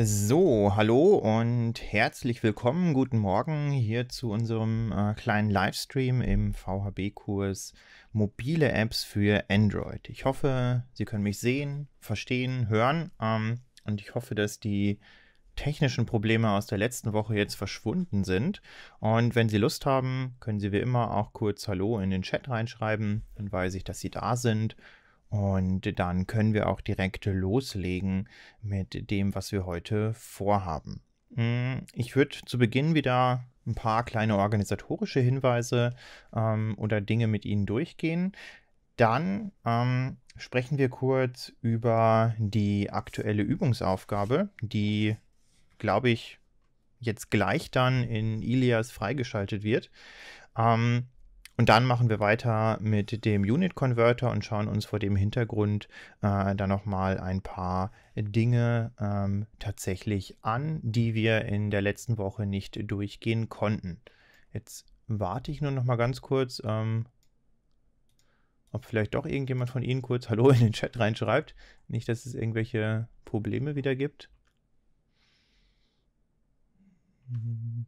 So, hallo und herzlich willkommen, guten Morgen hier zu unserem äh, kleinen Livestream im VHB-Kurs Mobile Apps für Android. Ich hoffe, Sie können mich sehen, verstehen, hören ähm, und ich hoffe, dass die technischen Probleme aus der letzten Woche jetzt verschwunden sind. Und wenn Sie Lust haben, können Sie wie immer auch kurz Hallo in den Chat reinschreiben. Dann weiß ich, dass Sie da sind und dann können wir auch direkt loslegen mit dem, was wir heute vorhaben. Hm, ich würde zu Beginn wieder ein paar kleine organisatorische Hinweise ähm, oder Dinge mit Ihnen durchgehen. Dann ähm, sprechen wir kurz über die aktuelle Übungsaufgabe, die, glaube ich, jetzt gleich dann in Ilias freigeschaltet wird. Ähm, und dann machen wir weiter mit dem Unit Converter und schauen uns vor dem Hintergrund äh, dann nochmal ein paar Dinge ähm, tatsächlich an, die wir in der letzten Woche nicht durchgehen konnten. Jetzt warte ich nur noch mal ganz kurz, ähm, ob vielleicht doch irgendjemand von Ihnen kurz Hallo in den Chat reinschreibt. Nicht, dass es irgendwelche Probleme wieder gibt. Mhm.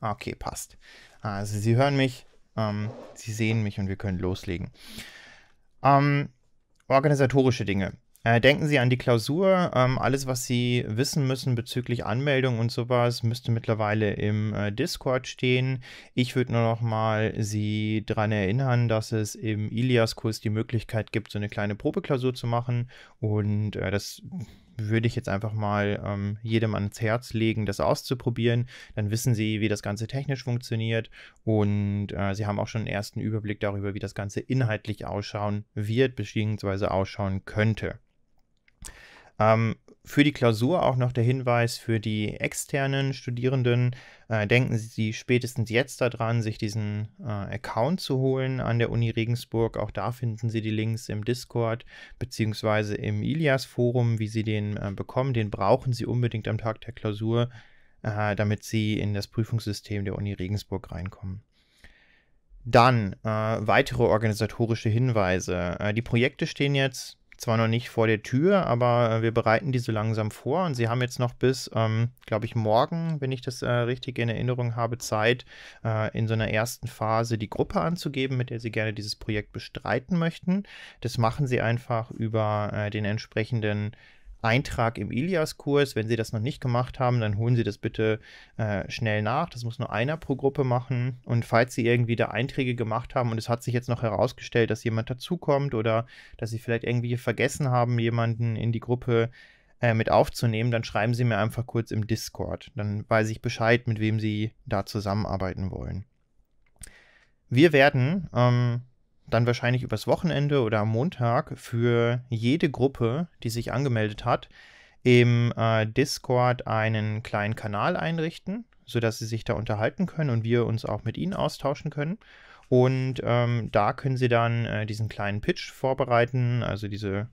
Okay, passt. Also Sie hören mich. Ähm, Sie sehen mich und wir können loslegen. Ähm, organisatorische Dinge. Äh, denken Sie an die Klausur. Ähm, alles, was Sie wissen müssen bezüglich Anmeldung und sowas, müsste mittlerweile im äh, Discord stehen. Ich würde nur noch mal Sie daran erinnern, dass es im Ilias-Kurs die Möglichkeit gibt, so eine kleine Probeklausur zu machen. Und äh, das würde ich jetzt einfach mal ähm, jedem ans Herz legen, das auszuprobieren. Dann wissen Sie, wie das Ganze technisch funktioniert und äh, Sie haben auch schon einen ersten Überblick darüber, wie das Ganze inhaltlich ausschauen wird bzw. ausschauen könnte. Ähm, für die Klausur auch noch der Hinweis für die externen Studierenden. Äh, denken Sie spätestens jetzt daran, sich diesen äh, Account zu holen an der Uni Regensburg. Auch da finden Sie die Links im Discord bzw. im Ilias-Forum, wie Sie den äh, bekommen. Den brauchen Sie unbedingt am Tag der Klausur, äh, damit Sie in das Prüfungssystem der Uni Regensburg reinkommen. Dann äh, weitere organisatorische Hinweise. Äh, die Projekte stehen jetzt zwar noch nicht vor der Tür, aber äh, wir bereiten die so langsam vor und sie haben jetzt noch bis, ähm, glaube ich, morgen, wenn ich das äh, richtig in Erinnerung habe, Zeit, äh, in so einer ersten Phase die Gruppe anzugeben, mit der sie gerne dieses Projekt bestreiten möchten. Das machen sie einfach über äh, den entsprechenden Eintrag im Ilias-Kurs. Wenn Sie das noch nicht gemacht haben, dann holen Sie das bitte äh, schnell nach. Das muss nur einer pro Gruppe machen. Und falls Sie irgendwie da Einträge gemacht haben und es hat sich jetzt noch herausgestellt, dass jemand dazukommt oder dass Sie vielleicht irgendwie vergessen haben, jemanden in die Gruppe äh, mit aufzunehmen, dann schreiben Sie mir einfach kurz im Discord. Dann weiß ich Bescheid, mit wem Sie da zusammenarbeiten wollen. Wir werden ähm, dann wahrscheinlich übers Wochenende oder am Montag für jede Gruppe, die sich angemeldet hat, im äh, Discord einen kleinen Kanal einrichten, sodass sie sich da unterhalten können und wir uns auch mit ihnen austauschen können. Und ähm, da können sie dann äh, diesen kleinen Pitch vorbereiten, also diese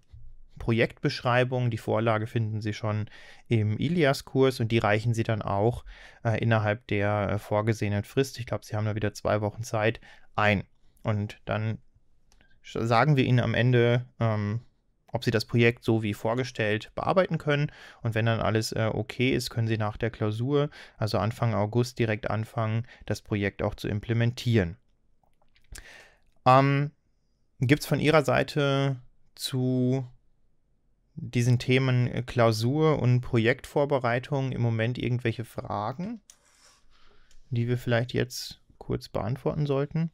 Projektbeschreibung. Die Vorlage finden Sie schon im Ilias-Kurs und die reichen Sie dann auch äh, innerhalb der äh, vorgesehenen Frist. Ich glaube, Sie haben da wieder zwei Wochen Zeit ein. Und dann sagen wir ihnen am Ende, ähm, ob sie das Projekt so wie vorgestellt bearbeiten können. Und wenn dann alles äh, okay ist, können sie nach der Klausur, also Anfang August, direkt anfangen, das Projekt auch zu implementieren. Ähm, Gibt es von Ihrer Seite zu diesen Themen äh, Klausur und Projektvorbereitung im Moment irgendwelche Fragen, die wir vielleicht jetzt kurz beantworten sollten?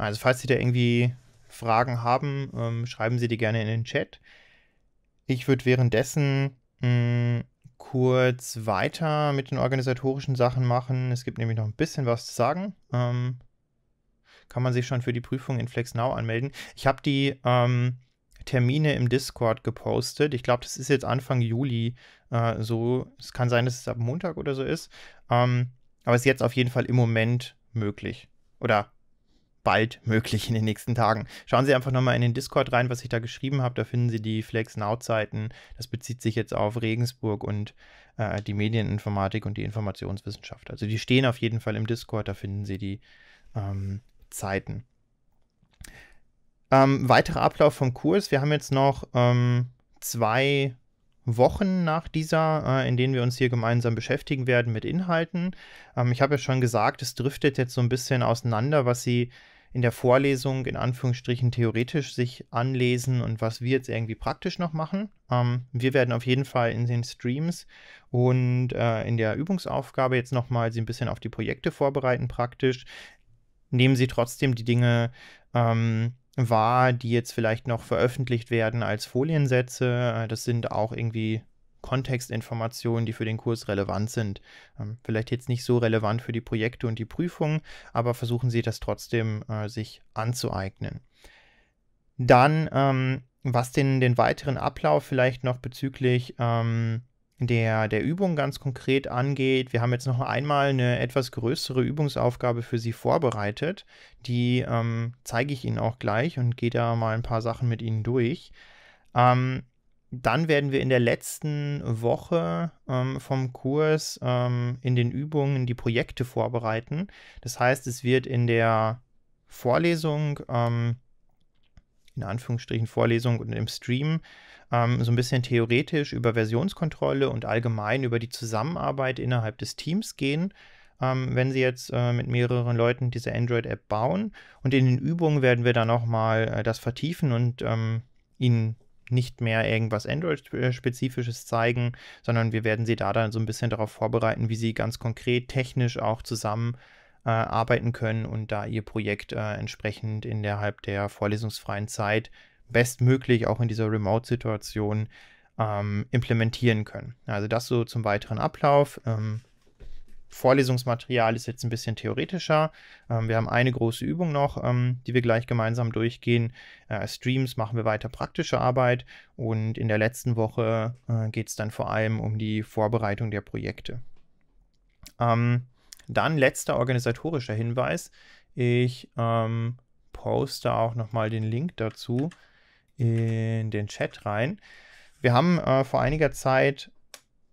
Also falls Sie da irgendwie Fragen haben, ähm, schreiben Sie die gerne in den Chat. Ich würde währenddessen mh, hm, kurz weiter mit den organisatorischen Sachen machen. Es gibt nämlich noch ein bisschen was zu sagen. Ähm, kann man sich schon für die Prüfung in FlexNow anmelden. Ich habe die ähm, Termine im Discord gepostet. Ich glaube, das ist jetzt Anfang Juli äh, so. Es kann sein, dass es ab Montag oder so ist. Ähm, aber es ist jetzt auf jeden Fall im Moment möglich. Oder bald möglich in den nächsten Tagen. Schauen Sie einfach nochmal in den Discord rein, was ich da geschrieben habe. Da finden Sie die Flex Now-Zeiten. Das bezieht sich jetzt auf Regensburg und äh, die Medieninformatik und die Informationswissenschaft. Also die stehen auf jeden Fall im Discord, da finden Sie die ähm, Zeiten. Ähm, weiterer Ablauf vom Kurs. Wir haben jetzt noch ähm, zwei Wochen nach dieser, äh, in denen wir uns hier gemeinsam beschäftigen werden mit Inhalten. Ähm, ich habe ja schon gesagt, es driftet jetzt so ein bisschen auseinander, was Sie in der Vorlesung in Anführungsstrichen theoretisch sich anlesen und was wir jetzt irgendwie praktisch noch machen. Ähm, wir werden auf jeden Fall in den Streams und äh, in der Übungsaufgabe jetzt nochmal Sie ein bisschen auf die Projekte vorbereiten praktisch. Nehmen Sie trotzdem die Dinge ähm, wahr, die jetzt vielleicht noch veröffentlicht werden als Foliensätze. Äh, das sind auch irgendwie Kontextinformationen, die für den Kurs relevant sind. Ähm, vielleicht jetzt nicht so relevant für die Projekte und die Prüfungen, aber versuchen Sie das trotzdem äh, sich anzueignen. Dann, ähm, was den, den weiteren Ablauf vielleicht noch bezüglich ähm, der, der Übung ganz konkret angeht. Wir haben jetzt noch einmal eine etwas größere Übungsaufgabe für Sie vorbereitet. Die ähm, zeige ich Ihnen auch gleich und gehe da mal ein paar Sachen mit Ihnen durch. Ähm, dann werden wir in der letzten Woche ähm, vom Kurs ähm, in den Übungen die Projekte vorbereiten. Das heißt, es wird in der Vorlesung, ähm, in Anführungsstrichen Vorlesung und im Stream, ähm, so ein bisschen theoretisch über Versionskontrolle und allgemein über die Zusammenarbeit innerhalb des Teams gehen. Ähm, wenn Sie jetzt äh, mit mehreren Leuten diese Android-App bauen. Und in den Übungen werden wir dann nochmal äh, das vertiefen und ähm, Ihnen nicht mehr irgendwas Android-spezifisches zeigen, sondern wir werden sie da dann so ein bisschen darauf vorbereiten, wie sie ganz konkret technisch auch zusammen äh, arbeiten können und da ihr Projekt äh, entsprechend innerhalb der vorlesungsfreien Zeit bestmöglich auch in dieser Remote-Situation ähm, implementieren können. Also das so zum weiteren Ablauf. Ähm, Vorlesungsmaterial ist jetzt ein bisschen theoretischer. Ähm, wir haben eine große Übung noch, ähm, die wir gleich gemeinsam durchgehen. Äh, Streams machen wir weiter praktische Arbeit und in der letzten Woche äh, geht es dann vor allem um die Vorbereitung der Projekte. Ähm, dann letzter organisatorischer Hinweis. Ich ähm, poste auch nochmal den Link dazu in den Chat rein. Wir haben äh, vor einiger Zeit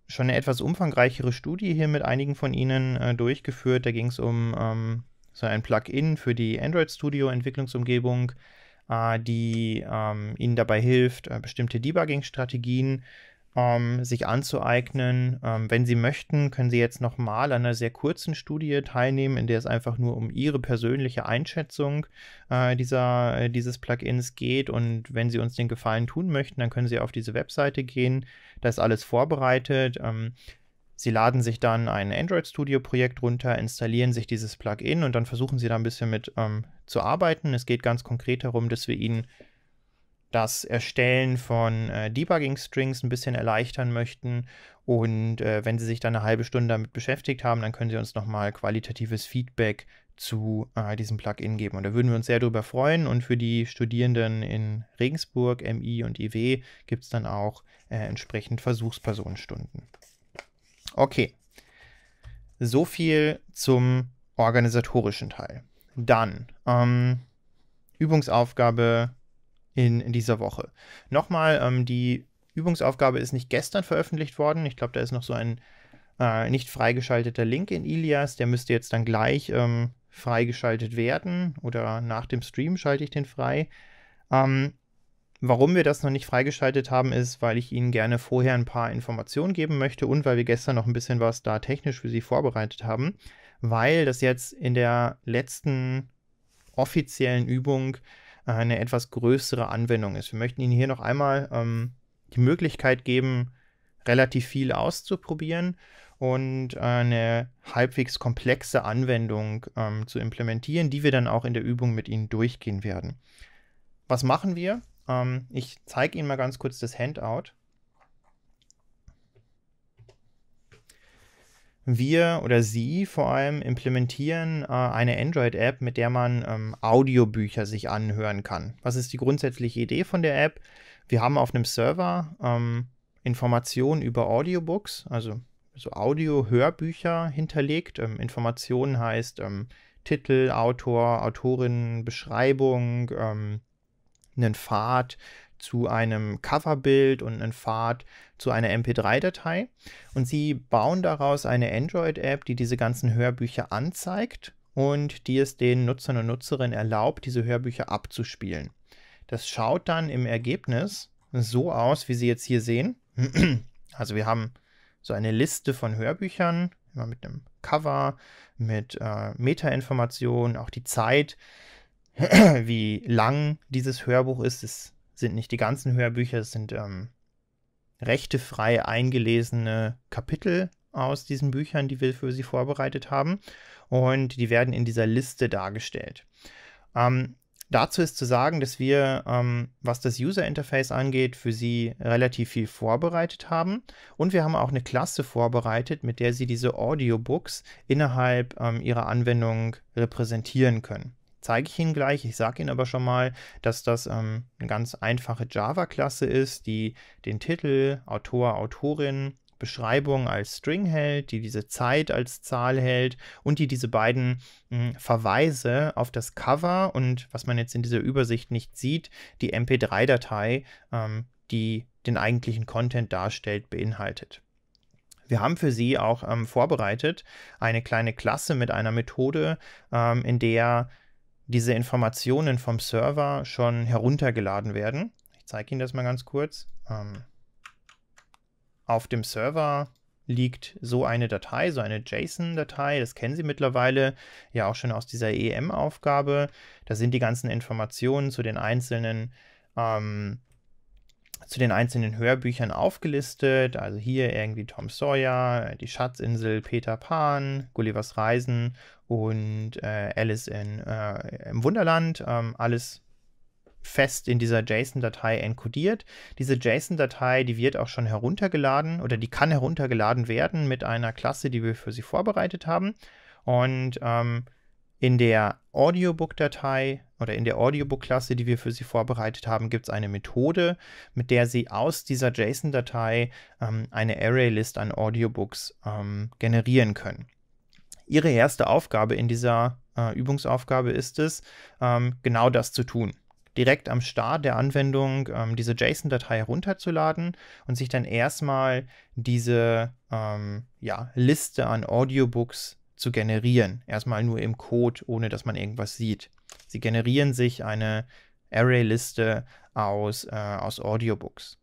schon eine etwas umfangreichere Studie hier mit einigen von Ihnen äh, durchgeführt. Da ging es um ähm, so ein Plugin für die Android Studio Entwicklungsumgebung, äh, die ähm, Ihnen dabei hilft, äh, bestimmte Debugging-Strategien ähm, sich anzueignen. Ähm, wenn Sie möchten, können Sie jetzt nochmal an einer sehr kurzen Studie teilnehmen, in der es einfach nur um Ihre persönliche Einschätzung äh, dieser, äh, dieses Plugins geht. Und wenn Sie uns den Gefallen tun möchten, dann können Sie auf diese Webseite gehen. Da ist alles vorbereitet. Ähm, Sie laden sich dann ein Android Studio Projekt runter, installieren sich dieses Plugin und dann versuchen Sie da ein bisschen mit ähm, zu arbeiten. Es geht ganz konkret darum, dass wir Ihnen das Erstellen von äh, Debugging-Strings ein bisschen erleichtern möchten. Und äh, wenn Sie sich dann eine halbe Stunde damit beschäftigt haben, dann können Sie uns nochmal qualitatives Feedback zu äh, diesem Plugin geben. Und da würden wir uns sehr darüber freuen. Und für die Studierenden in Regensburg, MI und IW gibt es dann auch äh, entsprechend Versuchspersonenstunden. Okay, so viel zum organisatorischen Teil. Dann ähm, Übungsaufgabe in, in dieser Woche. Nochmal, ähm, die Übungsaufgabe ist nicht gestern veröffentlicht worden. Ich glaube, da ist noch so ein äh, nicht freigeschalteter Link in Ilias. Der müsste jetzt dann gleich ähm, freigeschaltet werden oder nach dem Stream schalte ich den frei. Ähm, warum wir das noch nicht freigeschaltet haben, ist, weil ich Ihnen gerne vorher ein paar Informationen geben möchte und weil wir gestern noch ein bisschen was da technisch für Sie vorbereitet haben, weil das jetzt in der letzten offiziellen Übung eine etwas größere Anwendung ist. Wir möchten Ihnen hier noch einmal ähm, die Möglichkeit geben, relativ viel auszuprobieren und eine halbwegs komplexe Anwendung ähm, zu implementieren, die wir dann auch in der Übung mit Ihnen durchgehen werden. Was machen wir? Ähm, ich zeige Ihnen mal ganz kurz das Handout. wir oder sie vor allem implementieren äh, eine Android-App, mit der man ähm, Audiobücher sich anhören kann. Was ist die grundsätzliche Idee von der App? Wir haben auf einem Server ähm, Informationen über Audiobooks, also so Audio-Hörbücher hinterlegt. Ähm, Informationen heißt ähm, Titel, Autor, Autorin, Beschreibung, ähm, einen Pfad, zu einem Coverbild und einen Pfad zu einer MP3-Datei. Und sie bauen daraus eine Android-App, die diese ganzen Hörbücher anzeigt und die es den Nutzern und Nutzerinnen erlaubt, diese Hörbücher abzuspielen. Das schaut dann im Ergebnis so aus, wie Sie jetzt hier sehen. Also wir haben so eine Liste von Hörbüchern, immer mit einem Cover, mit äh, Metainformationen, auch die Zeit, wie lang dieses Hörbuch ist, ist sind nicht die ganzen Hörbücher, es sind ähm, rechtefrei eingelesene Kapitel aus diesen Büchern, die wir für Sie vorbereitet haben. Und die werden in dieser Liste dargestellt. Ähm, dazu ist zu sagen, dass wir, ähm, was das User Interface angeht, für Sie relativ viel vorbereitet haben. Und wir haben auch eine Klasse vorbereitet, mit der Sie diese Audiobooks innerhalb ähm, Ihrer Anwendung repräsentieren können zeige ich Ihnen gleich. Ich sage Ihnen aber schon mal, dass das ähm, eine ganz einfache Java-Klasse ist, die den Titel Autor, Autorin, Beschreibung als String hält, die diese Zeit als Zahl hält und die diese beiden mh, hm, Verweise auf das Cover und was man jetzt in dieser Übersicht nicht sieht, die MP3-Datei, ähm, die den eigentlichen Content darstellt, beinhaltet. Wir haben für Sie auch ähm, vorbereitet eine kleine Klasse mit einer Methode, ähm, in der diese Informationen vom Server schon heruntergeladen werden. Ich zeige Ihnen das mal ganz kurz. Ähm, auf dem Server liegt so eine Datei, so eine JSON-Datei. Das kennen Sie mittlerweile ja auch schon aus dieser EM-Aufgabe. Da sind die ganzen Informationen zu den einzelnen ähm, zu den einzelnen Hörbüchern aufgelistet. Also hier irgendwie Tom Sawyer, Die Schatzinsel, Peter Pan, Gullivers Reisen und äh, Alice in, äh, im Wunderland. Ähm, alles fest in dieser JSON-Datei encodiert. Diese JSON-Datei, die wird auch schon heruntergeladen oder die kann heruntergeladen werden mit einer Klasse, die wir für sie vorbereitet haben. Und ähm, in der Audiobook-Datei oder in der Audiobook-Klasse, die wir für Sie vorbereitet haben, gibt es eine Methode, mit der Sie aus dieser JSON-Datei ähm, eine Array-List an Audiobooks ähm, generieren können. Ihre erste Aufgabe in dieser äh, Übungsaufgabe ist es, ähm, genau das zu tun direkt am Start der Anwendung ähm, diese JSON-Datei herunterzuladen und sich dann erstmal diese ähm, ja, Liste an Audiobooks zu generieren. Erstmal nur im Code, ohne dass man irgendwas sieht. Sie generieren sich eine Array-Liste aus, äh, aus Audiobooks.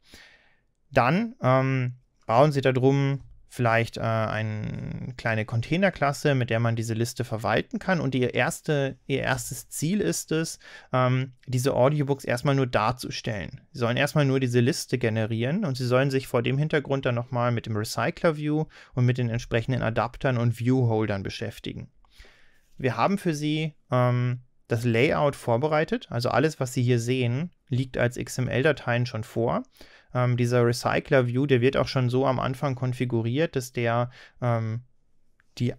Dann ähm, bauen sie darum vielleicht äh, eine kleine Containerklasse, mit der man diese Liste verwalten kann. Und ihr, erste, ihr erstes Ziel ist es, ähm, diese Audiobooks erstmal nur darzustellen. Sie sollen erstmal nur diese Liste generieren und sie sollen sich vor dem Hintergrund dann nochmal mit dem Recycler-View und mit den entsprechenden Adaptern und View-Holdern beschäftigen. Wir haben für sie ähm, das Layout vorbereitet, also alles, was Sie hier sehen, liegt als XML-Dateien schon vor ähm, dieser Recycler-View, der wird auch schon so am Anfang konfiguriert, dass der ähm, die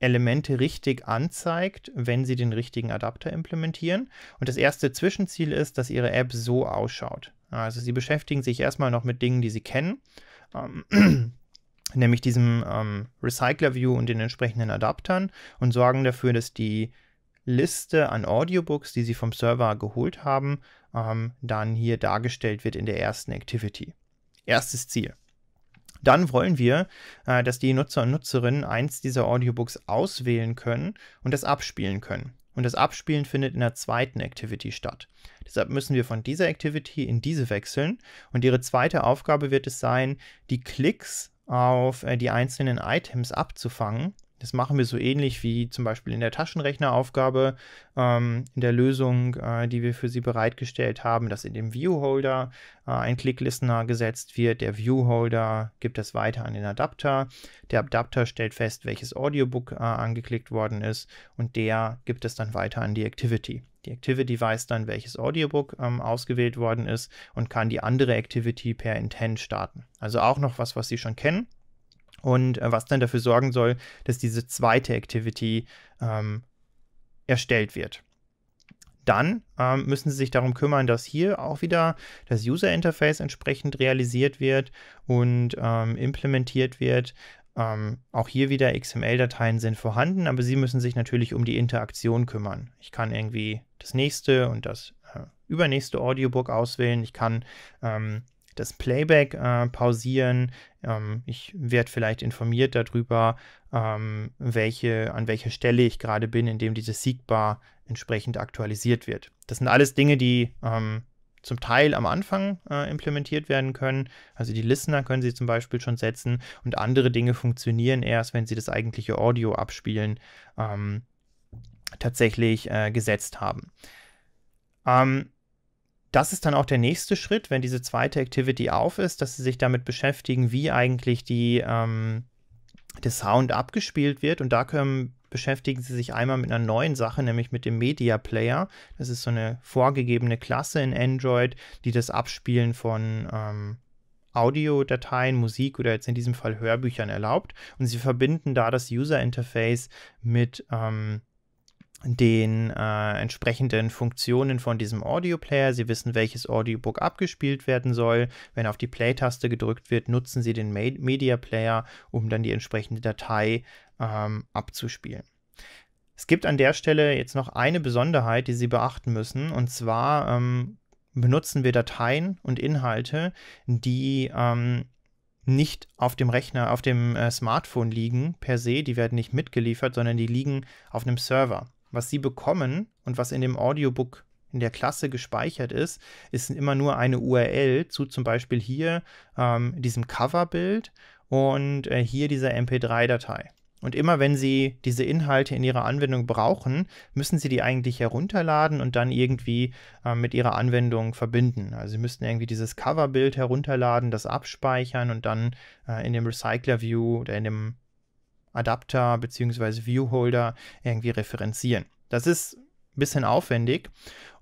Elemente richtig anzeigt, wenn sie den richtigen Adapter implementieren. Und das erste Zwischenziel ist, dass ihre App so ausschaut. Also sie beschäftigen sich erstmal noch mit Dingen, die sie kennen, ähm, nämlich diesem ähm, Recycler-View und den entsprechenden Adaptern und sorgen dafür, dass die Liste an Audiobooks, die Sie vom Server geholt haben, ähm, dann hier dargestellt wird in der ersten Activity. Erstes Ziel. Dann wollen wir, äh, dass die Nutzer und Nutzerinnen eins dieser Audiobooks auswählen können und das abspielen können. Und das Abspielen findet in der zweiten Activity statt. Deshalb müssen wir von dieser Activity in diese wechseln. Und ihre zweite Aufgabe wird es sein, die Klicks auf äh, die einzelnen Items abzufangen das machen wir so ähnlich wie zum Beispiel in der Taschenrechneraufgabe, ähm, in der Lösung, äh, die wir für Sie bereitgestellt haben, dass in dem Viewholder äh, ein Click-Listener gesetzt wird. Der Viewholder gibt es weiter an den Adapter. Der Adapter stellt fest, welches Audiobook äh, angeklickt worden ist und der gibt es dann weiter an die Activity. Die Activity weiß dann, welches Audiobook ähm, ausgewählt worden ist und kann die andere Activity per Intent starten. Also auch noch was, was Sie schon kennen und äh, was dann dafür sorgen soll, dass diese zweite Activity ähm, erstellt wird. Dann ähm, müssen Sie sich darum kümmern, dass hier auch wieder das User Interface entsprechend realisiert wird und ähm, implementiert wird. Ähm, auch hier wieder XML-Dateien sind vorhanden, aber Sie müssen sich natürlich um die Interaktion kümmern. Ich kann irgendwie das nächste und das äh, übernächste Audiobook auswählen. Ich kann ähm, das Playback äh, pausieren. Ähm, ich werde vielleicht informiert darüber, ähm, welche, an welcher Stelle ich gerade bin, indem diese Seekbar entsprechend aktualisiert wird. Das sind alles Dinge, die ähm, zum Teil am Anfang äh, implementiert werden können. Also die Listener können Sie zum Beispiel schon setzen und andere Dinge funktionieren erst, wenn Sie das eigentliche Audio abspielen, ähm, tatsächlich äh, gesetzt haben. Ähm, das ist dann auch der nächste Schritt, wenn diese zweite Activity auf ist, dass sie sich damit beschäftigen, wie eigentlich die, ähm, der Sound abgespielt wird. Und da können, beschäftigen sie sich einmal mit einer neuen Sache, nämlich mit dem Media Player. Das ist so eine vorgegebene Klasse in Android, die das Abspielen von ähm, Audiodateien, Musik oder jetzt in diesem Fall Hörbüchern erlaubt. Und sie verbinden da das User Interface mit ähm, den äh, entsprechenden Funktionen von diesem Audio-Player. Sie wissen, welches Audiobook abgespielt werden soll. Wenn auf die Play-Taste gedrückt wird, nutzen Sie den Media-Player, um dann die entsprechende Datei ähm, abzuspielen. Es gibt an der Stelle jetzt noch eine Besonderheit, die Sie beachten müssen, und zwar ähm, benutzen wir Dateien und Inhalte, die ähm, nicht auf dem Rechner, auf dem äh, Smartphone liegen per se, die werden nicht mitgeliefert, sondern die liegen auf einem Server was sie bekommen und was in dem Audiobook in der Klasse gespeichert ist, ist immer nur eine URL zu zum Beispiel hier ähm, diesem Coverbild und äh, hier dieser MP3-Datei. Und immer wenn Sie diese Inhalte in Ihrer Anwendung brauchen, müssen Sie die eigentlich herunterladen und dann irgendwie äh, mit Ihrer Anwendung verbinden. Also Sie müssten irgendwie dieses Coverbild herunterladen, das abspeichern und dann äh, in dem Recycler View oder in dem Adapter bzw. Viewholder irgendwie referenzieren. Das ist ein bisschen aufwendig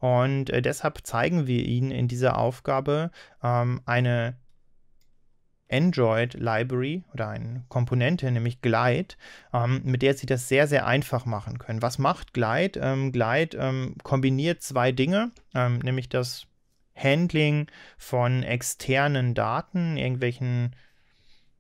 und äh, deshalb zeigen wir Ihnen in dieser Aufgabe ähm, eine Android Library oder eine Komponente, nämlich Glide, ähm, mit der Sie das sehr, sehr einfach machen können. Was macht Glide? Ähm, Glide ähm, kombiniert zwei Dinge, ähm, nämlich das Handling von externen Daten, irgendwelchen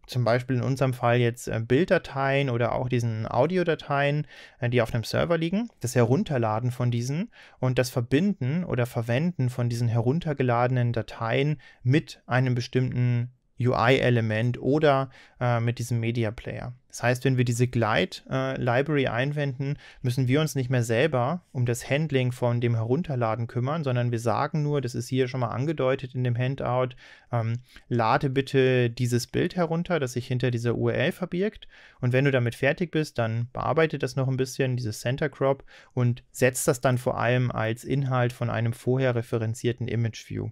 zum Beispiel in unserem Fall jetzt äh, Bilddateien oder auch diesen Audiodateien, äh, die auf einem Server liegen, das Herunterladen von diesen und das Verbinden oder Verwenden von diesen heruntergeladenen Dateien mit einem bestimmten UI-Element oder äh, mit diesem Media Player. Das heißt, wenn wir diese Glide-Library äh, einwenden, müssen wir uns nicht mehr selber um das Handling von dem Herunterladen kümmern, sondern wir sagen nur, das ist hier schon mal angedeutet in dem Handout, ähm, lade bitte dieses Bild herunter, das sich hinter dieser URL verbirgt. Und wenn du damit fertig bist, dann bearbeite das noch ein bisschen, dieses Center Crop, und setzt das dann vor allem als Inhalt von einem vorher referenzierten Image View.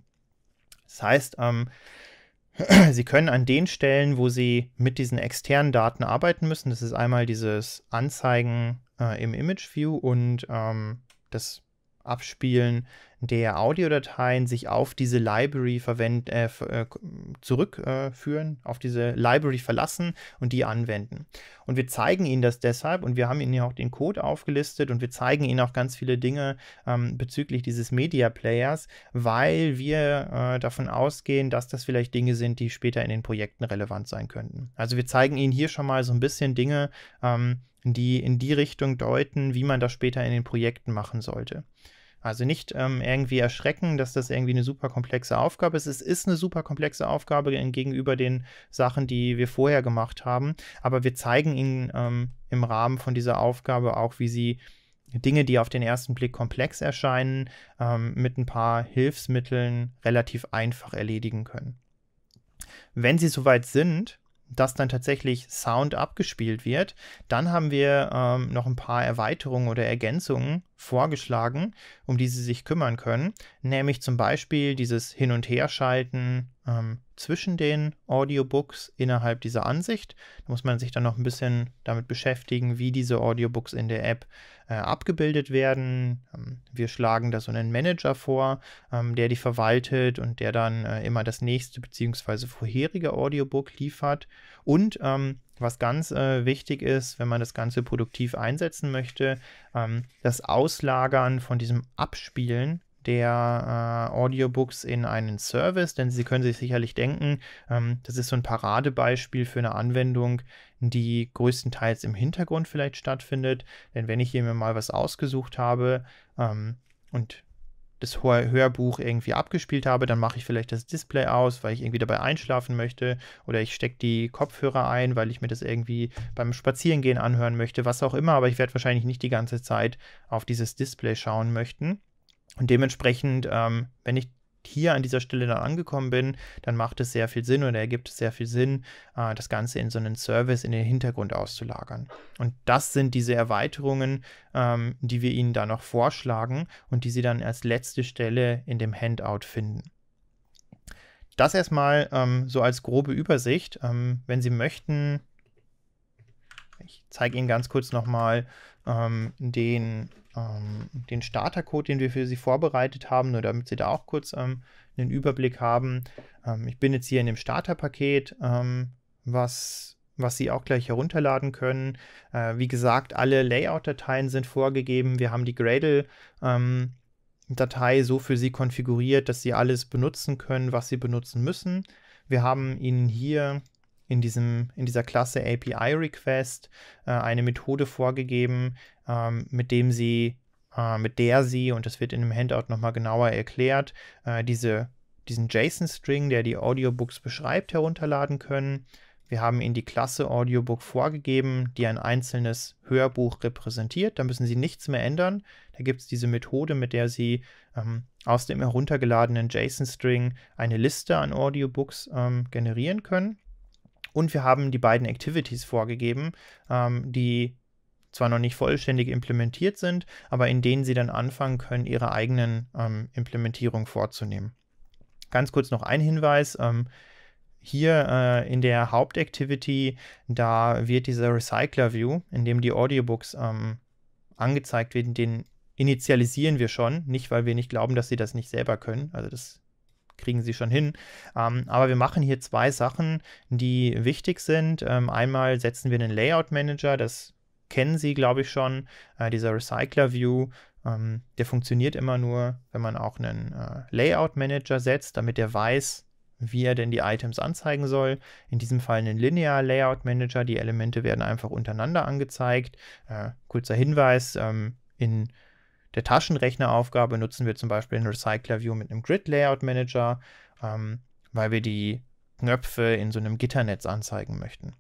Das heißt, ähm, Sie können an den Stellen, wo Sie mit diesen externen Daten arbeiten müssen, das ist einmal dieses Anzeigen äh, im Image View und ähm, das Abspielen der Audiodateien sich auf diese Library verwend, äh, äh zurückführen, äh, auf diese Library verlassen und die anwenden. Und wir zeigen Ihnen das deshalb und wir haben Ihnen ja auch den Code aufgelistet und wir zeigen Ihnen auch ganz viele Dinge ähm, bezüglich dieses Media Players, weil wir äh, davon ausgehen, dass das vielleicht Dinge sind, die später in den Projekten relevant sein könnten. Also wir zeigen Ihnen hier schon mal so ein bisschen Dinge, ähm, die in die Richtung deuten, wie man das später in den Projekten machen sollte. Also nicht ähm, irgendwie erschrecken, dass das irgendwie eine super komplexe Aufgabe ist. Es ist eine super komplexe Aufgabe gegenüber den Sachen, die wir vorher gemacht haben. Aber wir zeigen Ihnen ähm, im Rahmen von dieser Aufgabe auch, wie Sie Dinge, die auf den ersten Blick komplex erscheinen, ähm, mit ein paar Hilfsmitteln relativ einfach erledigen können. Wenn Sie soweit sind, dass dann tatsächlich Sound abgespielt wird. Dann haben wir ähm, noch ein paar Erweiterungen oder Ergänzungen vorgeschlagen, um die Sie sich kümmern können, nämlich zum Beispiel dieses Hin- und Herschalten ähm, zwischen den Audiobooks innerhalb dieser Ansicht. Da muss man sich dann noch ein bisschen damit beschäftigen, wie diese Audiobooks in der App äh, abgebildet werden. Ähm, wir schlagen da so einen Manager vor, ähm, der die verwaltet und der dann äh, immer das nächste bzw. vorherige Audiobook liefert. Und ähm, was ganz äh, wichtig ist, wenn man das Ganze produktiv einsetzen möchte, ähm, das Auslagern von diesem Abspielen der äh, Audiobooks in einen Service, denn Sie können sich sicherlich denken, ähm, das ist so ein Paradebeispiel für eine Anwendung, die größtenteils im Hintergrund vielleicht stattfindet. Denn wenn ich hier mir mal was ausgesucht habe ähm, und das Hörbuch irgendwie abgespielt habe, dann mache ich vielleicht das Display aus, weil ich irgendwie dabei einschlafen möchte oder ich stecke die Kopfhörer ein, weil ich mir das irgendwie beim Spazierengehen anhören möchte, was auch immer, aber ich werde wahrscheinlich nicht die ganze Zeit auf dieses Display schauen möchten. Und dementsprechend, ähm, wenn ich hier an dieser Stelle dann angekommen bin, dann macht es sehr viel Sinn oder ergibt es sehr viel Sinn, äh, das Ganze in so einen Service in den Hintergrund auszulagern. Und das sind diese Erweiterungen, ähm, die wir Ihnen da noch vorschlagen und die Sie dann als letzte Stelle in dem Handout finden. Das erstmal ähm, so als grobe Übersicht. Ähm, wenn Sie möchten, ich zeige Ihnen ganz kurz nochmal ähm, den ähm, den Startercode, den wir für Sie vorbereitet haben, nur damit Sie da auch kurz ähm, einen Überblick haben. Ähm, ich bin jetzt hier in dem Starterpaket, ähm, was, was Sie auch gleich herunterladen können. Äh, wie gesagt, alle Layout-Dateien sind vorgegeben. Wir haben die Gradle. Datei ähm, so für Sie konfiguriert, dass Sie alles benutzen können, was Sie benutzen müssen. Wir haben Ihnen hier in, diesem, in dieser Klasse API Request äh, eine Methode vorgegeben, ähm, mit dem sie, äh, mit der sie, und das wird in dem Handout nochmal genauer erklärt, äh, diese, diesen JSON-String, der die Audiobooks beschreibt, herunterladen können. Wir haben ihnen die Klasse Audiobook vorgegeben, die ein einzelnes Hörbuch repräsentiert. Da müssen sie nichts mehr ändern. Da gibt es diese Methode, mit der sie ähm, aus dem heruntergeladenen JSON-String eine Liste an Audiobooks ähm, generieren können. Und wir haben die beiden Activities vorgegeben, ähm, die zwar noch nicht vollständig implementiert sind, aber in denen Sie dann anfangen können, Ihre eigenen ähm, Implementierung vorzunehmen. Ganz kurz noch ein Hinweis. Ähm, hier äh, in der Hauptactivity, da wird dieser Recycler View, in dem die Audiobooks ähm, angezeigt werden, den initialisieren wir schon, nicht weil wir nicht glauben, dass sie das nicht selber können. Also das kriegen sie schon hin. Ähm, aber wir machen hier zwei Sachen, die wichtig sind. Ähm, einmal setzen wir einen Layout Manager, das kennen Sie, glaube ich, schon, äh, dieser Recycler View. Ähm, der funktioniert immer nur, wenn man auch einen äh, Layout Manager setzt, damit er weiß, wie er denn die Items anzeigen soll. In diesem Fall einen Linear Layout Manager. Die Elemente werden einfach untereinander angezeigt. Äh, kurzer Hinweis, ähm, in der Taschenrechneraufgabe nutzen wir zum Beispiel den Recycler View mit einem Grid Layout Manager, ähm, weil wir die Knöpfe in so einem Gitternetz anzeigen möchten.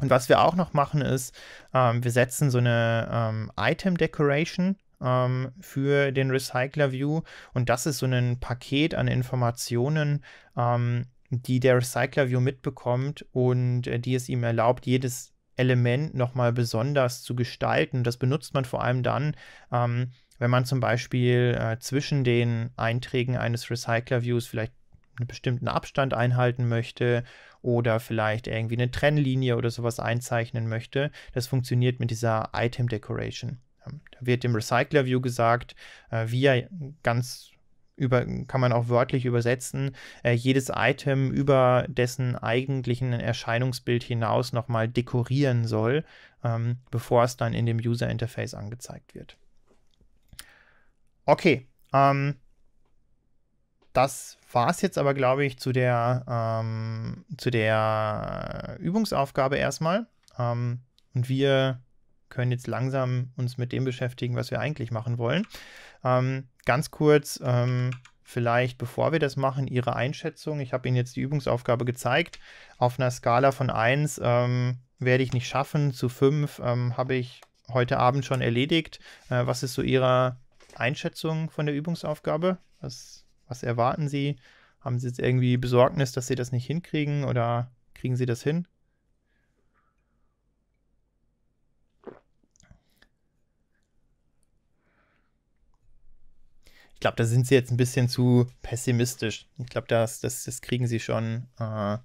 Und was wir auch noch machen ist, ähm, wir setzen so eine ähm, Item Decoration ähm, für den Recycler View und das ist so ein Paket an Informationen, ähm, die der Recycler View mitbekommt und äh, die es ihm erlaubt, jedes Element nochmal besonders zu gestalten. Das benutzt man vor allem dann, ähm, wenn man zum Beispiel äh, zwischen den Einträgen eines Recycler-Views vielleicht einen bestimmten Abstand einhalten möchte oder vielleicht irgendwie eine Trennlinie oder sowas einzeichnen möchte, das funktioniert mit dieser Item Decoration. Ähm, da wird dem Recycler View gesagt, äh, er ganz über, kann man auch wörtlich übersetzen, äh, jedes Item über dessen eigentlichen Erscheinungsbild hinaus nochmal dekorieren soll, ähm, bevor es dann in dem User Interface angezeigt wird. Okay. Ähm, das war es jetzt aber, glaube ich, zu der, ähm, zu der Übungsaufgabe erstmal. Ähm, und wir können jetzt langsam uns mit dem beschäftigen, was wir eigentlich machen wollen. Ähm, ganz kurz, ähm, vielleicht bevor wir das machen, Ihre Einschätzung. Ich habe Ihnen jetzt die Übungsaufgabe gezeigt. Auf einer Skala von 1 ähm, werde ich nicht schaffen, zu 5 habe ich heute Abend schon erledigt. Äh, was ist so Ihrer Einschätzung von der Übungsaufgabe? Was, was erwarten Sie? Haben Sie jetzt irgendwie Besorgnis, dass Sie das nicht hinkriegen oder kriegen Sie das hin? Ich glaube, da sind Sie jetzt ein bisschen zu pessimistisch. Ich glaube, das, das, das kriegen Sie schon äh,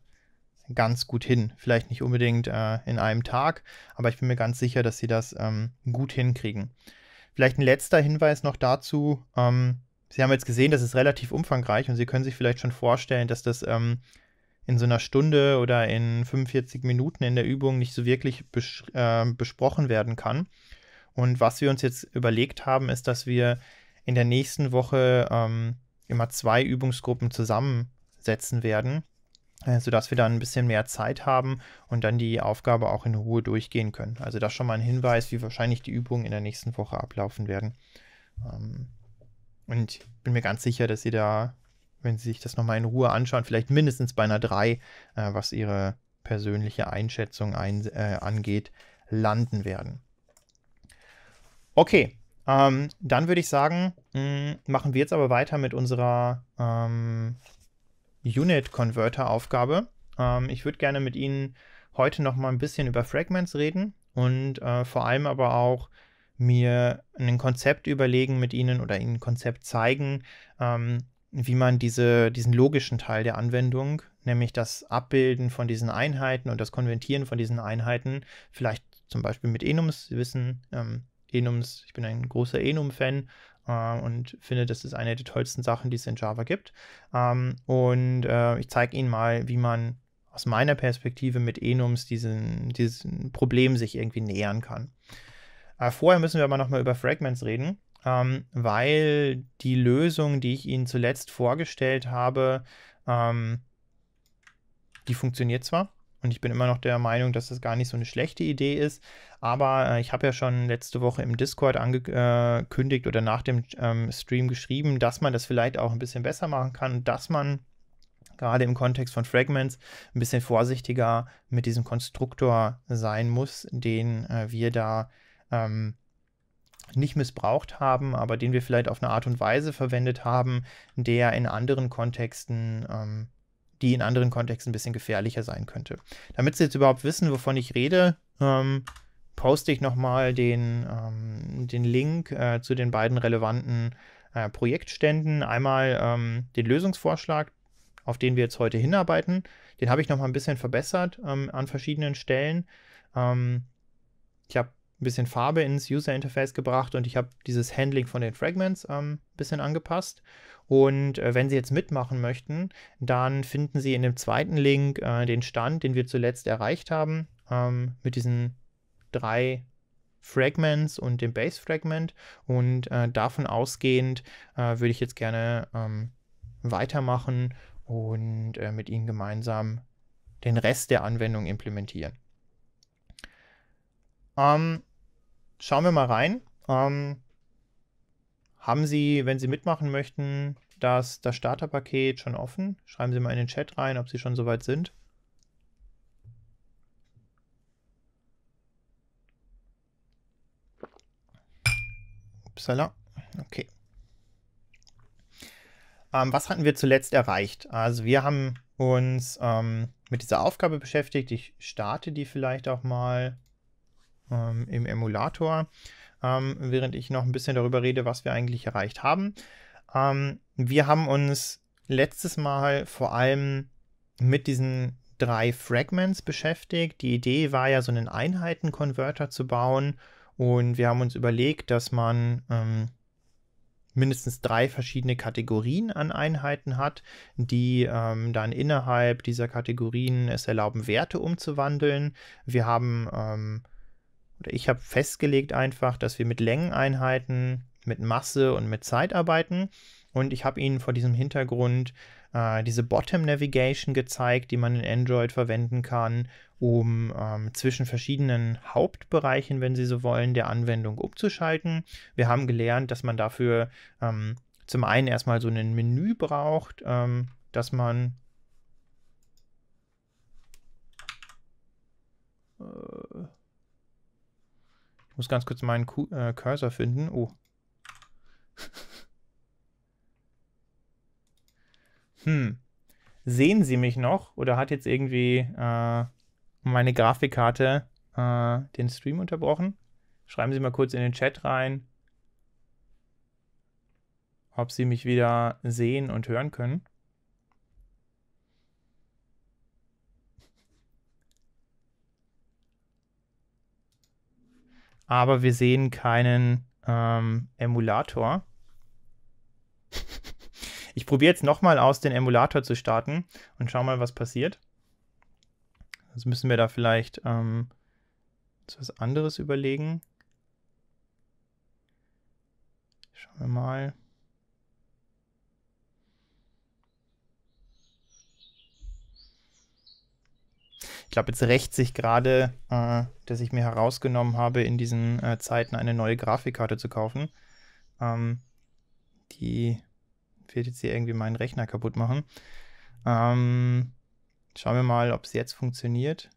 ganz gut hin. Vielleicht nicht unbedingt äh, in einem Tag, aber ich bin mir ganz sicher, dass Sie das ähm, gut hinkriegen. Vielleicht ein letzter Hinweis noch dazu. Ähm, Sie haben jetzt gesehen, das ist relativ umfangreich und Sie können sich vielleicht schon vorstellen, dass das ähm, in so einer Stunde oder in 45 Minuten in der Übung nicht so wirklich bes äh, besprochen werden kann. Und was wir uns jetzt überlegt haben, ist, dass wir in der nächsten Woche ähm, immer zwei Übungsgruppen zusammensetzen werden äh, sodass wir dann ein bisschen mehr Zeit haben und dann die Aufgabe auch in Ruhe durchgehen können. Also das schon mal ein Hinweis, wie wahrscheinlich die Übungen in der nächsten Woche ablaufen werden. Ähm, und ich bin mir ganz sicher, dass Sie da, wenn Sie sich das nochmal in Ruhe anschauen, vielleicht mindestens bei einer 3, äh, was Ihre persönliche Einschätzung ein, äh, angeht, landen werden. Okay, ähm, dann würde ich sagen, mh, mm, machen wir jetzt aber weiter mit unserer ähm, Unit-Converter-Aufgabe. Ähm, ich würde gerne mit Ihnen heute noch mal ein bisschen über Fragments reden und äh, vor allem aber auch mir ein Konzept überlegen mit Ihnen oder Ihnen ein Konzept zeigen, ähm, wie man diese, diesen logischen Teil der Anwendung, nämlich das Abbilden von diesen Einheiten und das Konventieren von diesen Einheiten, vielleicht zum Beispiel mit Enums, Sie wissen, ähm, Enums, ich bin ein großer Enum-Fan, äh, und finde, das ist eine der tollsten Sachen, die es in Java gibt. Ähm, und äh, ich zeige Ihnen mal, wie man aus meiner Perspektive mit Enums diesen, diesen Problem sich irgendwie nähern kann. Äh, vorher müssen wir aber nochmal über Fragments reden, ähm, weil die Lösung, die ich Ihnen zuletzt vorgestellt habe, ähm, die funktioniert zwar, und ich bin immer noch der Meinung, dass das gar nicht so eine schlechte Idee ist. Aber äh, ich habe ja schon letzte Woche im Discord angekündigt oder nach dem ähm, Stream geschrieben, dass man das vielleicht auch ein bisschen besser machen kann dass man gerade im Kontext von Fragments ein bisschen vorsichtiger mit diesem Konstruktor sein muss, den äh, wir da ähm, nicht missbraucht haben, aber den wir vielleicht auf eine Art und Weise verwendet haben, der in anderen Kontexten ähm, die in anderen Kontexten ein bisschen gefährlicher sein könnte. Damit Sie jetzt überhaupt wissen, wovon ich rede, ähm, poste ich nochmal den, ähm, den Link äh, zu den beiden relevanten äh, Projektständen. Einmal ähm, den Lösungsvorschlag, auf den wir jetzt heute hinarbeiten. Den habe ich nochmal ein bisschen verbessert ähm, an verschiedenen Stellen. Ähm, ich habe ein bisschen Farbe ins User Interface gebracht und ich habe dieses Handling von den Fragments ähm, ein bisschen angepasst. Und äh, wenn Sie jetzt mitmachen möchten, dann finden Sie in dem zweiten Link äh, den Stand, den wir zuletzt erreicht haben, ähm, mit diesen drei Fragments und dem Base Fragment. Und äh, davon ausgehend äh, würde ich jetzt gerne ähm, weitermachen und äh, mit Ihnen gemeinsam den Rest der Anwendung implementieren. Ähm, schauen wir mal rein. Ähm, haben Sie, wenn Sie mitmachen möchten, das, das Starterpaket schon offen? Schreiben Sie mal in den Chat rein, ob Sie schon soweit sind. Upsala. Okay. Ähm, was hatten wir zuletzt erreicht? Also wir haben uns ähm, mit dieser Aufgabe beschäftigt. Ich starte die vielleicht auch mal ähm, im Emulator, ähm, während ich noch ein bisschen darüber rede, was wir eigentlich erreicht haben. Ähm, wir haben uns letztes Mal vor allem mit diesen drei Fragments beschäftigt. Die Idee war ja, so einen Einheiten-Converter zu bauen. Und wir haben uns überlegt, dass man ähm, mindestens drei verschiedene Kategorien an Einheiten hat, die ähm, dann innerhalb dieser Kategorien es erlauben, Werte umzuwandeln. Wir haben ähm, oder ich habe festgelegt einfach, dass wir mit Längeneinheiten, mit Masse und mit Zeit arbeiten. Und ich habe Ihnen vor diesem Hintergrund äh, diese Bottom Navigation gezeigt, die man in Android verwenden kann, um ähm, zwischen verschiedenen Hauptbereichen, wenn Sie so wollen, der Anwendung umzuschalten. Wir haben gelernt, dass man dafür ähm, zum einen erstmal so ein Menü braucht, ähm, dass man äh, ich muss ganz kurz meinen Q äh, Cursor finden. Oh. hm. Sehen Sie mich noch? Oder hat jetzt irgendwie äh, meine Grafikkarte äh, den Stream unterbrochen? Schreiben Sie mal kurz in den Chat rein, ob Sie mich wieder sehen und hören können. aber wir sehen keinen ähm, Emulator. ich probiere jetzt nochmal aus, den Emulator zu starten und schau mal, was passiert. Sonst müssen wir da vielleicht ähm, was anderes überlegen. Schauen wir mal. glaube, jetzt rächt sich gerade, äh, dass ich mir herausgenommen habe, in diesen äh, Zeiten eine neue Grafikkarte zu kaufen. Ähm, die wird jetzt hier irgendwie meinen Rechner kaputt machen. Ähm, schauen wir mal, ob es jetzt funktioniert.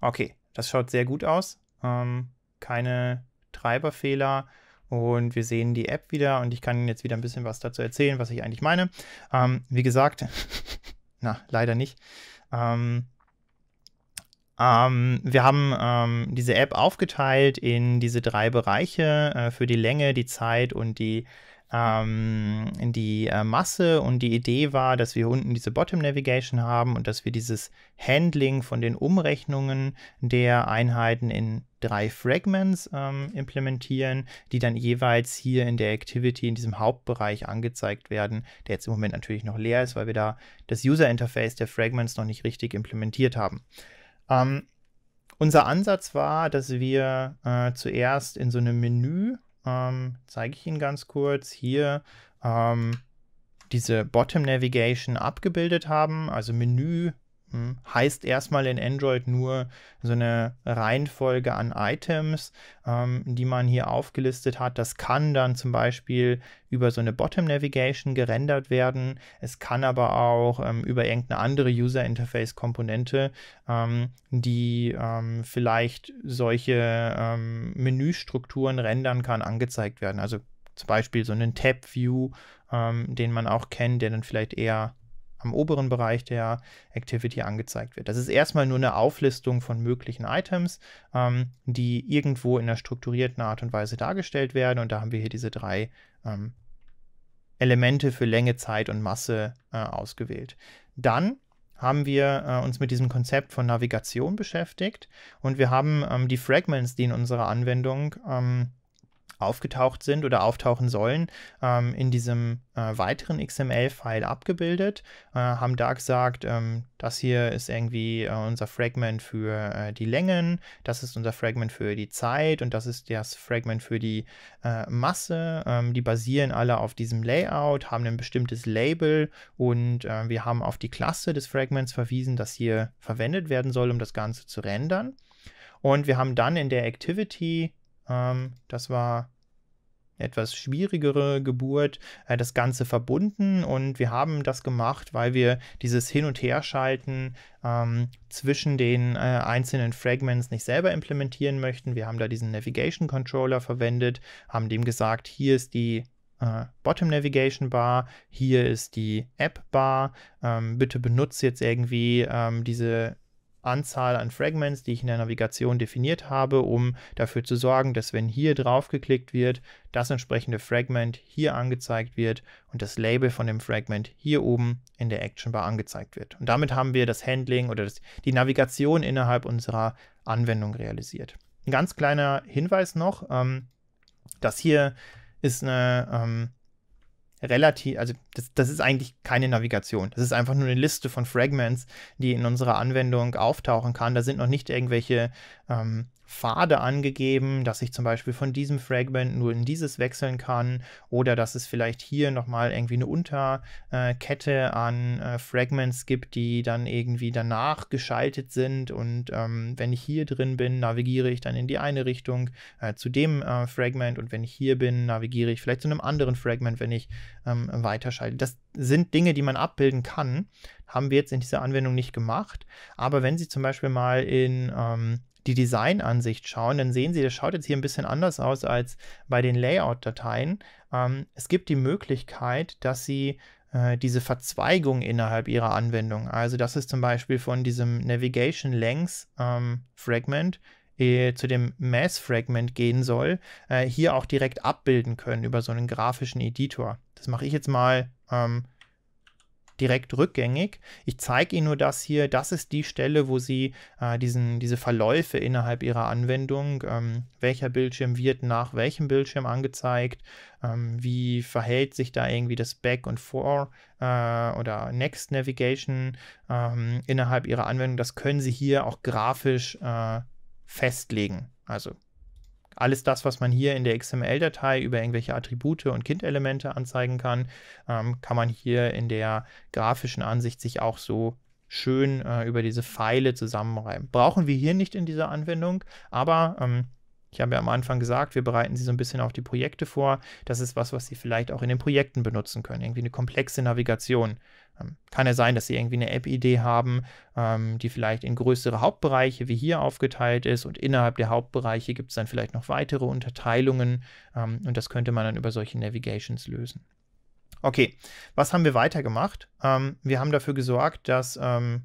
Okay, das schaut sehr gut aus. Ähm, keine Treiberfehler und wir sehen die App wieder und ich kann Ihnen jetzt wieder ein bisschen was dazu erzählen, was ich eigentlich meine. Ähm, wie gesagt, na, leider nicht. Ähm, ähm, wir haben ähm, diese App aufgeteilt in diese drei Bereiche äh, für die Länge, die Zeit und die ähm, die äh, Masse und die Idee war, dass wir unten diese Bottom Navigation haben und dass wir dieses Handling von den Umrechnungen der Einheiten in drei Fragments ähm, implementieren, die dann jeweils hier in der Activity in diesem Hauptbereich angezeigt werden, der jetzt im Moment natürlich noch leer ist, weil wir da das User Interface der Fragments noch nicht richtig implementiert haben. Ähm, unser Ansatz war, dass wir äh, zuerst in so einem Menü ähm, zeige ich Ihnen ganz kurz, hier ähm, diese Bottom Navigation abgebildet haben, also Menü, Mhm. Heißt erstmal in Android nur so eine Reihenfolge an Items, ähm, die man hier aufgelistet hat. Das kann dann zum Beispiel über so eine Bottom Navigation gerendert werden. Es kann aber auch ähm, über irgendeine andere User Interface Komponente, ähm, die ähm, vielleicht solche ähm, Menüstrukturen rendern kann, angezeigt werden. Also zum Beispiel so einen Tab View, ähm, den man auch kennt, der dann vielleicht eher am oberen Bereich der Activity angezeigt wird. Das ist erstmal nur eine Auflistung von möglichen Items, ähm, die irgendwo in einer strukturierten Art und Weise dargestellt werden. Und da haben wir hier diese drei ähm, Elemente für Länge, Zeit und Masse äh, ausgewählt. Dann haben wir äh, uns mit diesem Konzept von Navigation beschäftigt und wir haben ähm, die Fragments, die in unserer Anwendung ähm, aufgetaucht sind oder auftauchen sollen, ähm, in diesem äh, weiteren XML-File abgebildet, äh, haben da gesagt, ähm, das hier ist irgendwie äh, unser Fragment für äh, die Längen, das ist unser Fragment für die Zeit und das ist das Fragment für die äh, Masse. Ähm, die basieren alle auf diesem Layout, haben ein bestimmtes Label und äh, wir haben auf die Klasse des Fragments verwiesen, das hier verwendet werden soll, um das Ganze zu rendern. Und wir haben dann in der Activity ähm, das war etwas schwierigere Geburt äh, das Ganze verbunden und wir haben das gemacht, weil wir dieses Hin- und Herschalten ähm, zwischen den äh, einzelnen Fragments nicht selber implementieren möchten. Wir haben da diesen Navigation Controller verwendet, haben dem gesagt, hier ist die äh, Bottom Navigation Bar, hier ist die App Bar, ähm, bitte benutze jetzt irgendwie ähm, diese Anzahl an Fragments, die ich in der Navigation definiert habe, um dafür zu sorgen, dass wenn hier drauf geklickt wird, das entsprechende Fragment hier angezeigt wird und das Label von dem Fragment hier oben in der Actionbar angezeigt wird. Und damit haben wir das Handling oder das, die Navigation innerhalb unserer Anwendung realisiert. Ein ganz kleiner Hinweis noch, ähm, dass hier ist eine ähm, relativ, also das, das, ist eigentlich keine Navigation. Das ist einfach nur eine Liste von Fragments, die in unserer Anwendung auftauchen kann. Da sind noch nicht irgendwelche ähm, Pfade angegeben, dass ich zum Beispiel von diesem Fragment nur in dieses wechseln kann oder dass es vielleicht hier nochmal irgendwie eine Unterkette an äh, Fragments gibt, die dann irgendwie danach geschaltet sind und ähm, wenn ich hier drin bin, navigiere ich dann in die eine Richtung äh, zu dem äh, Fragment und wenn ich hier bin, navigiere ich vielleicht zu einem anderen Fragment, wenn ich ähm, weiterschalte. Das sind Dinge, die man abbilden kann, haben wir jetzt in dieser Anwendung nicht gemacht, aber wenn Sie zum Beispiel mal in ähm, die Designansicht schauen, dann sehen Sie, das schaut jetzt hier ein bisschen anders aus als bei den Layout-Dateien. Ähm, es gibt die Möglichkeit, dass Sie äh, diese Verzweigung innerhalb Ihrer Anwendung, also das ist zum Beispiel von diesem Navigation Length ähm, Fragment äh, zu dem Mass Fragment gehen soll, äh, hier auch direkt abbilden können über so einen grafischen Editor. Das mache ich jetzt mal ähm, direkt rückgängig. Ich zeige Ihnen nur das hier. Das ist die Stelle, wo Sie äh, diesen, diese Verläufe innerhalb Ihrer Anwendung, ähm, welcher Bildschirm wird nach welchem Bildschirm angezeigt, ähm, wie verhält sich da irgendwie das Back und Vor äh, oder Next Navigation ähm, innerhalb Ihrer Anwendung. Das können Sie hier auch grafisch äh, festlegen. Also alles das, was man hier in der XML-Datei über irgendwelche Attribute und Kindelemente anzeigen kann, ähm, kann man hier in der grafischen Ansicht sich auch so schön äh, über diese Pfeile zusammenreiben. Brauchen wir hier nicht in dieser Anwendung, aber ähm, ich habe ja am Anfang gesagt, wir bereiten sie so ein bisschen auf die Projekte vor. Das ist was, was sie vielleicht auch in den Projekten benutzen können. Irgendwie eine komplexe Navigation ähm, kann ja sein, dass Sie irgendwie eine App-Idee haben, ähm, die vielleicht in größere Hauptbereiche wie hier aufgeteilt ist und innerhalb der Hauptbereiche gibt es dann vielleicht noch weitere Unterteilungen ähm, und das könnte man dann über solche Navigations lösen. Okay, was haben wir weitergemacht? Ähm, wir haben dafür gesorgt, dass ähm,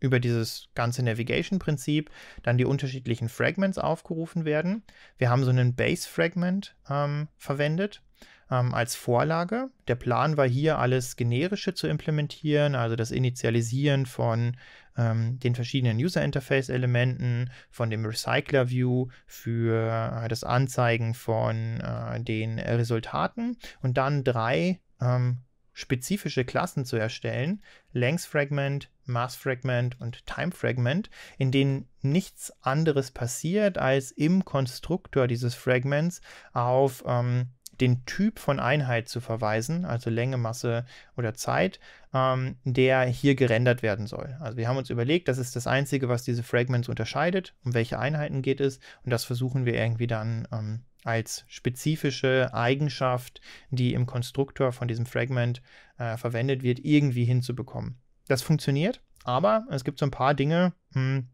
über dieses ganze Navigation-Prinzip dann die unterschiedlichen Fragments aufgerufen werden. Wir haben so einen Base-Fragment ähm, verwendet ähm, als Vorlage. Der Plan war hier, alles generische zu implementieren, also das Initialisieren von ähm, den verschiedenen User Interface Elementen, von dem Recycler View für äh, das Anzeigen von äh, den Resultaten und dann drei ähm, spezifische Klassen zu erstellen, Längsfragment, Maßfragment und Timefragment, in denen nichts anderes passiert, als im Konstruktor dieses Fragments auf ähm, den Typ von Einheit zu verweisen, also Länge, Masse oder Zeit, ähm, der hier gerendert werden soll. Also wir haben uns überlegt, das ist das Einzige, was diese Fragments unterscheidet, um welche Einheiten geht es und das versuchen wir irgendwie dann ähm, als spezifische Eigenschaft, die im Konstruktor von diesem Fragment äh, verwendet wird, irgendwie hinzubekommen. Das funktioniert, aber es gibt so ein paar Dinge, mh, hm,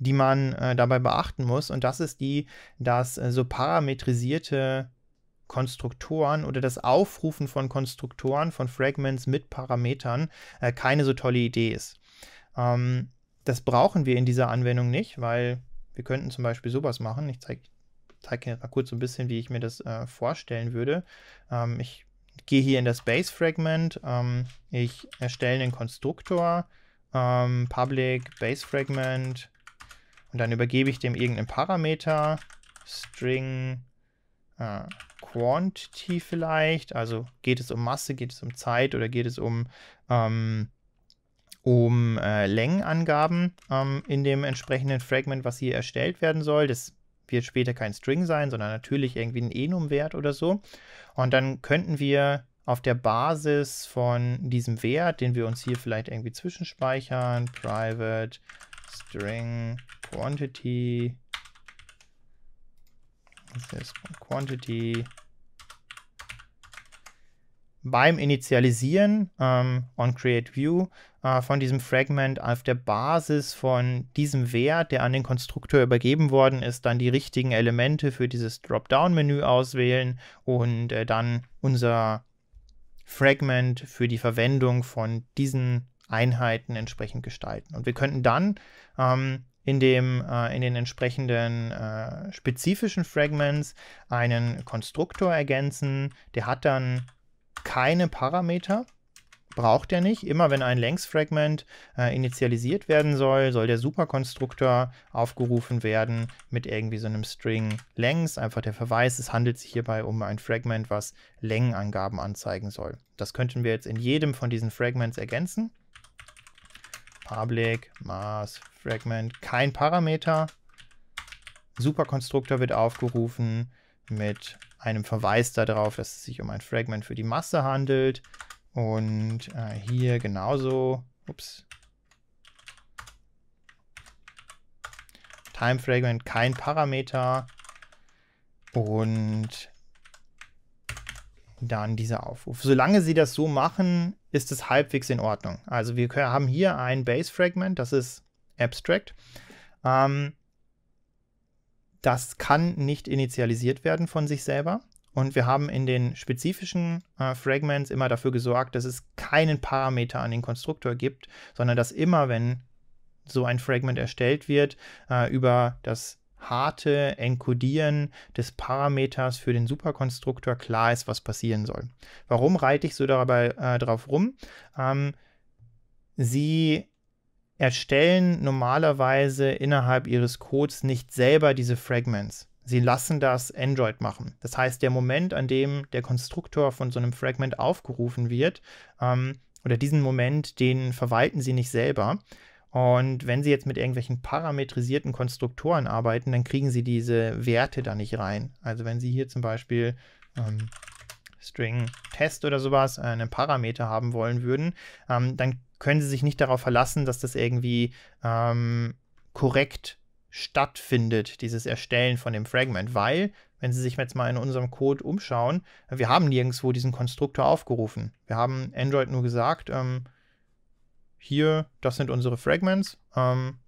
die man äh, dabei beachten muss. Und das ist die, dass äh, so parametrisierte Konstruktoren oder das Aufrufen von Konstruktoren, von Fragments mit Parametern äh, keine so tolle Idee ist. Ähm, das brauchen wir in dieser Anwendung nicht, weil wir könnten zum Beispiel sowas machen. Ich zeige zeig jetzt mal kurz so ein bisschen, wie ich mir das äh, vorstellen würde. Ähm, ich gehe hier in das Base-Fragment, ähm, ich erstelle einen Konstruktor, ähm, public Base-Fragment und dann übergebe ich dem irgendeinen Parameter, String, äh, Quantity vielleicht? Also geht es um Masse, geht es um Zeit oder geht es um, ähm, um äh, Längenangaben ähm, in dem entsprechenden Fragment, was hier erstellt werden soll? Das wird später kein String sein, sondern natürlich irgendwie ein Enum-Wert oder so. Und dann könnten wir auf der Basis von diesem Wert, den wir uns hier vielleicht irgendwie zwischenspeichern, private string quantity Instance Quantity beim Initialisieren ähm, on Create View äh, von diesem Fragment auf der Basis von diesem Wert, der an den Konstruktor übergeben worden ist, dann die richtigen Elemente für dieses Dropdown-Menü auswählen und äh, dann unser Fragment für die Verwendung von diesen Einheiten entsprechend gestalten. Und wir könnten dann ähm, in, dem, äh, in den entsprechenden äh, spezifischen Fragments einen Konstruktor ergänzen. Der hat dann keine Parameter, braucht er nicht. Immer wenn ein Längsfragment äh, initialisiert werden soll, soll der Superkonstruktor aufgerufen werden mit irgendwie so einem String Längs. Einfach der Verweis, es handelt sich hierbei um ein Fragment, was Längenangaben anzeigen soll. Das könnten wir jetzt in jedem von diesen Fragments ergänzen public maß fragment kein Parameter. Superkonstruktor wird aufgerufen mit einem Verweis darauf, dass es sich um ein Fragment für die Masse handelt. Und äh, hier genauso, ups, Time Fragment kein Parameter und dann dieser Aufruf. Solange Sie das so machen, ist es halbwegs in Ordnung. Also wir haben hier ein Base-Fragment, das ist Abstract. Ähm, das kann nicht initialisiert werden von sich selber. Und wir haben in den spezifischen äh, Fragments immer dafür gesorgt, dass es keinen Parameter an den Konstruktor gibt, sondern dass immer, wenn so ein Fragment erstellt wird, äh, über das harte Enkodieren des Parameters für den Superkonstruktor klar ist, was passieren soll. Warum reite ich so dabei äh, drauf rum? Ähm, sie erstellen normalerweise innerhalb ihres Codes nicht selber diese Fragments. Sie lassen das Android machen. Das heißt, der Moment, an dem der Konstruktor von so einem Fragment aufgerufen wird, ähm, oder diesen Moment, den verwalten sie nicht selber. Und wenn Sie jetzt mit irgendwelchen parametrisierten Konstruktoren arbeiten, dann kriegen Sie diese Werte da nicht rein. Also wenn Sie hier zum Beispiel ähm, String Test oder sowas, äh, einen Parameter haben wollen würden, ähm, dann können Sie sich nicht darauf verlassen, dass das irgendwie ähm, korrekt stattfindet, dieses Erstellen von dem Fragment, weil, wenn Sie sich jetzt mal in unserem Code umschauen, wir haben nirgendwo diesen Konstruktor aufgerufen. Wir haben Android nur gesagt, ähm, hier, das sind unsere Fragments. Ähm,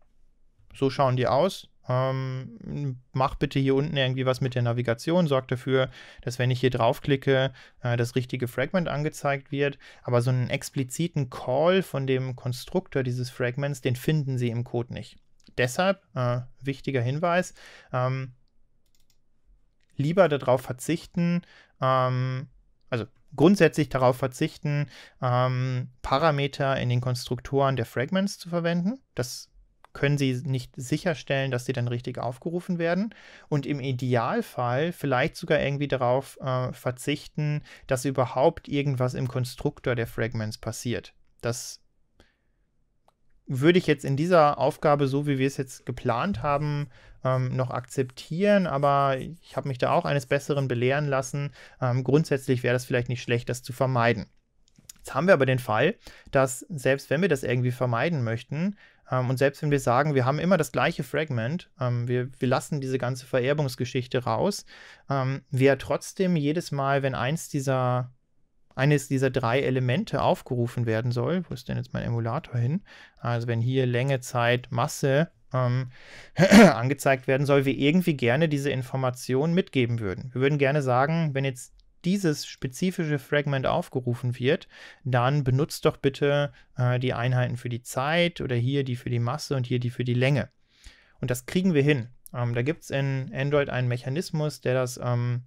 so schauen die aus. Ähm, mach bitte hier unten irgendwie was mit der Navigation. Sorg dafür, dass wenn ich hier draufklicke, äh, das richtige Fragment angezeigt wird. Aber so einen expliziten Call von dem Konstruktor dieses Fragments, den finden Sie im Code nicht. Deshalb, äh, wichtiger Hinweis, ähm, lieber darauf verzichten, ähm, also grundsätzlich darauf verzichten, ähm, Parameter in den Konstruktoren der Fragments zu verwenden. Das können sie nicht sicherstellen, dass sie dann richtig aufgerufen werden. Und im Idealfall vielleicht sogar irgendwie darauf äh, verzichten, dass überhaupt irgendwas im Konstruktor der Fragments passiert. Das würde ich jetzt in dieser Aufgabe, so wie wir es jetzt geplant haben, ähm, noch akzeptieren, aber ich habe mich da auch eines Besseren belehren lassen. Ähm, grundsätzlich wäre das vielleicht nicht schlecht, das zu vermeiden. Jetzt haben wir aber den Fall, dass selbst wenn wir das irgendwie vermeiden möchten, ähm, und selbst wenn wir sagen, wir haben immer das gleiche Fragment, ähm, wir, wir, lassen diese ganze Vererbungsgeschichte raus, ähm, wir trotzdem jedes Mal, wenn eins dieser, eines dieser drei Elemente aufgerufen werden soll, wo ist denn jetzt mein Emulator hin? Also wenn hier Länge, Zeit, Masse ähm, angezeigt werden soll, wir irgendwie gerne diese Information mitgeben würden. Wir würden gerne sagen, wenn jetzt dieses spezifische Fragment aufgerufen wird, dann benutzt doch bitte äh, die Einheiten für die Zeit oder hier die für die Masse und hier die für die Länge. Und das kriegen wir hin. Ähm, da gibt es in Android einen Mechanismus, der das ähm,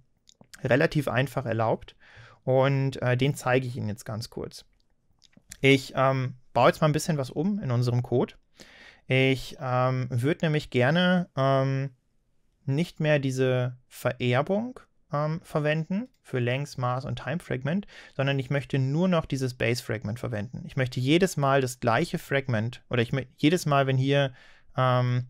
relativ einfach erlaubt. Und äh, den zeige ich Ihnen jetzt ganz kurz. Ich ähm, baue jetzt mal ein bisschen was um in unserem Code. Ich ähm, würde nämlich gerne ähm, nicht mehr diese Vererbung ähm, verwenden für Length, Maß und Time Fragment, sondern ich möchte nur noch dieses Base Fragment verwenden. Ich möchte jedes Mal das gleiche Fragment oder ich jedes Mal, wenn hier ähm,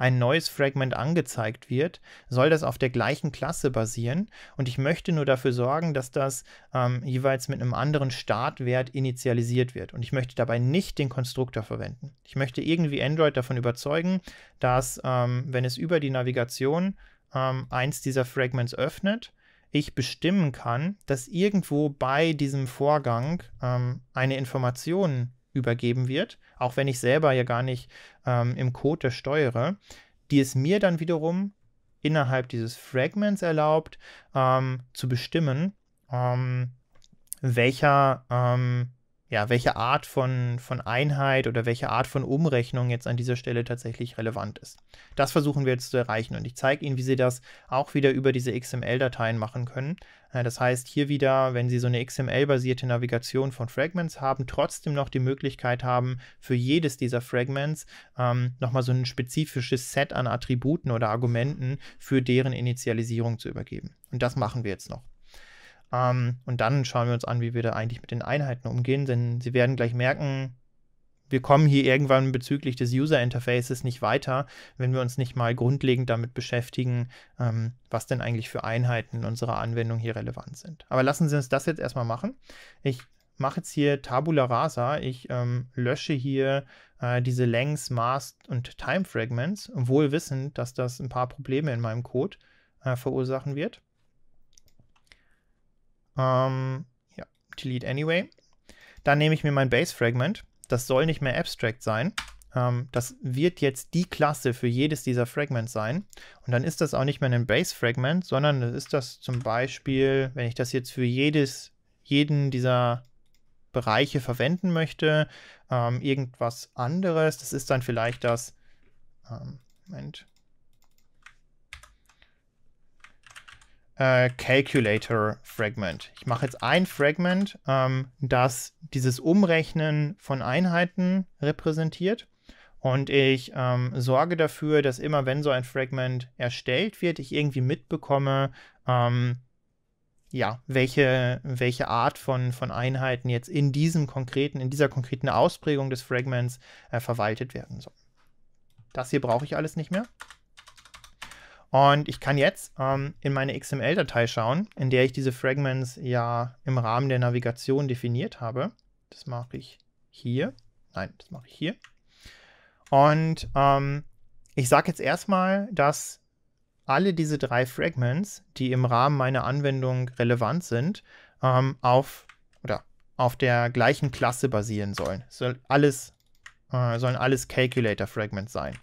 ein neues Fragment angezeigt wird, soll das auf der gleichen Klasse basieren und ich möchte nur dafür sorgen, dass das ähm, jeweils mit einem anderen Startwert initialisiert wird. Und ich möchte dabei nicht den Konstruktor verwenden. Ich möchte irgendwie Android davon überzeugen, dass ähm, wenn es über die Navigation ähm, eins dieser Fragments öffnet, ich bestimmen kann, dass irgendwo bei diesem Vorgang ähm, eine Information übergeben wird, auch wenn ich selber ja gar nicht ähm, im Code das steuere, die es mir dann wiederum innerhalb dieses Fragments erlaubt, ähm, zu bestimmen, ähm, welcher, ähm, ja, welche Art von, von Einheit oder welche Art von Umrechnung jetzt an dieser Stelle tatsächlich relevant ist. Das versuchen wir jetzt zu erreichen und ich zeige Ihnen, wie Sie das auch wieder über diese XML-Dateien machen können, äh, das heißt, hier wieder, wenn Sie so eine XML-basierte Navigation von Fragments haben, trotzdem noch die Möglichkeit haben, für jedes dieser Fragments ähm, nochmal so ein spezifisches Set an Attributen oder Argumenten für deren Initialisierung zu übergeben. Und das machen wir jetzt noch. Ähm, und dann schauen wir uns an, wie wir da eigentlich mit den Einheiten umgehen, denn Sie werden gleich merken, wir kommen hier irgendwann bezüglich des User Interfaces nicht weiter, wenn wir uns nicht mal grundlegend damit beschäftigen, ähm, was denn eigentlich für Einheiten in unserer Anwendung hier relevant sind. Aber lassen Sie uns das jetzt erstmal machen. Ich mache jetzt hier Tabula Rasa. Ich ähm, lösche hier äh, diese Lengths, Maß und Time Fragments, wohl wissend, dass das ein paar Probleme in meinem Code äh, verursachen wird. Ähm, ja, delete anyway. Dann nehme ich mir mein Base Fragment das soll nicht mehr abstract sein. Ähm, das wird jetzt die Klasse für jedes dieser Fragments sein. Und dann ist das auch nicht mehr ein Base-Fragment, sondern das ist das zum Beispiel, wenn ich das jetzt für jedes, jeden dieser Bereiche verwenden möchte, ähm, irgendwas anderes. Das ist dann vielleicht das, ähm, Moment, äh, Calculator Fragment. Ich mache jetzt ein Fragment, ähm, das dieses Umrechnen von Einheiten repräsentiert. Und ich ähm, sorge dafür, dass immer, wenn so ein Fragment erstellt wird, ich irgendwie mitbekomme, ähm, ja, welche, welche Art von, von Einheiten jetzt in diesem konkreten, in dieser konkreten Ausprägung des Fragments äh, verwaltet werden soll. Das hier brauche ich alles nicht mehr. Und ich kann jetzt ähm, in meine XML-Datei schauen, in der ich diese Fragments ja im Rahmen der Navigation definiert habe. Das mache ich hier. Nein, das mache ich hier. Und ähm, ich sage jetzt erstmal, dass alle diese drei Fragments, die im Rahmen meiner Anwendung relevant sind, ähm, auf oder auf der gleichen Klasse basieren sollen. Soll alles, äh, sollen alles Calculator-Fragments sein.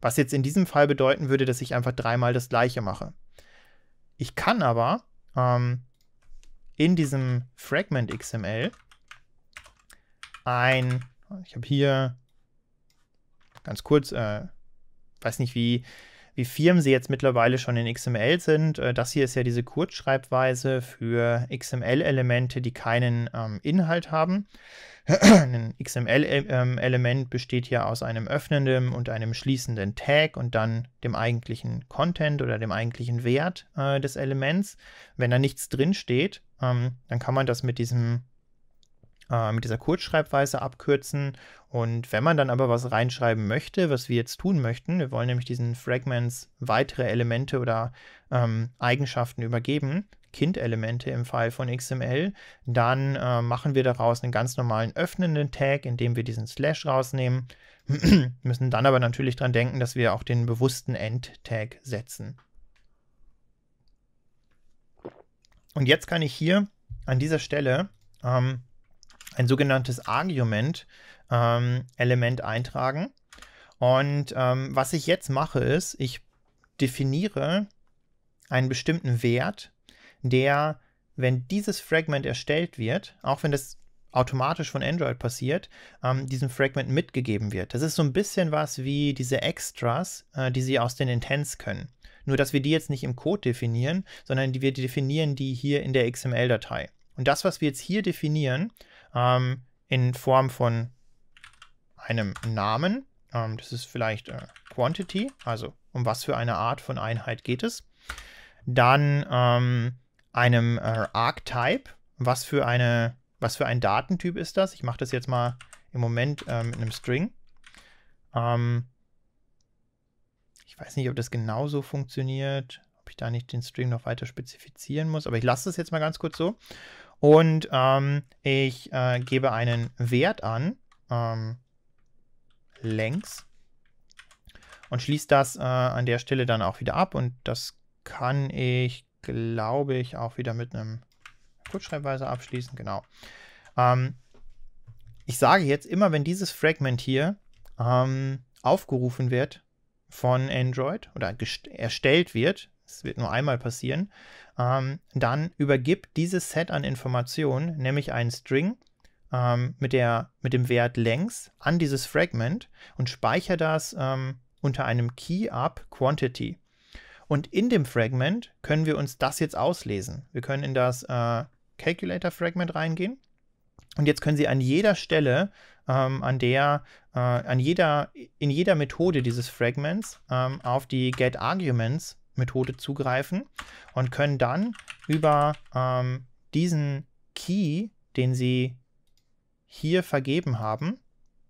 Was jetzt in diesem Fall bedeuten würde, dass ich einfach dreimal das gleiche mache. Ich kann aber ähm, in diesem Fragment XML ein, ich habe hier ganz kurz, äh, weiß nicht wie, wie Firmen sie jetzt mittlerweile schon in XML sind. Äh, das hier ist ja diese Kurzschreibweise für XML-Elemente, die keinen ähm, Inhalt haben ein XML-Element ähm, besteht ja aus einem öffnenden und einem schließenden Tag und dann dem eigentlichen Content oder dem eigentlichen Wert äh, des Elements. Wenn da nichts drinsteht, ähm, dann kann man das mit diesem äh, mit dieser Kurzschreibweise abkürzen. Und wenn man dann aber was reinschreiben möchte, was wir jetzt tun möchten, wir wollen nämlich diesen Fragments weitere Elemente oder ähm, Eigenschaften übergeben, Kind-Elemente im Fall von XML, dann äh, machen wir daraus einen ganz normalen öffnenden Tag, indem wir diesen Slash rausnehmen, müssen dann aber natürlich daran denken, dass wir auch den bewussten End-Tag setzen. Und jetzt kann ich hier an dieser Stelle ähm, ein sogenanntes Argument-Element ähm, eintragen. Und ähm, was ich jetzt mache, ist, ich definiere einen bestimmten Wert der, wenn dieses Fragment erstellt wird, auch wenn das automatisch von Android passiert, ähm, diesem Fragment mitgegeben wird. Das ist so ein bisschen was wie diese Extras, äh, die sie aus den Intents können. Nur, dass wir die jetzt nicht im Code definieren, sondern die, wir definieren die hier in der XML-Datei. Und das, was wir jetzt hier definieren, ähm, in Form von einem Namen, ähm, das ist vielleicht äh, Quantity, also um was für eine Art von Einheit geht es, dann ähm, einem äh, Archetype. Was für, eine, was für ein Datentyp ist das? Ich mache das jetzt mal im Moment äh, mit einem String. Ähm, ich weiß nicht, ob das genauso funktioniert, ob ich da nicht den String noch weiter spezifizieren muss, aber ich lasse das jetzt mal ganz kurz so. Und ähm, ich äh, gebe einen Wert an, ähm, längs, und schließe das äh, an der Stelle dann auch wieder ab. Und das kann ich glaube ich, auch wieder mit einem Kurzschreibweise abschließen. Genau. Ähm, ich sage jetzt immer, wenn dieses Fragment hier ähm, aufgerufen wird von Android oder erstellt wird, es wird nur einmal passieren, ähm, dann übergibt dieses Set an Informationen, nämlich einen String ähm, mit, der, mit dem Wert Längs an dieses Fragment und speichert das ähm, unter einem Key up Quantity. Und in dem Fragment können wir uns das jetzt auslesen. Wir können in das äh, Calculator-Fragment reingehen. Und jetzt können Sie an jeder Stelle, ähm, an der, äh, an jeder, in jeder Methode dieses Fragments ähm, auf die GetArguments-Methode zugreifen und können dann über ähm, diesen Key, den Sie hier vergeben haben,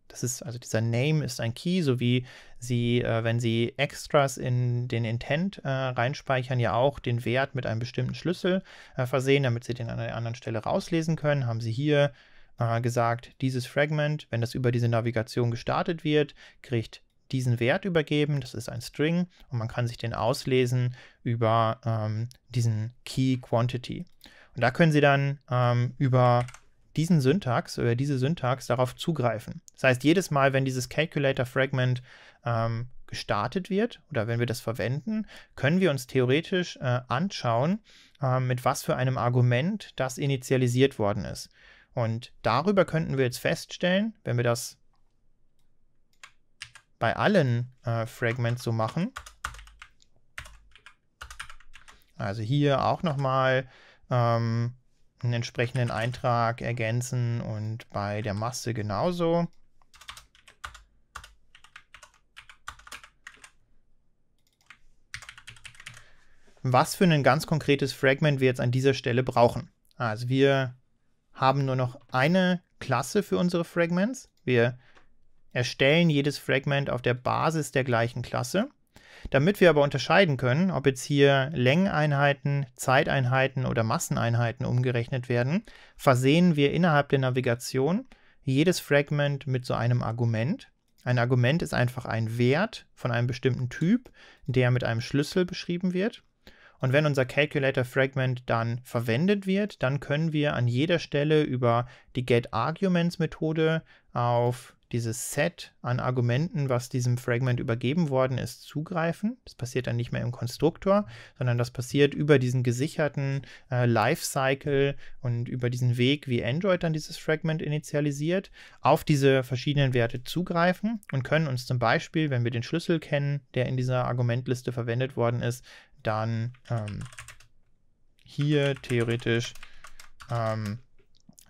das ist, also dieser Name ist ein Key, so wie Sie, äh, wenn Sie Extras in den Intent äh, reinspeichern, ja auch den Wert mit einem bestimmten Schlüssel äh, versehen, damit Sie den an der anderen Stelle rauslesen können. Haben Sie hier äh, gesagt, dieses Fragment, wenn das über diese Navigation gestartet wird, kriegt diesen Wert übergeben, das ist ein String und man kann sich den auslesen über ähm, diesen Key Quantity. Und da können Sie dann ähm, über diesen Syntax oder diese Syntax darauf zugreifen. Das heißt, jedes Mal, wenn dieses Calculator-Fragment ähm, gestartet wird oder wenn wir das verwenden, können wir uns theoretisch äh, anschauen, äh, mit was für einem Argument das initialisiert worden ist. Und darüber könnten wir jetzt feststellen, wenn wir das bei allen äh, Fragments so machen, also hier auch nochmal ähm, einen entsprechenden Eintrag ergänzen und bei der Masse genauso. Was für ein ganz konkretes Fragment wir jetzt an dieser Stelle brauchen. Also wir haben nur noch eine Klasse für unsere Fragments. Wir erstellen jedes Fragment auf der Basis der gleichen Klasse. Damit wir aber unterscheiden können, ob jetzt hier Längeneinheiten, Zeiteinheiten oder Masseneinheiten umgerechnet werden, versehen wir innerhalb der Navigation jedes Fragment mit so einem Argument. Ein Argument ist einfach ein Wert von einem bestimmten Typ, der mit einem Schlüssel beschrieben wird. Und wenn unser Calculator Fragment dann verwendet wird, dann können wir an jeder Stelle über die GetArguments Methode auf dieses Set an Argumenten, was diesem Fragment übergeben worden ist, zugreifen. Das passiert dann nicht mehr im Konstruktor, sondern das passiert über diesen gesicherten äh, Lifecycle und über diesen Weg, wie Android dann dieses Fragment initialisiert, auf diese verschiedenen Werte zugreifen und können uns zum Beispiel, wenn wir den Schlüssel kennen, der in dieser Argumentliste verwendet worden ist, dann ähm, hier theoretisch ähm,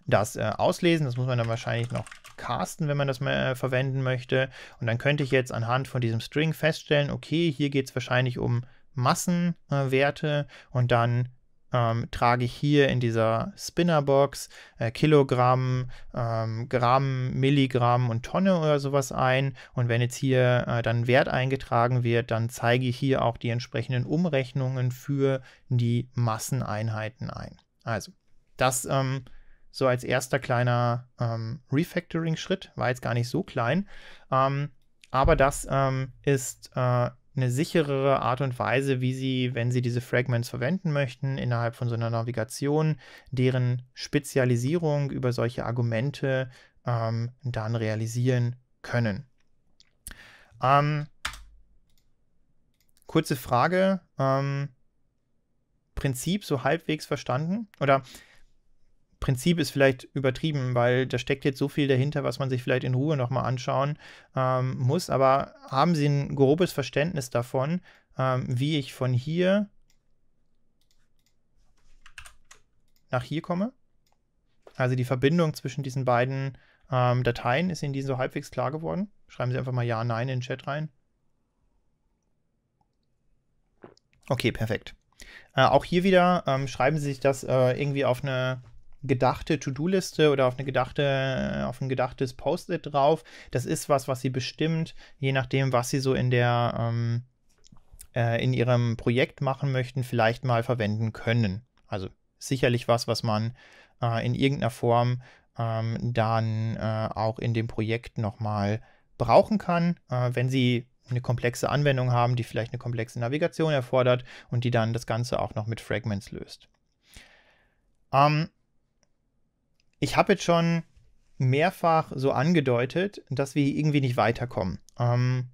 das äh, auslesen. Das muss man dann wahrscheinlich noch casten, wenn man das mal äh, verwenden möchte. Und dann könnte ich jetzt anhand von diesem String feststellen, okay, hier geht es wahrscheinlich um Massenwerte äh, und dann ähm, trage ich hier in dieser Spinnerbox äh, Kilogramm, ähm, Gramm, Milligramm und Tonne oder sowas ein. Und wenn jetzt hier äh, dann Wert eingetragen wird, dann zeige ich hier auch die entsprechenden Umrechnungen für die Masseneinheiten ein. Also, das ähm, so als erster kleiner ähm, Refactoring-Schritt, war jetzt gar nicht so klein. Ähm, aber das ähm, ist äh, eine sicherere Art und Weise, wie Sie, wenn Sie diese Fragments verwenden möchten, innerhalb von so einer Navigation, deren Spezialisierung über solche Argumente ähm, dann realisieren können. Ähm, kurze Frage. Ähm, Prinzip so halbwegs verstanden? Oder Prinzip ist vielleicht übertrieben, weil da steckt jetzt so viel dahinter, was man sich vielleicht in Ruhe nochmal anschauen ähm, muss. Aber haben Sie ein grobes Verständnis davon, ähm, wie ich von hier nach hier komme? Also die Verbindung zwischen diesen beiden ähm, Dateien ist Ihnen die so halbwegs klar geworden? Schreiben Sie einfach mal Ja, Nein in den Chat rein. Okay, perfekt. Äh, auch hier wieder ähm, schreiben Sie sich das äh, irgendwie auf eine gedachte To-Do-Liste oder auf eine gedachte, äh, auf ein gedachtes Post-it drauf. Das ist was, was sie bestimmt, je nachdem, was sie so in der ähm, äh, in ihrem Projekt machen möchten, vielleicht mal verwenden können. Also sicherlich was, was man äh, in irgendeiner Form ähm, dann äh, auch in dem Projekt nochmal brauchen kann, äh, wenn sie eine komplexe Anwendung haben, die vielleicht eine komplexe Navigation erfordert und die dann das Ganze auch noch mit Fragments löst. Ähm, ich habe jetzt schon mehrfach so angedeutet, dass wir irgendwie nicht weiterkommen. Ähm,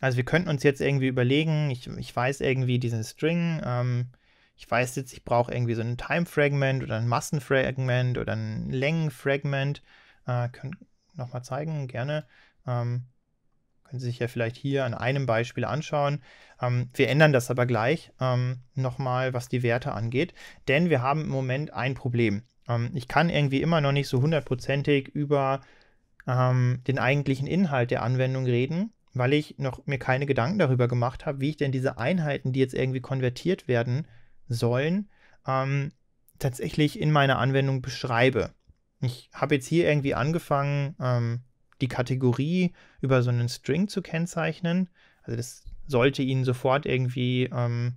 also wir könnten uns jetzt irgendwie überlegen, ich, ich weiß irgendwie diesen String, ähm, ich weiß jetzt, ich brauche irgendwie so ein Time-Fragment oder ein Massenfragment oder ein Längenfragment. Äh, können nochmal zeigen, gerne. Ähm, können Sie sich ja vielleicht hier an einem Beispiel anschauen. Ähm, wir ändern das aber gleich ähm, nochmal, was die Werte angeht, denn wir haben im Moment ein Problem. Ähm, ich kann irgendwie immer noch nicht so hundertprozentig über ähm, den eigentlichen Inhalt der Anwendung reden, weil ich noch mir keine Gedanken darüber gemacht habe, wie ich denn diese Einheiten, die jetzt irgendwie konvertiert werden sollen, ähm, tatsächlich in meiner Anwendung beschreibe. Ich habe jetzt hier irgendwie angefangen, ähm, die Kategorie über so einen String zu kennzeichnen. Also das sollte Ihnen sofort irgendwie ähm,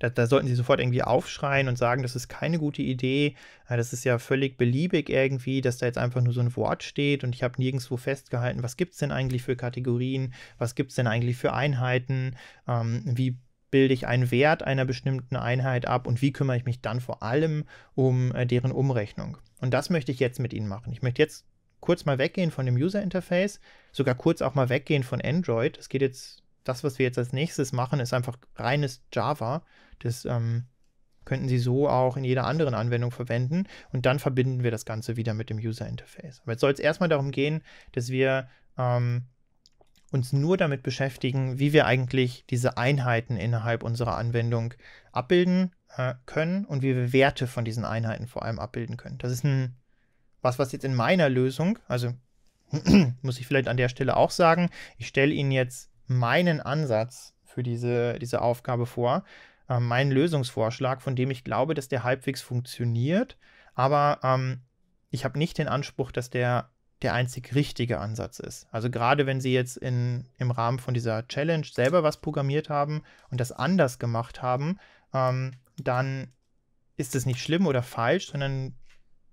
da, da, sollten sie sofort irgendwie aufschreien und sagen, das ist keine gute Idee, äh, das ist ja völlig beliebig irgendwie, dass da jetzt einfach nur so ein Wort steht und ich habe nirgendwo festgehalten, was gibt es denn eigentlich für Kategorien, was gibt es denn eigentlich für Einheiten, ähm, wie bilde ich einen Wert einer bestimmten Einheit ab und wie kümmere ich mich dann vor allem um äh, deren Umrechnung. Und das möchte ich jetzt mit Ihnen machen. Ich möchte jetzt kurz mal weggehen von dem User Interface, sogar kurz auch mal weggehen von Android. Es geht jetzt das, was wir jetzt als nächstes machen, ist einfach reines Java. Das ähm, könnten Sie so auch in jeder anderen Anwendung verwenden. Und dann verbinden wir das Ganze wieder mit dem User Interface. Aber jetzt soll es erstmal darum gehen, dass wir ähm, uns nur damit beschäftigen, wie wir eigentlich diese Einheiten innerhalb unserer Anwendung abbilden äh, können und wie wir Werte von diesen Einheiten vor allem abbilden können. Das ist ein, was, was jetzt in meiner Lösung, also muss ich vielleicht an der Stelle auch sagen, ich stelle Ihnen jetzt meinen Ansatz für diese, diese Aufgabe vor, äh, meinen Lösungsvorschlag, von dem ich glaube, dass der halbwegs funktioniert, aber ähm, ich habe nicht den Anspruch, dass der der einzig richtige Ansatz ist. Also gerade wenn Sie jetzt in, im Rahmen von dieser Challenge selber was programmiert haben und das anders gemacht haben, ähm, dann ist es nicht schlimm oder falsch, sondern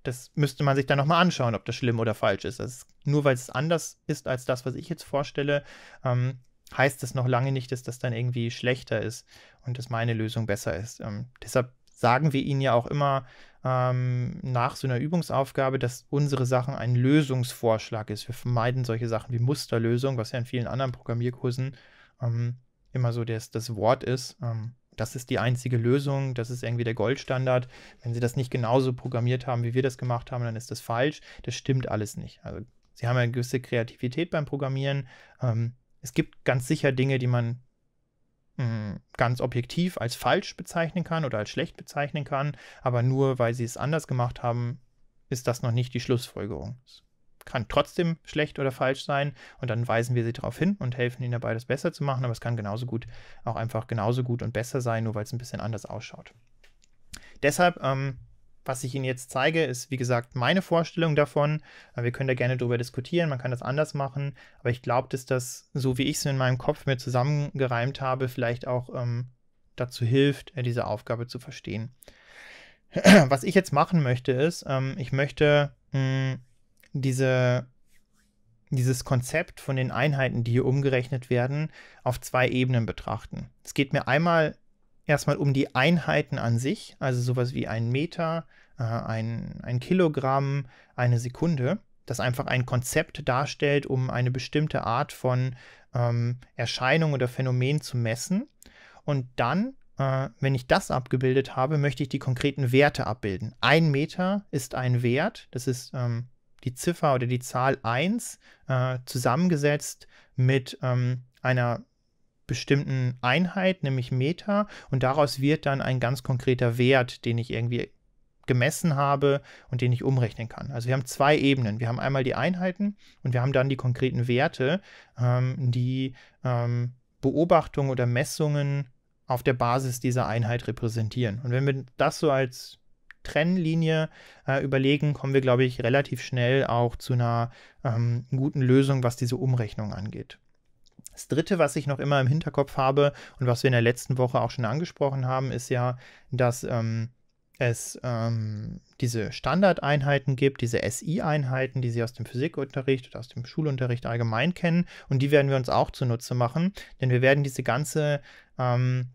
das müsste man sich dann nochmal anschauen, ob das schlimm oder falsch ist. Also nur weil es anders ist als das, was ich jetzt vorstelle, ähm, heißt das noch lange nicht, dass das dann irgendwie schlechter ist und dass meine Lösung besser ist. Ähm, deshalb sagen wir Ihnen ja auch immer ähm, nach so einer Übungsaufgabe, dass unsere Sachen ein Lösungsvorschlag ist. Wir vermeiden solche Sachen wie Musterlösung, was ja in vielen anderen Programmierkursen ähm, immer so das, das Wort ist. Ähm, das ist die einzige Lösung, das ist irgendwie der Goldstandard. Wenn Sie das nicht genauso programmiert haben, wie wir das gemacht haben, dann ist das falsch. Das stimmt alles nicht. Also Sie haben ja eine gewisse Kreativität beim Programmieren. Ähm, es gibt ganz sicher Dinge, die man hm, ganz objektiv als falsch bezeichnen kann oder als schlecht bezeichnen kann, aber nur weil sie es anders gemacht haben, ist das noch nicht die Schlussfolgerung. Es kann trotzdem schlecht oder falsch sein und dann weisen wir sie darauf hin und helfen ihnen dabei, das besser zu machen, aber es kann genauso gut auch einfach genauso gut und besser sein, nur weil es ein bisschen anders ausschaut. Deshalb ähm, was ich Ihnen jetzt zeige, ist wie gesagt meine Vorstellung davon. Äh, wir können da gerne drüber diskutieren, man kann das anders machen, aber ich glaube, dass das, so wie ich es in meinem Kopf mir zusammengereimt habe, vielleicht auch ähm, dazu hilft, äh, diese Aufgabe zu verstehen. was ich jetzt machen möchte, ist, ähm, ich möchte mh, hm, diese, dieses Konzept von den Einheiten, die hier umgerechnet werden, auf zwei Ebenen betrachten. Es geht mir einmal erstmal um die Einheiten an sich, also sowas wie ein Meter, äh, ein, ein Kilogramm, eine Sekunde, das einfach ein Konzept darstellt, um eine bestimmte Art von ähm, Erscheinung oder Phänomen zu messen. Und dann, äh, wenn ich das abgebildet habe, möchte ich die konkreten Werte abbilden. Ein Meter ist ein Wert, das ist ähm, die Ziffer oder die Zahl 1 äh, zusammengesetzt mit ähm, einer bestimmten Einheit, nämlich Meter, und daraus wird dann ein ganz konkreter Wert, den ich irgendwie gemessen habe und den ich umrechnen kann. Also wir haben zwei Ebenen. Wir haben einmal die Einheiten und wir haben dann die konkreten Werte, ähm, die ähm, Beobachtungen oder Messungen auf der Basis dieser Einheit repräsentieren. Und wenn wir das so als Trennlinie äh, überlegen, kommen wir, glaube ich, relativ schnell auch zu einer ähm, guten Lösung, was diese Umrechnung angeht. Das Dritte, was ich noch immer im Hinterkopf habe und was wir in der letzten Woche auch schon angesprochen haben, ist ja, dass ähm, es ähm, diese Standardeinheiten gibt, diese SI-Einheiten, die Sie aus dem Physikunterricht oder aus dem Schulunterricht allgemein kennen. Und die werden wir uns auch zunutze machen, denn wir werden diese ganze, ähm,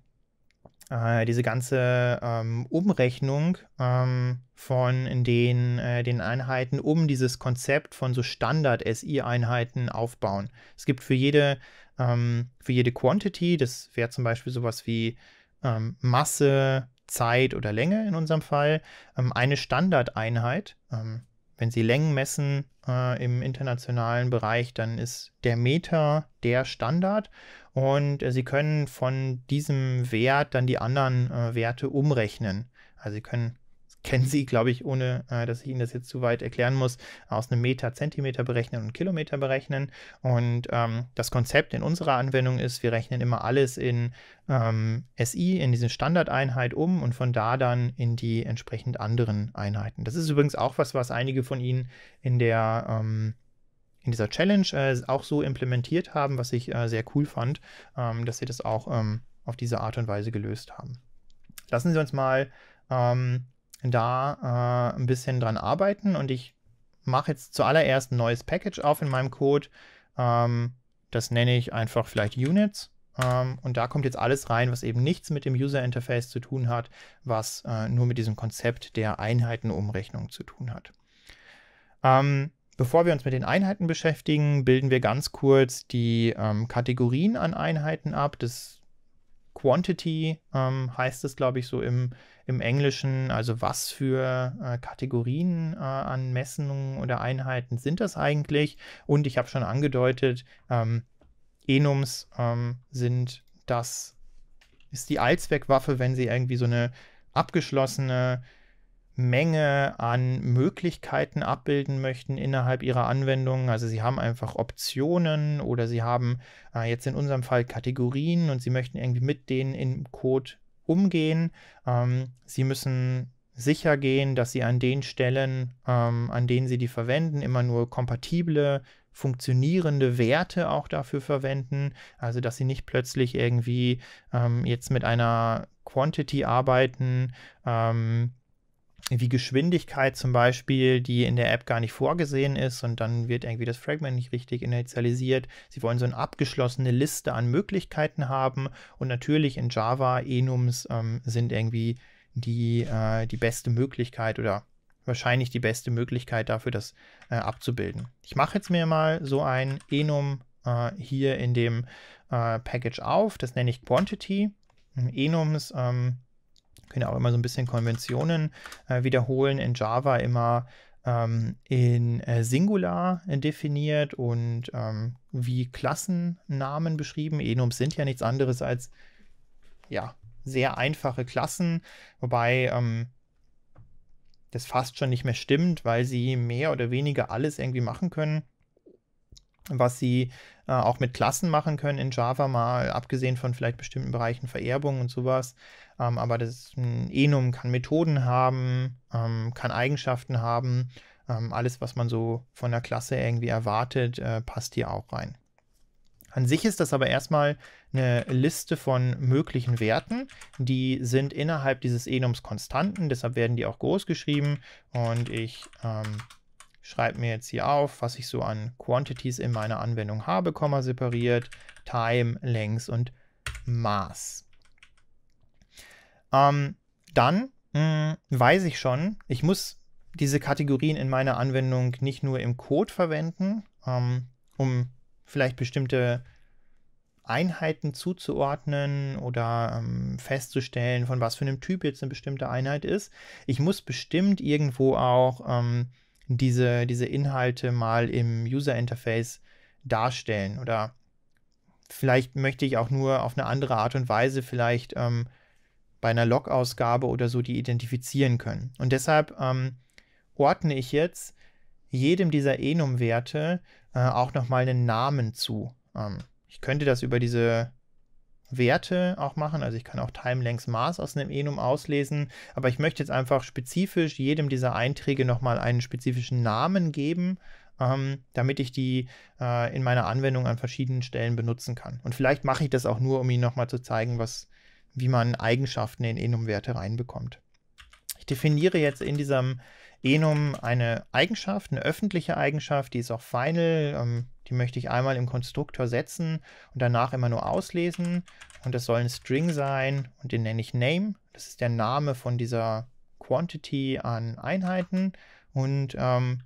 äh, diese ganze ähm, Umrechnung ähm, von den, äh, den Einheiten um dieses Konzept von so Standard-SI-Einheiten aufbauen. Es gibt für jede ähm, für jede Quantity, das wäre zum Beispiel sowas wie ähm, Masse, Zeit oder Länge in unserem Fall, ähm, eine Standardeinheit. Ähm, wenn Sie Längen messen äh, im internationalen Bereich, dann ist der Meter der Standard und äh, Sie können von diesem Wert dann die anderen äh, Werte umrechnen. Also Sie können kennen Sie, glaube ich, ohne äh, dass ich Ihnen das jetzt zu weit erklären muss, aus einem Meter, Zentimeter berechnen und Kilometer berechnen. Und ähm, das Konzept in unserer Anwendung ist, wir rechnen immer alles in ähm, SI, in diese Standardeinheit um und von da dann in die entsprechend anderen Einheiten. Das ist übrigens auch was, was einige von Ihnen in der ähm, in dieser Challenge äh, auch so implementiert haben, was ich äh, sehr cool fand, ähm, dass sie das auch ähm, auf diese Art und Weise gelöst haben. Lassen Sie uns mal ähm, da äh, ein bisschen dran arbeiten und ich mache jetzt zuallererst ein neues Package auf in meinem Code. Ähm, das nenne ich einfach vielleicht Units. Ähm, und da kommt jetzt alles rein, was eben nichts mit dem User Interface zu tun hat, was äh, nur mit diesem Konzept der Einheitenumrechnung zu tun hat. Ähm, bevor wir uns mit den Einheiten beschäftigen, bilden wir ganz kurz die ähm, Kategorien an Einheiten ab. Das Quantity ähm, heißt es, glaube ich, so im, im Englischen. Also was für äh, Kategorien äh, an Messungen oder Einheiten sind das eigentlich? Und ich habe schon angedeutet, ähm, Enums ähm, sind das, ist die Allzweckwaffe, wenn sie irgendwie so eine abgeschlossene Menge an Möglichkeiten abbilden möchten innerhalb ihrer Anwendung. Also sie haben einfach Optionen oder sie haben äh, jetzt in unserem Fall Kategorien und sie möchten irgendwie mit denen im Code umgehen. Ähm, sie müssen sicher gehen, dass sie an den Stellen, ähm, an denen sie die verwenden, immer nur kompatible, funktionierende Werte auch dafür verwenden. Also dass sie nicht plötzlich irgendwie ähm, jetzt mit einer Quantity arbeiten ähm, wie Geschwindigkeit zum Beispiel, die in der App gar nicht vorgesehen ist und dann wird irgendwie das Fragment nicht richtig initialisiert. Sie wollen so eine abgeschlossene Liste an Möglichkeiten haben und natürlich in Java Enums ähm, sind irgendwie die, äh, die beste Möglichkeit oder wahrscheinlich die beste Möglichkeit dafür, das äh, abzubilden. Ich mache jetzt mir mal so ein Enum äh, hier in dem äh, Package auf, das nenne ich Quantity. Enums ähm, können auch immer so ein bisschen Konventionen äh, wiederholen. In Java immer ähm, in äh, Singular äh, definiert und ähm, wie Klassennamen beschrieben. Enums sind ja nichts anderes als ja, sehr einfache Klassen, wobei ähm, das fast schon nicht mehr stimmt, weil sie mehr oder weniger alles irgendwie machen können was sie äh, auch mit Klassen machen können in Java, mal abgesehen von vielleicht bestimmten Bereichen Vererbung und sowas. Ähm, aber das ein Enum kann Methoden haben, ähm, kann Eigenschaften haben. Ähm, alles, was man so von der Klasse irgendwie erwartet, äh, passt hier auch rein. An sich ist das aber erstmal eine Liste von möglichen Werten. Die sind innerhalb dieses Enums Konstanten, deshalb werden die auch groß geschrieben. Und ich ähm, schreibe mir jetzt hier auf, was ich so an Quantities in meiner Anwendung habe, Komma separiert, Time, Length und Maß. Ähm, dann mh, hm, weiß ich schon, ich muss diese Kategorien in meiner Anwendung nicht nur im Code verwenden, ähm, um vielleicht bestimmte Einheiten zuzuordnen oder ähm, festzustellen, von was für einem Typ jetzt eine bestimmte Einheit ist. Ich muss bestimmt irgendwo auch ähm, diese, diese Inhalte mal im User Interface darstellen. Oder vielleicht möchte ich auch nur auf eine andere Art und Weise vielleicht ähm, bei einer Log-Ausgabe oder so die identifizieren können. Und deshalb ähm, ordne ich jetzt jedem dieser Enum-Werte äh, auch nochmal einen Namen zu. Ähm, ich könnte das über diese Werte auch machen. Also ich kann auch Timelength-Maß aus einem Enum auslesen, aber ich möchte jetzt einfach spezifisch jedem dieser Einträge nochmal einen spezifischen Namen geben, ähm, damit ich die äh, in meiner Anwendung an verschiedenen Stellen benutzen kann. Und vielleicht mache ich das auch nur, um Ihnen nochmal zu zeigen, was, wie man Eigenschaften in Enum-Werte reinbekommt. Ich definiere jetzt in diesem Enum eine Eigenschaft, eine öffentliche Eigenschaft, die ist auch final. Ähm, die möchte ich einmal im Konstruktor setzen und danach immer nur auslesen. Und das soll ein String sein und den nenne ich Name. Das ist der Name von dieser Quantity an Einheiten. Und ähm,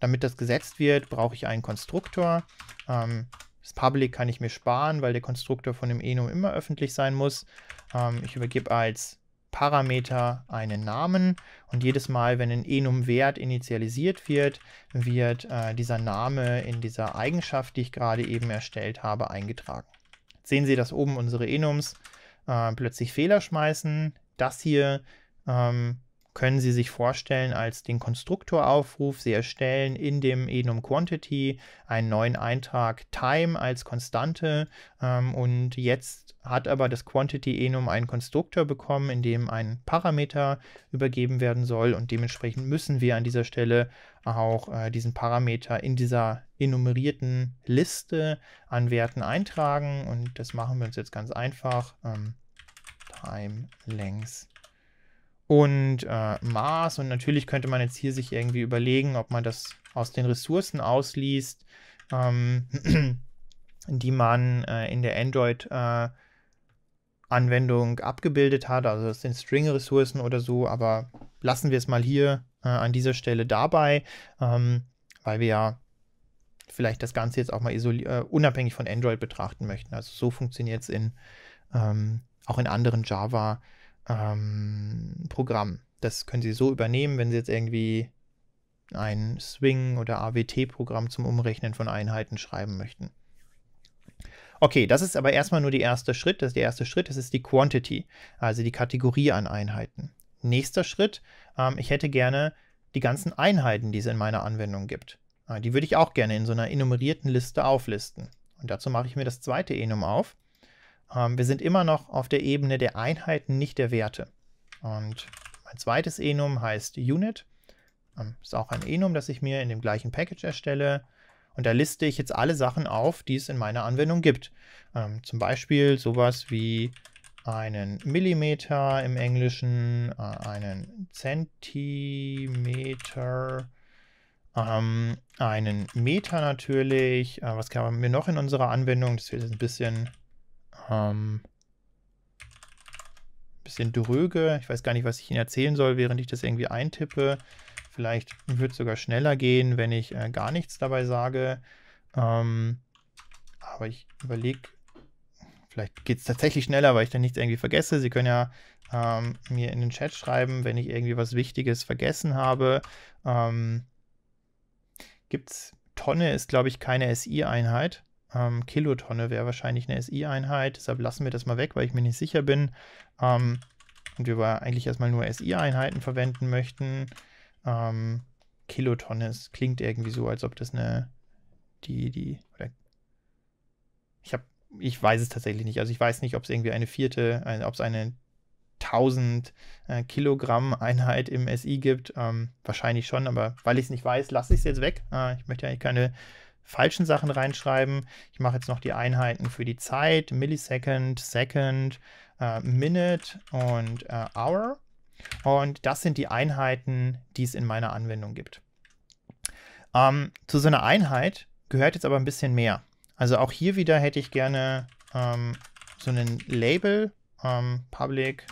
damit das gesetzt wird, brauche ich einen Konstruktor. Ähm, das Public kann ich mir sparen, weil der Konstruktor von dem Enum immer öffentlich sein muss. Ähm, ich übergebe als Parameter einen Namen und jedes Mal, wenn ein Enum-Wert initialisiert wird, wird äh, dieser Name in dieser Eigenschaft, die ich gerade eben erstellt habe, eingetragen. Jetzt sehen Sie, dass oben unsere Enums äh, plötzlich Fehler schmeißen. Das hier ähm, können Sie sich vorstellen als den Konstruktoraufruf. Sie erstellen in dem Enum Quantity einen neuen Eintrag Time als Konstante ähm, und jetzt hat aber das Quantity Enum einen Konstruktor bekommen, in dem ein Parameter übergeben werden soll und dementsprechend müssen wir an dieser Stelle auch äh, diesen Parameter in dieser enumerierten Liste an Werten eintragen und das machen wir uns jetzt ganz einfach. Ähm, Time Length und äh, Mars. Und natürlich könnte man jetzt hier sich irgendwie überlegen, ob man das aus den Ressourcen ausliest, ähm, die man äh, in der Android- äh, Anwendung abgebildet hat, also das sind String-Ressourcen oder so, aber lassen wir es mal hier äh, an dieser Stelle dabei, ähm, weil wir ja vielleicht das Ganze jetzt auch mal äh, unabhängig von Android betrachten möchten. Also so funktioniert es ähm, auch in anderen Java-Anwendungen ähm, Programm. Das können Sie so übernehmen, wenn Sie jetzt irgendwie ein Swing- oder AWT-Programm zum Umrechnen von Einheiten schreiben möchten. Okay, das ist aber erstmal nur der erste Schritt. Das ist der erste Schritt, das ist die Quantity, also die Kategorie an Einheiten. Nächster Schritt, ähm, ich hätte gerne die ganzen Einheiten, die es in meiner Anwendung gibt. Äh, die würde ich auch gerne in so einer enumerierten Liste auflisten. Und dazu mache ich mir das zweite Enum auf. Ähm, wir sind immer noch auf der Ebene der Einheiten, nicht der Werte. Und mein zweites Enum heißt Unit. Ähm, ist auch ein Enum, das ich mir in dem gleichen Package erstelle. Und da liste ich jetzt alle Sachen auf, die es in meiner Anwendung gibt. Ähm, zum Beispiel sowas wie einen Millimeter im Englischen, äh, einen Zentimeter, einen Meter natürlich. Äh, was kann man mir noch in unserer Anwendung? Das wird jetzt ein bisschen ähm, bisschen dröge. Ich weiß gar nicht, was ich Ihnen erzählen soll, während ich das irgendwie eintippe. Vielleicht wird es sogar schneller gehen, wenn ich äh, gar nichts dabei sage. Ähm, aber ich überlege, vielleicht geht es tatsächlich schneller, weil ich dann nichts irgendwie vergesse. Sie können ja ähm, mir in den Chat schreiben, wenn ich irgendwie was Wichtiges vergessen habe. Ähm, Gibt es Tonne ist, glaube ich, keine SI-Einheit. Ähm, Kilotonne wäre wahrscheinlich eine SI-Einheit, deshalb lassen wir das mal weg, weil ich mir nicht sicher bin. Ähm, und wir eigentlich erstmal nur SI-Einheiten verwenden möchten. Ähm, Kilotonne, es klingt irgendwie so, als ob das eine, die, die, oder ich habe, ich weiß es tatsächlich nicht. Also ich weiß nicht, ob es irgendwie eine vierte, ob es eine 1000 äh, Kilogramm Einheit im SI gibt. Ähm, wahrscheinlich schon, aber weil ich es nicht weiß, lasse ich es jetzt weg. Äh, ich möchte eigentlich keine falschen Sachen reinschreiben. Ich mache jetzt noch die Einheiten für die Zeit, Millisecond, Second, äh, Minute und äh, Hour. Und das sind die Einheiten, die es in meiner Anwendung gibt. Ähm, zu so einer Einheit gehört jetzt aber ein bisschen mehr. Also auch hier wieder hätte ich gerne ähm, so einen Label, ähm, public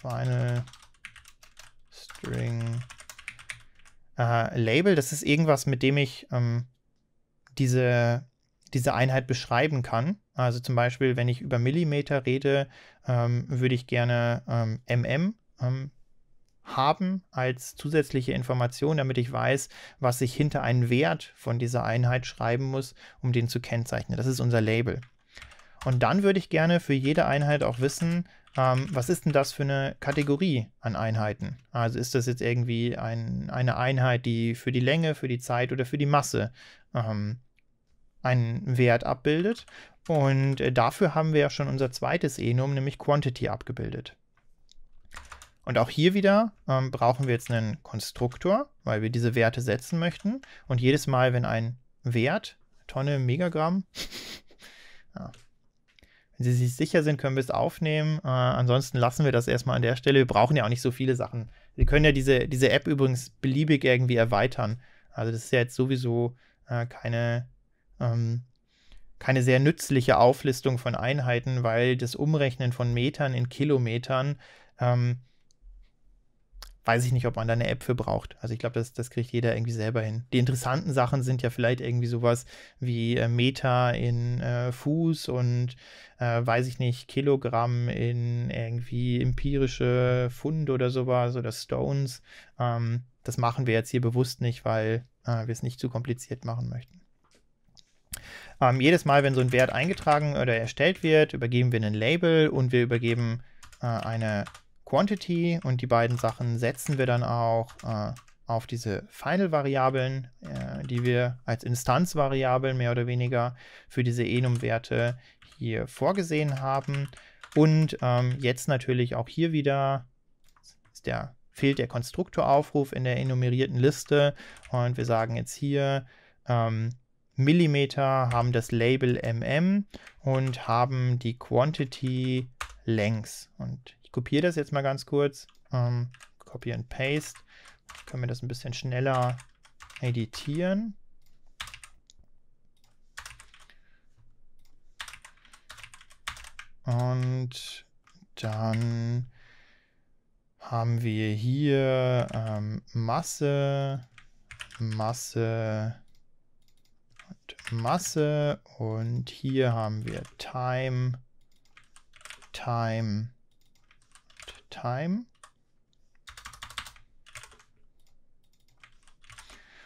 final string äh, Label. Das ist irgendwas, mit dem ich ähm, diese, diese Einheit beschreiben kann. Also zum Beispiel, wenn ich über Millimeter rede, ähm, würde ich gerne ähm, mm ähm, haben als zusätzliche Information, damit ich weiß, was ich hinter einen Wert von dieser Einheit schreiben muss, um den zu kennzeichnen. Das ist unser Label. Und dann würde ich gerne für jede Einheit auch wissen, ähm, was ist denn das für eine Kategorie an Einheiten? Also ist das jetzt irgendwie ein, eine Einheit, die für die Länge, für die Zeit oder für die Masse ähm, einen Wert abbildet. Und äh, dafür haben wir ja schon unser zweites Enum, nämlich Quantity, abgebildet. Und auch hier wieder ähm, brauchen wir jetzt einen Konstruktor, weil wir diese Werte setzen möchten. Und jedes Mal, wenn ein Wert, Tonne, Megagramm, ja. wenn Sie sich sicher sind, können wir es aufnehmen. Äh, ansonsten lassen wir das erstmal an der Stelle. Wir brauchen ja auch nicht so viele Sachen. Sie können ja diese, diese App übrigens beliebig irgendwie erweitern. Also das ist ja jetzt sowieso äh, keine, ähm, keine sehr nützliche Auflistung von Einheiten, weil das Umrechnen von Metern in Kilometern ähm, weiß ich nicht, ob man da eine App für braucht. Also ich glaube, das, das kriegt jeder irgendwie selber hin. Die interessanten Sachen sind ja vielleicht irgendwie sowas wie äh, Meter in äh, Fuß und äh, weiß ich nicht, Kilogramm in irgendwie empirische Pfund oder sowas oder Stones. Ähm, das machen wir jetzt hier bewusst nicht, weil äh, wir es nicht zu kompliziert machen möchten. Ähm, jedes Mal, wenn so ein Wert eingetragen oder erstellt wird, übergeben wir ein Label und wir übergeben äh, eine Quantity und die beiden Sachen setzen wir dann auch äh, auf diese Final-Variablen, äh, die wir als Instanzvariablen mehr oder weniger für diese Enum-Werte hier vorgesehen haben. Und ähm, jetzt natürlich auch hier wieder ist der, fehlt der Konstruktoraufruf in der enumerierten Liste und wir sagen jetzt hier ähm, Millimeter, haben das Label mm und haben die Quantity Length. Und ich kopiere das jetzt mal ganz kurz. Ähm, copy and Paste. Können wir das ein bisschen schneller editieren. Und dann haben wir hier ähm, Masse, Masse, Masse und hier haben wir Time, Time Time.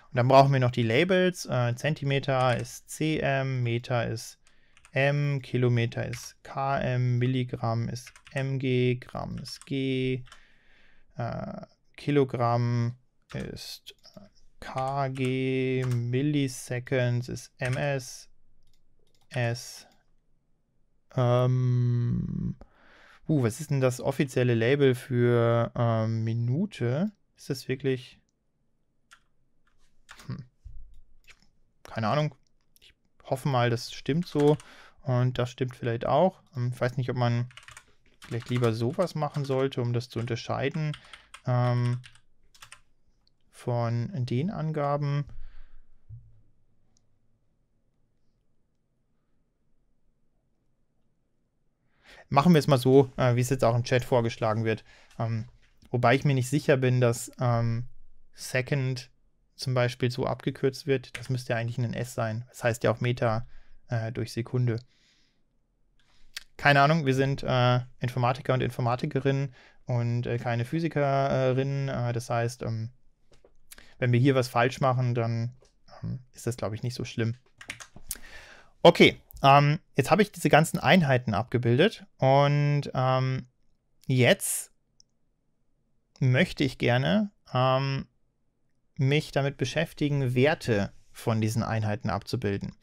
Und dann brauchen wir noch die Labels. Äh, Zentimeter ist cm, Meter ist m, Kilometer ist km, Milligramm ist mg, Gramm ist g, äh, Kilogramm ist KG Milliseconds ist MS. S. Ähm, uh, was ist denn das offizielle Label für ähm, Minute? Ist das wirklich... Hm. Keine Ahnung. Ich hoffe mal, das stimmt so. Und das stimmt vielleicht auch. Ähm, ich weiß nicht, ob man vielleicht lieber sowas machen sollte, um das zu unterscheiden. Ähm, von den Angaben. Machen wir es mal so, äh, wie es jetzt auch im Chat vorgeschlagen wird. Ähm, wobei ich mir nicht sicher bin, dass ähm, Second zum Beispiel so abgekürzt wird. Das müsste ja eigentlich ein S sein. Das heißt ja auch Meter äh, durch Sekunde. Keine Ahnung, wir sind äh, Informatiker und Informatikerinnen und äh, keine Physikerinnen. Äh, das heißt, ähm, wenn wir hier was falsch machen, dann ähm, ist das, glaube ich, nicht so schlimm. Okay, ähm, jetzt habe ich diese ganzen Einheiten abgebildet und ähm, jetzt möchte ich gerne ähm, mich damit beschäftigen, Werte von diesen Einheiten abzubilden.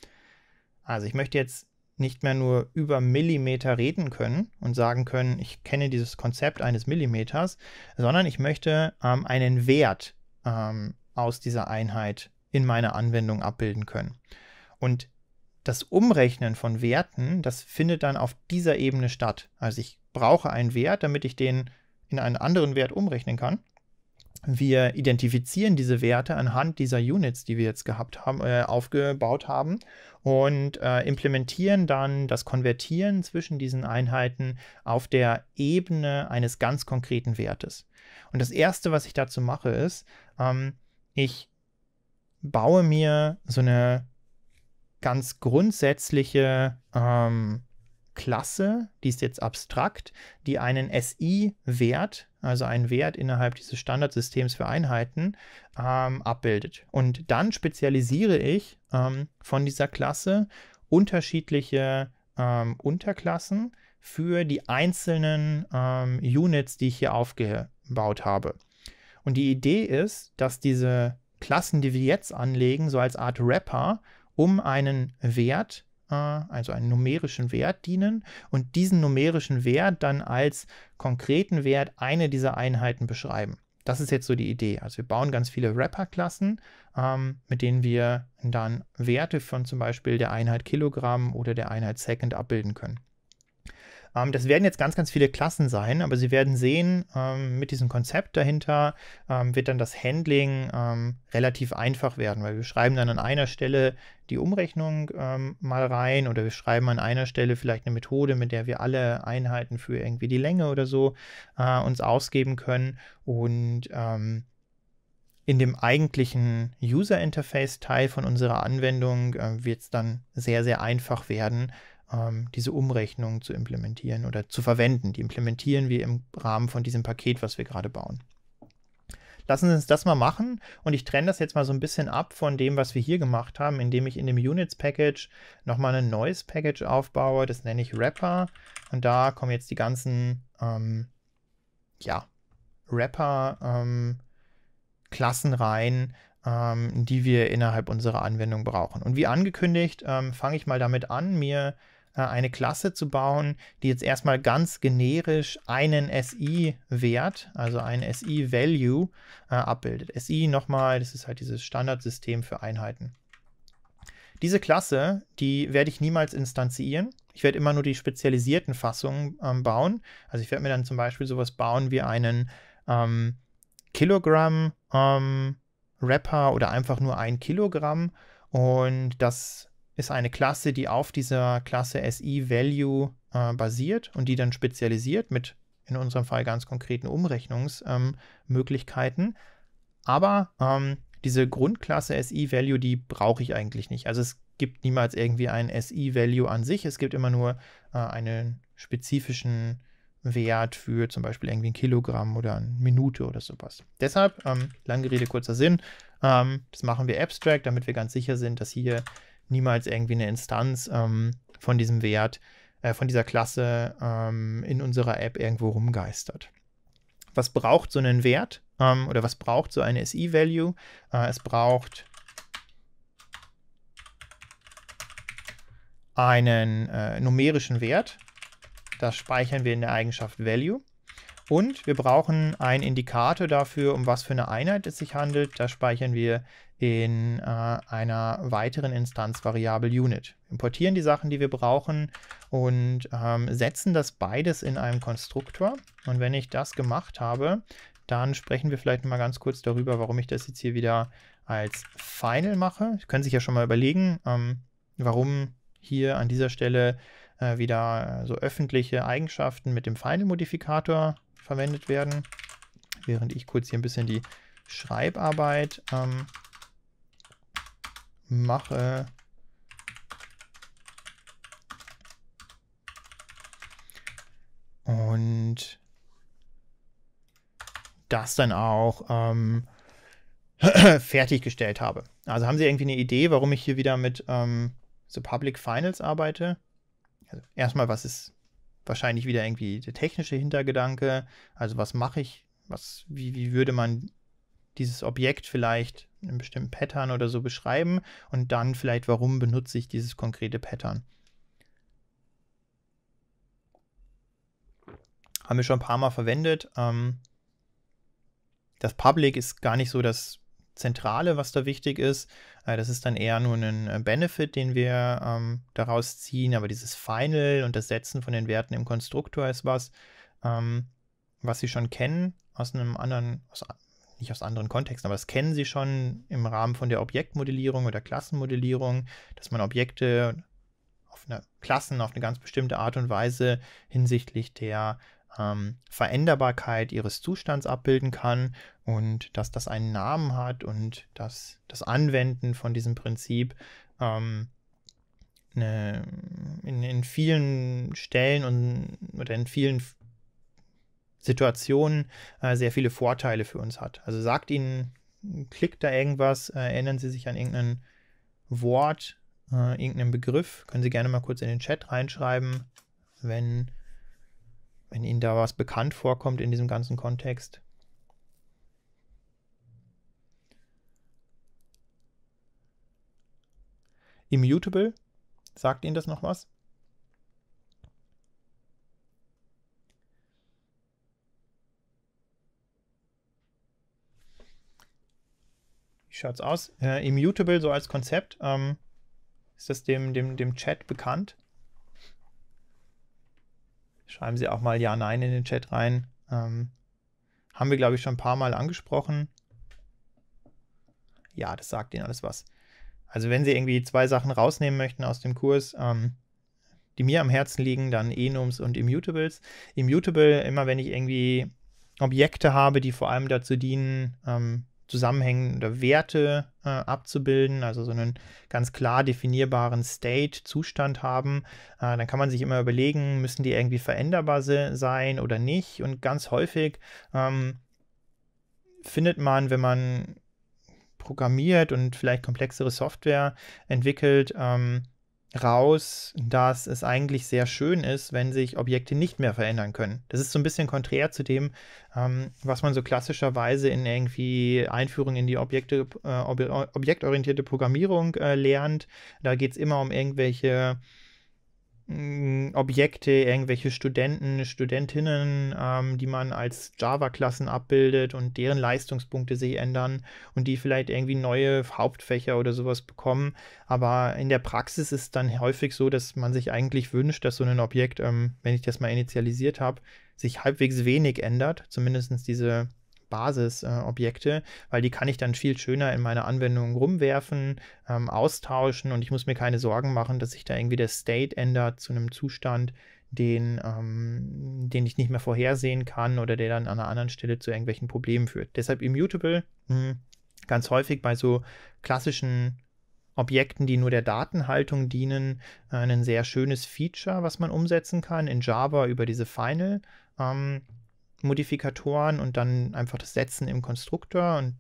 Also ich möchte jetzt nicht mehr nur über Millimeter reden können und sagen können, ich kenne dieses Konzept eines Millimeters, sondern ich möchte ähm, einen Wert ähm, aus dieser Einheit in meiner Anwendung abbilden können. Und das Umrechnen von Werten, das findet dann auf dieser Ebene statt. Also ich brauche einen Wert, damit ich den in einen anderen Wert umrechnen kann. Wir identifizieren diese Werte anhand dieser Units, die wir jetzt gehabt haben, äh, aufgebaut haben und äh, implementieren dann das Konvertieren zwischen diesen Einheiten auf der Ebene eines ganz konkreten Wertes. Und das erste, was ich dazu mache, ist, ähm, ich baue mir so eine ganz grundsätzliche ähm, Klasse, die ist jetzt abstrakt, die einen SI-Wert, also einen Wert innerhalb dieses Standardsystems für Einheiten, ähm, abbildet. Und dann spezialisiere ich ähm, von dieser Klasse unterschiedliche ähm, Unterklassen für die einzelnen ähm, Units, die ich hier aufgebaut habe. Und die Idee ist, dass diese Klassen, die wir jetzt anlegen, so als Art Wrapper, um einen Wert, äh, also einen numerischen Wert dienen und diesen numerischen Wert dann als konkreten Wert eine dieser Einheiten beschreiben. Das ist jetzt so die Idee. Also wir bauen ganz viele Wrapper-Klassen, ähm, mit denen wir dann Werte von zum Beispiel der Einheit Kilogramm oder der Einheit Second abbilden können. Ähm, das werden jetzt ganz, ganz viele Klassen sein, aber Sie werden sehen, ähm, mit diesem Konzept dahinter ähm, wird dann das Handling ähm, relativ einfach werden, weil wir schreiben dann an einer Stelle die Umrechnung ähm, mal rein oder wir schreiben an einer Stelle vielleicht eine Methode, mit der wir alle Einheiten für irgendwie die Länge oder so äh, uns ausgeben können und in dem eigentlichen User-Interface-Teil von unserer Anwendung äh, wird es dann sehr, sehr einfach werden, ähm, diese Umrechnung zu implementieren oder zu verwenden. Die implementieren wir im Rahmen von diesem Paket, was wir gerade bauen. Lassen Sie uns das mal machen und ich trenne das jetzt mal so ein bisschen ab von dem, was wir hier gemacht haben, indem ich in dem Units Package nochmal ein neues Package aufbaue. Das nenne ich Wrapper und da kommen jetzt die ganzen ähm, ja, Wrapper-Klassen ähm, rein, ähm, die wir innerhalb unserer Anwendung brauchen. Und wie angekündigt, ähm, fange ich mal damit an, mir äh, eine Klasse zu bauen, die jetzt erstmal ganz generisch einen SI-Wert, also einen SI-Value äh, abbildet. SI nochmal, das ist halt dieses Standardsystem für Einheiten. Diese Klasse, die werde ich niemals instanzieren. Ich werde immer nur die spezialisierten Fassungen ähm, bauen. Also ich werde mir dann zum Beispiel sowas bauen wie einen ähm, Kilogramm ähm, Wrapper oder einfach nur ein Kilogramm. Und das ist eine Klasse, die auf dieser Klasse SI-Value äh, basiert und die dann spezialisiert mit in unserem Fall ganz konkreten Umrechnungsmöglichkeiten. Ähm, Aber ähm, diese Grundklasse SI-Value, die brauche ich eigentlich nicht. Also es gibt niemals irgendwie ein SI-Value an sich. Es gibt immer nur äh, einen spezifischen Wert für zum Beispiel irgendwie ein Kilogramm oder eine Minute oder sowas. Deshalb, ähm, lange Rede, kurzer Sinn, ähm, das machen wir abstract, damit wir ganz sicher sind, dass hier niemals irgendwie eine Instanz ähm, von diesem Wert, äh, von dieser Klasse ähm, in unserer App irgendwo rumgeistert. Was braucht so einen Wert ähm, oder was braucht so eine SI-Value? Äh, es braucht einen äh, numerischen Wert. Das speichern wir in der Eigenschaft Value. Und wir brauchen einen Indikator dafür, um was für eine Einheit es sich handelt. Da speichern wir in äh, einer weiteren Instanz Variable Unit. Importieren die Sachen, die wir brauchen und ähm, setzen das beides in einem Konstruktor. Und wenn ich das gemacht habe, dann sprechen wir vielleicht mal ganz kurz darüber, warum ich das jetzt hier wieder als Final mache. Sie können sich ja schon mal überlegen, ähm, warum hier an dieser Stelle äh, wieder so öffentliche Eigenschaften mit dem Final-Modifikator verwendet werden. Während ich kurz hier ein bisschen die Schreibarbeit ähm, mache. Und das dann auch ähm, fertiggestellt habe. Also haben Sie irgendwie eine Idee, warum ich hier wieder mit ähm, so Public Finals arbeite? Also erstmal, was ist wahrscheinlich wieder irgendwie der technische Hintergedanke? Also was mache ich? Was, wie, wie würde man dieses Objekt vielleicht in einem bestimmten Pattern oder so beschreiben und dann vielleicht, warum benutze ich dieses konkrete Pattern. Haben wir schon ein paar Mal verwendet. Ähm, das Public ist gar nicht so das Zentrale, was da wichtig ist. Äh, das ist dann eher nur ein äh, Benefit, den wir ähm, daraus ziehen. Aber dieses Final und das Setzen von den Werten im Konstruktor ist was, ähm, was Sie schon kennen aus einem anderen, aus nicht aus anderen Kontexten, aber das kennen Sie schon im Rahmen von der Objektmodellierung oder Klassenmodellierung, dass man Objekte auf eine Klassen auf eine ganz bestimmte Art und Weise hinsichtlich der ähm, Veränderbarkeit ihres Zustands abbilden kann und dass das einen Namen hat und dass das Anwenden von diesem Prinzip ähm, eine, in, in, vielen Stellen und, oder in vielen Situationen äh, sehr viele Vorteile für uns hat. Also sagt ihnen, klickt da irgendwas, äh, erinnern sie sich an irgendein Wort, äh, irgendeinen Begriff, können sie gerne mal kurz in den Chat reinschreiben, wenn, wenn ihnen da was bekannt vorkommt in diesem ganzen Kontext. Immutable, sagt ihnen das noch was? Wie schaut's aus? Äh, immutable, so als Konzept. Ähm, ist das dem, dem, dem Chat bekannt? Schreiben Sie auch mal Ja, Nein in den Chat rein. Ähm, haben wir, glaube ich, schon ein paar Mal angesprochen. Ja, das sagt Ihnen alles was. Also wenn Sie irgendwie zwei Sachen rausnehmen möchten aus dem Kurs, ähm, die mir am Herzen liegen, dann Enums und Immutables. Immutable, immer wenn ich irgendwie Objekte habe, die vor allem dazu dienen, ähm, zusammenhängende Werte äh, abzubilden, also so einen ganz klar definierbaren State, Zustand haben, äh, dann kann man sich immer überlegen, müssen die irgendwie veränderbar se sein oder nicht. Und ganz häufig ähm, findet man, wenn man programmiert und vielleicht komplexere Software entwickelt, ähm, raus, dass es eigentlich sehr schön ist, wenn sich Objekte nicht mehr verändern können. Das ist so ein bisschen konträr zu dem, ähm, was man so klassischerweise in irgendwie Einführung in die Objekte, äh, objektorientierte Programmierung äh, lernt. Da geht es immer um irgendwelche hm, Objekte, irgendwelche Studenten, Studentinnen, ähm, die man als Java-Klassen abbildet und deren Leistungspunkte sich ändern und die vielleicht irgendwie neue Hauptfächer oder sowas bekommen. Aber in der Praxis ist dann häufig so, dass man sich eigentlich wünscht, dass so ein Objekt, ähm, wenn ich das mal initialisiert habe, sich halbwegs wenig ändert, zumindest diese Basisobjekte, weil die kann ich dann viel schöner in meiner Anwendung rumwerfen, ähm, austauschen und ich muss mir keine Sorgen machen, dass sich da irgendwie der State ändert zu einem Zustand, den, ähm, den ich nicht mehr vorhersehen kann oder der dann an einer anderen Stelle zu irgendwelchen Problemen führt. Deshalb immutable mh, hm, ganz häufig bei so klassischen Objekten, die nur der Datenhaltung dienen, äh, ein sehr schönes Feature, was man umsetzen kann in Java über diese Final. Ähm, Modifikatoren und dann einfach das Setzen im Konstruktor. Und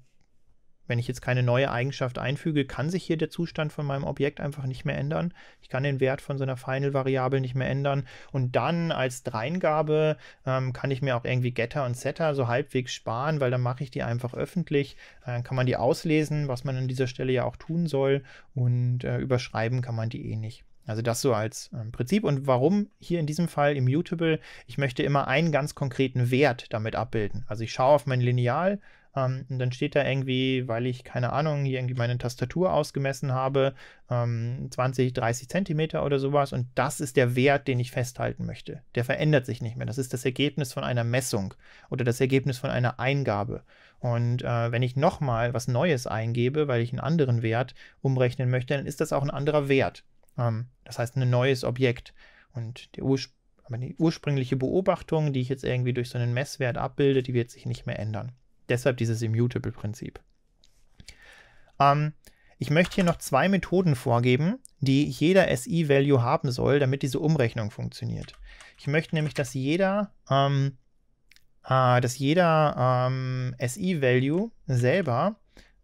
wenn ich jetzt keine neue Eigenschaft einfüge, kann sich hier der Zustand von meinem Objekt einfach nicht mehr ändern. Ich kann den Wert von so einer Final-Variable nicht mehr ändern. Und dann als Dreingabe ähm, kann ich mir auch irgendwie Getter und Setter so halbwegs sparen, weil dann mache ich die einfach öffentlich. Dann äh, kann man die auslesen, was man an dieser Stelle ja auch tun soll. Und äh, überschreiben kann man die eh nicht. Also das so als äh, Prinzip. Und warum hier in diesem Fall immutable? Ich möchte immer einen ganz konkreten Wert damit abbilden. Also ich schaue auf mein Lineal ähm, und dann steht da irgendwie, weil ich keine Ahnung, hier irgendwie meine Tastatur ausgemessen habe, ähm, 20, 30 Zentimeter oder sowas. Und das ist der Wert, den ich festhalten möchte. Der verändert sich nicht mehr. Das ist das Ergebnis von einer Messung oder das Ergebnis von einer Eingabe. Und äh, wenn ich nochmal was Neues eingebe, weil ich einen anderen Wert umrechnen möchte, dann ist das auch ein anderer Wert. Ähm, das heißt, ein neues Objekt. Und der Urspr aber die ursprüngliche Beobachtung, die ich jetzt irgendwie durch so einen Messwert abbilde, die wird sich nicht mehr ändern. Deshalb dieses Immutable-Prinzip. Ähm, ich möchte hier noch zwei Methoden vorgeben, die jeder SI-Value haben soll, damit diese Umrechnung funktioniert. Ich möchte nämlich, dass jeder, ähm, äh, dass jeder ähm, SI-Value selber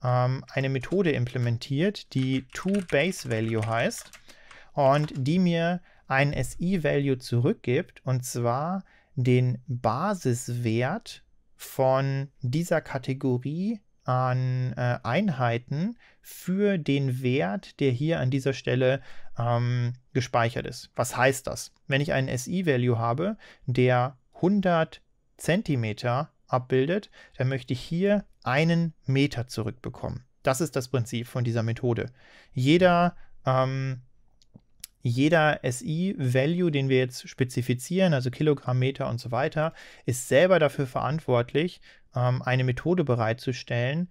ähm, eine Methode implementiert, die toBaseValue heißt und die mir ein SI-Value zurückgibt, und zwar den Basiswert von dieser Kategorie an äh, Einheiten für den Wert, der hier an dieser Stelle ähm, gespeichert ist. Was heißt das? Wenn ich einen SI-Value habe, der 100 Zentimeter abbildet, dann möchte ich hier einen Meter zurückbekommen. Das ist das Prinzip von dieser Methode. Jeder ähm, jeder SI-Value, den wir jetzt spezifizieren, also Kilogramm, Meter und so weiter, ist selber dafür verantwortlich, ähm, eine Methode bereitzustellen,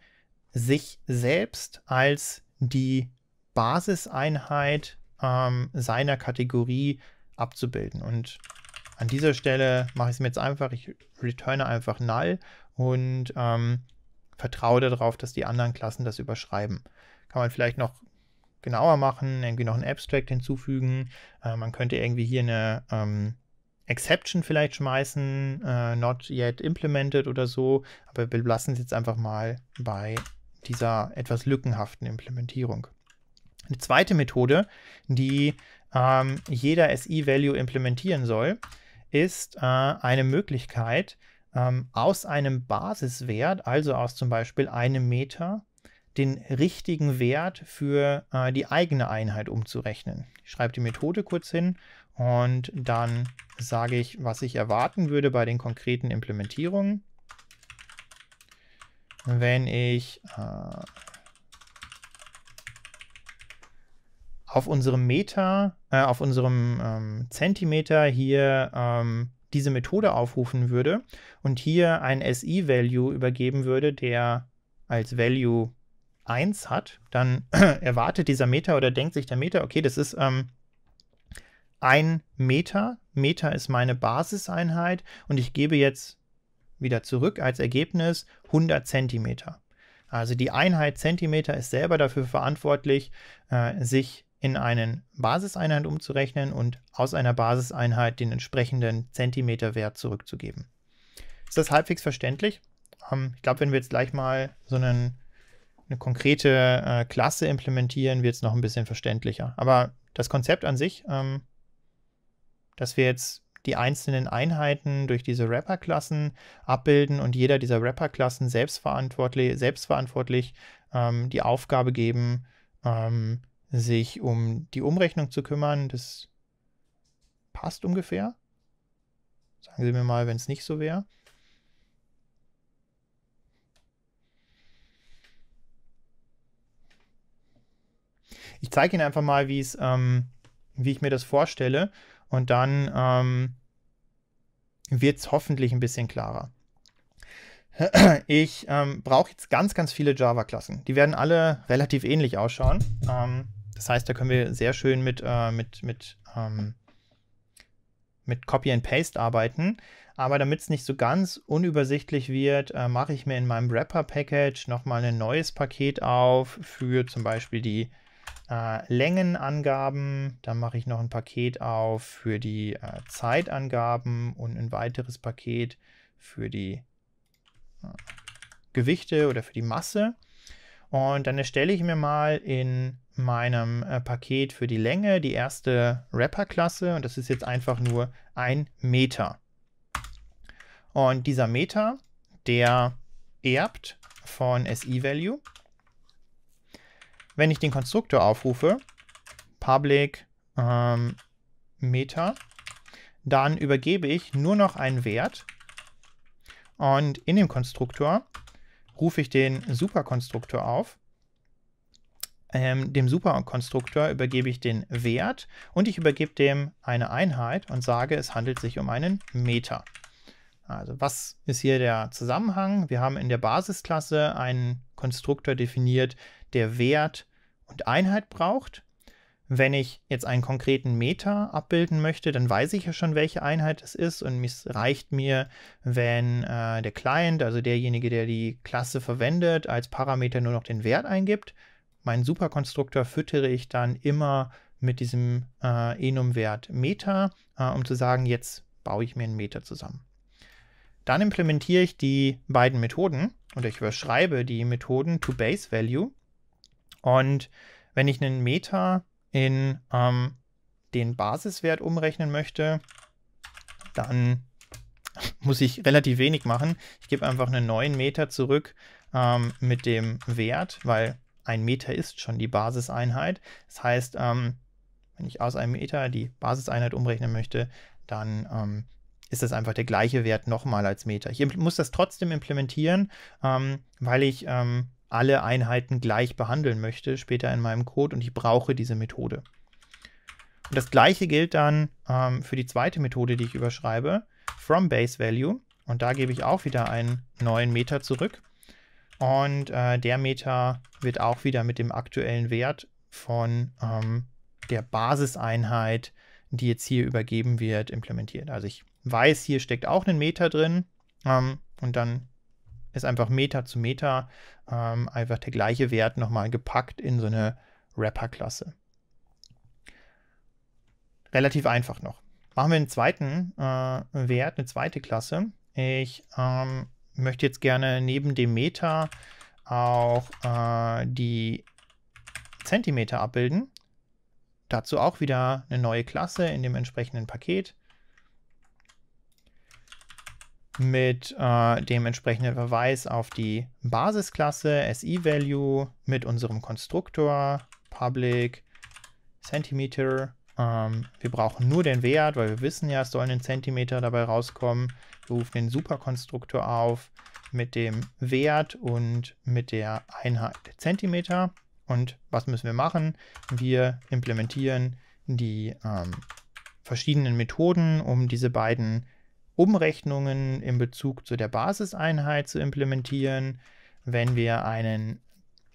sich selbst als die Basiseinheit ähm, seiner Kategorie abzubilden. Und an dieser Stelle mache ich es mir jetzt einfach, ich returne einfach null und ähm, vertraue darauf, dass die anderen Klassen das überschreiben. Kann man vielleicht noch genauer machen, irgendwie noch einen Abstract hinzufügen. Äh, man könnte irgendwie hier eine ähm, Exception vielleicht schmeißen, äh, not yet implemented oder so. Aber wir lassen es jetzt einfach mal bei dieser etwas lückenhaften Implementierung. Eine zweite Methode, die ähm, jeder SI-Value implementieren soll, ist äh, eine Möglichkeit, ähm, aus einem Basiswert, also aus zum Beispiel einem Meter, den richtigen Wert für äh, die eigene Einheit umzurechnen. Ich schreibe die Methode kurz hin und dann sage ich, was ich erwarten würde bei den konkreten Implementierungen. Wenn ich äh, auf unserem Meter, äh, auf unserem ähm, Zentimeter hier ähm, diese Methode aufrufen würde und hier ein SI-Value übergeben würde, der als Value 1 hat, dann erwartet dieser Meter oder denkt sich der Meter, okay, das ist ähm, ein Meter, Meter ist meine Basiseinheit und ich gebe jetzt wieder zurück als Ergebnis 100 Zentimeter. Also die Einheit Zentimeter ist selber dafür verantwortlich, äh, sich in einen Basiseinheit umzurechnen und aus einer Basiseinheit den entsprechenden Zentimeterwert zurückzugeben. Ist das halbwegs verständlich? Ähm, ich glaube, wenn wir jetzt gleich mal so einen eine konkrete äh, Klasse implementieren, wird es noch ein bisschen verständlicher. Aber das Konzept an sich, ähm, dass wir jetzt die einzelnen Einheiten durch diese Wrapper-Klassen abbilden und jeder dieser Wrapper-Klassen selbstverantwortlich, selbstverantwortlich ähm, die Aufgabe geben, ähm, sich um die Umrechnung zu kümmern. Das passt ungefähr. Sagen Sie mir mal, wenn es nicht so wäre. Ich zeige Ihnen einfach mal, wie es, ähm, wie ich mir das vorstelle. Und dann ähm, wird es hoffentlich ein bisschen klarer. Ich ähm, brauche jetzt ganz, ganz viele Java-Klassen. Die werden alle relativ ähnlich ausschauen. Ähm, das heißt, da können wir sehr schön mit, äh, mit, mit, ähm, mit Copy and Paste arbeiten. Aber damit es nicht so ganz unübersichtlich wird, äh, mache ich mir in meinem Wrapper-Package nochmal ein neues Paket auf für zum Beispiel die äh, Längenangaben. Dann mache ich noch ein Paket auf für die äh, Zeitangaben und ein weiteres Paket für die äh, Gewichte oder für die Masse. Und dann erstelle ich mir mal in meinem äh, Paket für die Länge die erste Wrapper-Klasse und das ist jetzt einfach nur ein Meter. Und dieser Meter, der erbt von se value wenn ich den Konstruktor aufrufe, public ähm, meta, dann übergebe ich nur noch einen Wert und in dem Konstruktor rufe ich den Superkonstruktor auf. Ähm, dem Superkonstruktor übergebe ich den Wert und ich übergebe dem eine Einheit und sage, es handelt sich um einen Meter. Also was ist hier der Zusammenhang? Wir haben in der Basisklasse einen Konstruktor definiert, der Wert und Einheit braucht. Wenn ich jetzt einen konkreten Meter abbilden möchte, dann weiß ich ja schon, welche Einheit es ist und es reicht mir, wenn äh, der Client, also derjenige, der die Klasse verwendet, als Parameter nur noch den Wert eingibt. Meinen Superkonstruktor füttere ich dann immer mit diesem äh, Enum-Wert Meter, äh, um zu sagen, jetzt baue ich mir einen Meter zusammen. Dann implementiere ich die beiden Methoden und ich überschreibe die Methoden to Base Value. Und wenn ich einen Meter in ähm, den Basiswert umrechnen möchte, dann muss ich relativ wenig machen. Ich gebe einfach einen neuen Meter zurück ähm, mit dem Wert, weil ein Meter ist schon die Basiseinheit. Das heißt, ähm, wenn ich aus einem Meter die Basiseinheit umrechnen möchte, dann ähm, ist das einfach der gleiche Wert nochmal als Meter. Ich muss das trotzdem implementieren, ähm, weil ich ähm, alle Einheiten gleich behandeln möchte später in meinem Code und ich brauche diese Methode. Und das gleiche gilt dann ähm, für die zweite Methode, die ich überschreibe, from base value. Und da gebe ich auch wieder einen neuen Meter zurück. Und äh, der Meter wird auch wieder mit dem aktuellen Wert von ähm, der Basiseinheit, die jetzt hier übergeben wird, implementiert. Also ich weiß, hier steckt auch ein Meter drin. Ähm, und dann ist einfach Meter zu Meter ähm, einfach der gleiche Wert nochmal gepackt in so eine Wrapper-Klasse. Relativ einfach noch. Machen wir einen zweiten äh, Wert, eine zweite Klasse. Ich ähm, möchte jetzt gerne neben dem Meter auch äh, die Zentimeter abbilden. Dazu auch wieder eine neue Klasse in dem entsprechenden Paket mit äh, dem entsprechenden Verweis auf die Basisklasse se value mit unserem Konstruktor public Zentimeter. Ähm, wir brauchen nur den Wert, weil wir wissen ja, es sollen in Zentimeter dabei rauskommen. Wir rufen den Superkonstruktor auf mit dem Wert und mit der Einheit Zentimeter. Und was müssen wir machen? Wir implementieren die ähm, verschiedenen Methoden, um diese beiden Umrechnungen in Bezug zu der Basiseinheit zu implementieren. Wenn wir einen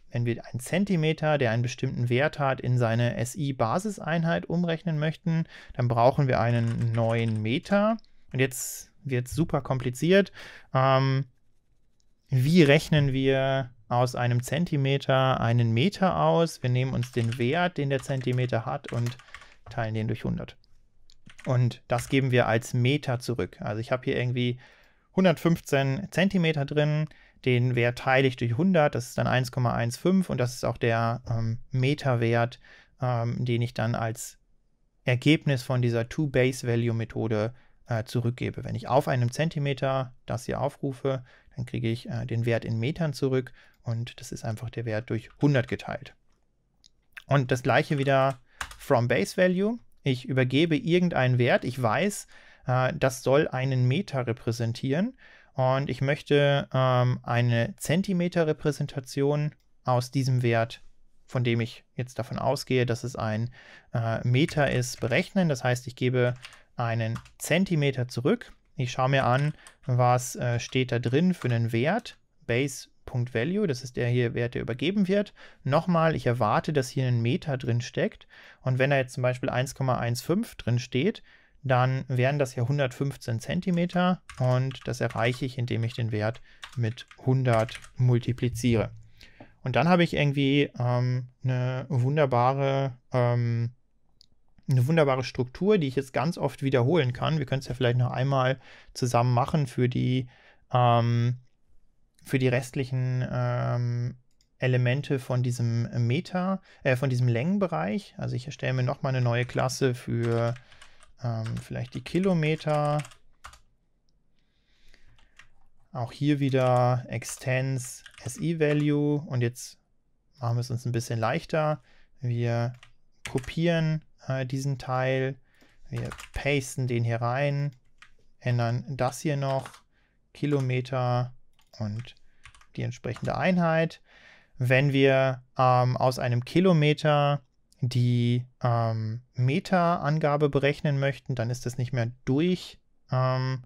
wenn wir einen Zentimeter, der einen bestimmten Wert hat, in seine SI-Basiseinheit umrechnen möchten, dann brauchen wir einen neuen Meter. Und jetzt wird es super kompliziert. Ähm, wie rechnen wir aus einem Zentimeter einen Meter aus? Wir nehmen uns den Wert, den der Zentimeter hat und teilen den durch 100. Und das geben wir als Meter zurück. Also ich habe hier irgendwie 115 Zentimeter drin. Den Wert teile ich durch 100. Das ist dann 1,15 und das ist auch der ähm, Meterwert, ähm, den ich dann als Ergebnis von dieser To-Base-Value-Methode äh, zurückgebe. Wenn ich auf einem Zentimeter das hier aufrufe, dann kriege ich äh, den Wert in Metern zurück und das ist einfach der Wert durch 100 geteilt. Und das gleiche wieder from Base Value. Ich übergebe irgendeinen Wert. Ich weiß, äh, das soll einen Meter repräsentieren. Und ich möchte ähm, eine Zentimeter-Repräsentation aus diesem Wert, von dem ich jetzt davon ausgehe, dass es ein äh, Meter ist, berechnen. Das heißt, ich gebe einen Zentimeter zurück. Ich schaue mir an, was äh, steht da drin für einen Wert. Base Value, das ist der hier Wert, der übergeben wird. Nochmal, ich erwarte, dass hier ein Meter drin steckt. Und wenn da jetzt zum Beispiel 1,15 drin steht, dann wären das ja 115 Zentimeter und das erreiche ich, indem ich den Wert mit 100 multipliziere. Und dann habe ich irgendwie ähm, eine, wunderbare, ähm, eine wunderbare Struktur, die ich jetzt ganz oft wiederholen kann. Wir können es ja vielleicht noch einmal zusammen machen für die ähm, für die restlichen ähm, Elemente von diesem Meta, äh, von diesem Längenbereich. Also ich erstelle mir nochmal eine neue Klasse für ähm, vielleicht die Kilometer. Auch hier wieder Extends SI Value und jetzt machen wir es uns ein bisschen leichter. Wir kopieren äh, diesen Teil, wir pasten den hier rein, ändern das hier noch, Kilometer und die entsprechende Einheit. Wenn wir ähm, aus einem Kilometer die ähm, Meterangabe berechnen möchten, dann ist das nicht mehr durch ähm,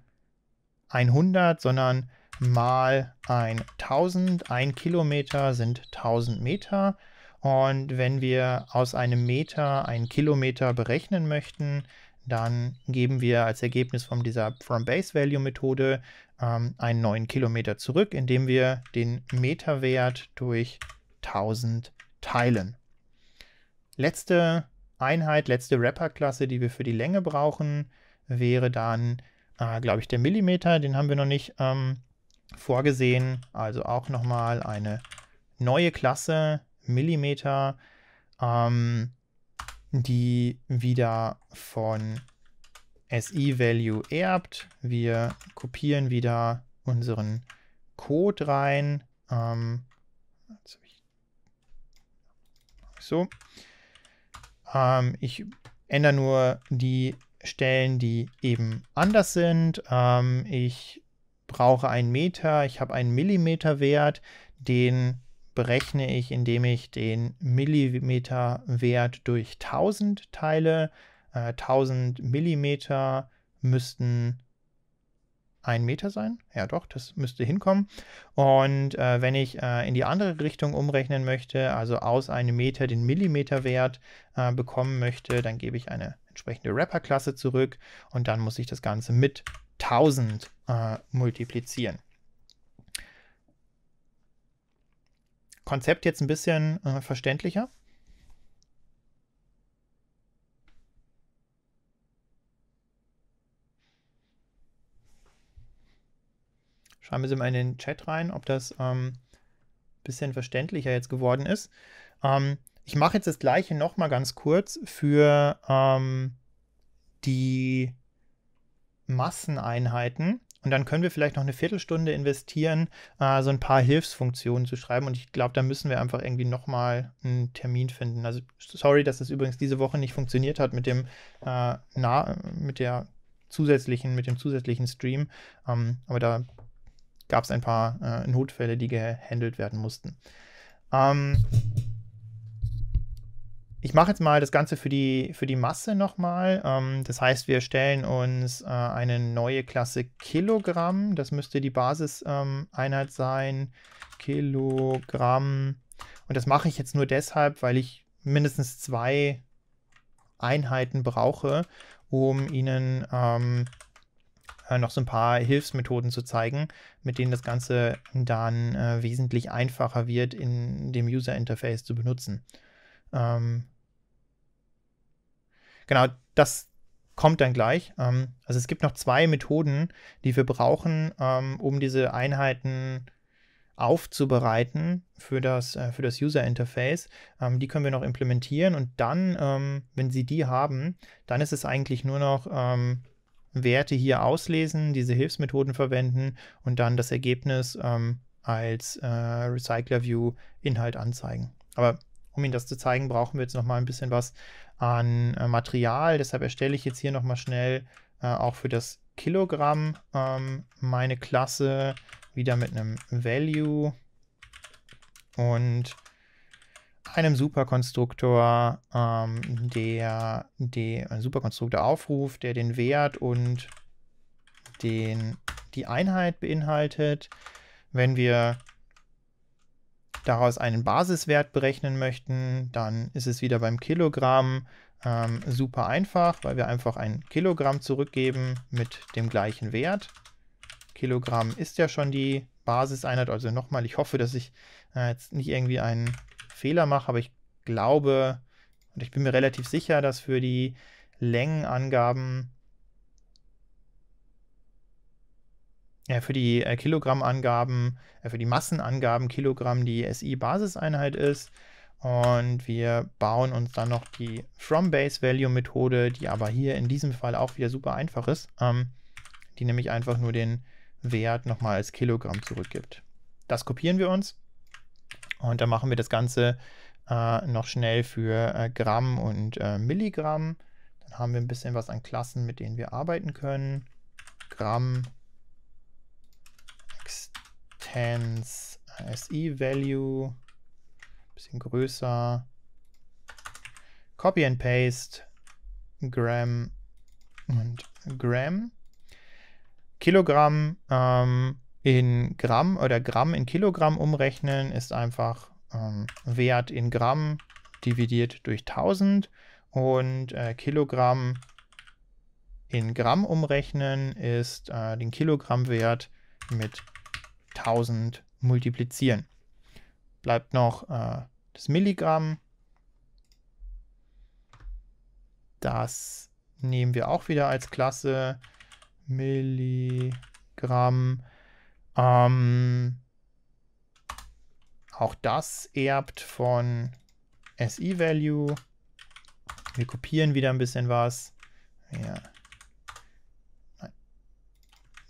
100, sondern mal 1000. Ein Kilometer sind 1000 Meter. Und wenn wir aus einem Meter einen Kilometer berechnen möchten, dann geben wir als Ergebnis von dieser From Base Value Methode ähm, einen neuen Kilometer zurück, indem wir den Meterwert durch 1000 teilen. Letzte Einheit, letzte Wrapper-Klasse, die wir für die Länge brauchen, wäre dann, äh, glaube ich, der Millimeter. Den haben wir noch nicht ähm, vorgesehen. Also auch nochmal eine neue Klasse, Millimeter. Ähm, die wieder von SI-Value erbt. Wir kopieren wieder unseren Code rein. Ähm, so. Ähm, ich ändere nur die Stellen, die eben anders sind. Ähm, ich brauche einen Meter, ich habe einen Millimeter Wert, den berechne ich, indem ich den Millimeterwert durch 1000 teile. Äh, 1000 Millimeter müssten ein Meter sein. Ja, doch, das müsste hinkommen. Und äh, wenn ich äh, in die andere Richtung umrechnen möchte, also aus einem Meter den Millimeterwert äh, bekommen möchte, dann gebe ich eine entsprechende Wrapper-Klasse zurück und dann muss ich das Ganze mit 1000 äh, multiplizieren. Konzept jetzt ein bisschen äh, verständlicher? Schreiben Sie mal in den Chat rein, ob das ein ähm, bisschen verständlicher jetzt geworden ist. Ähm, ich mache jetzt das gleiche nochmal ganz kurz für ähm, die Masseneinheiten. Und dann können wir vielleicht noch eine Viertelstunde investieren, äh, so ein paar Hilfsfunktionen zu schreiben. Und ich glaube, da müssen wir einfach irgendwie nochmal einen Termin finden. Also sorry, dass das übrigens diese Woche nicht funktioniert hat mit dem äh, na, mit der zusätzlichen, mit dem zusätzlichen Stream. Ähm, aber da gab es ein paar äh, Notfälle, die gehandelt werden mussten. Ähm, ich mache jetzt mal das Ganze für die, für die Masse nochmal. Ähm, das heißt, wir stellen uns äh, eine neue Klasse Kilogramm. Das müsste die Basiseinheit ähm, sein. Kilogramm. Und das mache ich jetzt nur deshalb, weil ich mindestens zwei Einheiten brauche, um ihnen ähm, äh, noch so ein paar Hilfsmethoden zu zeigen, mit denen das Ganze dann äh, wesentlich einfacher wird, in dem User-Interface zu benutzen. Ähm, genau, das kommt dann gleich. Ähm, also es gibt noch zwei Methoden, die wir brauchen, ähm, um diese Einheiten aufzubereiten für das, äh, für das User Interface. Ähm, die können wir noch implementieren und dann, ähm, wenn Sie die haben, dann ist es eigentlich nur noch ähm, Werte hier auslesen, diese Hilfsmethoden verwenden und dann das Ergebnis ähm, als äh, Recycler View Inhalt anzeigen. Aber um Ihnen das zu zeigen, brauchen wir jetzt noch mal ein bisschen was an äh, Material. Deshalb erstelle ich jetzt hier noch mal schnell äh, auch für das Kilogramm ähm, meine Klasse wieder mit einem Value und einem Superkonstruktor, ähm, der den Superkonstruktor aufruft, der den Wert und den, die Einheit beinhaltet. Wenn wir daraus einen Basiswert berechnen möchten, dann ist es wieder beim Kilogramm ähm, super einfach, weil wir einfach ein Kilogramm zurückgeben mit dem gleichen Wert. Kilogramm ist ja schon die Basiseinheit, also nochmal, ich hoffe, dass ich äh, jetzt nicht irgendwie einen Fehler mache, aber ich glaube und ich bin mir relativ sicher, dass für die Längenangaben äh, für die äh, Kilogrammangaben, äh, für die Massenangaben Kilogramm die SI-Basiseinheit ist. Und wir bauen uns dann noch die From-Base-Value-Methode, die aber hier in diesem Fall auch wieder super einfach ist, ähm, die nämlich einfach nur den Wert nochmal als Kilogramm zurückgibt. Das kopieren wir uns und dann machen wir das Ganze äh, noch schnell für äh, Gramm und äh, Milligramm. Dann haben wir ein bisschen was an Klassen, mit denen wir arbeiten können. Gramm, Hands SI Value, bisschen größer. Copy and Paste, Gramm und Gramm. Kilogramm ähm, in Gramm oder Gramm in Kilogramm umrechnen ist einfach ähm, Wert in Gramm dividiert durch 1000 und äh, Kilogramm in Gramm umrechnen ist äh, den Kilogrammwert mit 1000 multiplizieren. Bleibt noch äh, das Milligramm. Das nehmen wir auch wieder als Klasse. Milligramm. Ähm, auch das erbt von SI-Value. Wir kopieren wieder ein bisschen was. Ja.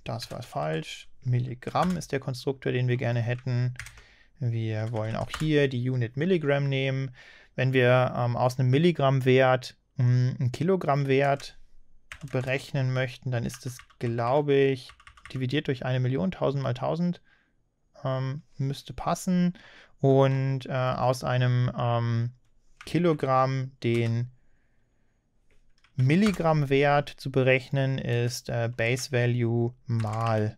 Das war falsch. Milligramm ist der Konstruktor, den wir gerne hätten. Wir wollen auch hier die Unit Milligramm nehmen. Wenn wir ähm, aus einem Milligramm-Wert hm, einen Kilogramm-Wert berechnen möchten, dann ist das, glaube ich, dividiert durch eine Million, 1000 mal 1000 ähm, müsste passen. Und äh, aus einem ähm, Kilogramm den Milligramm-Wert zu berechnen ist äh, Base Value mal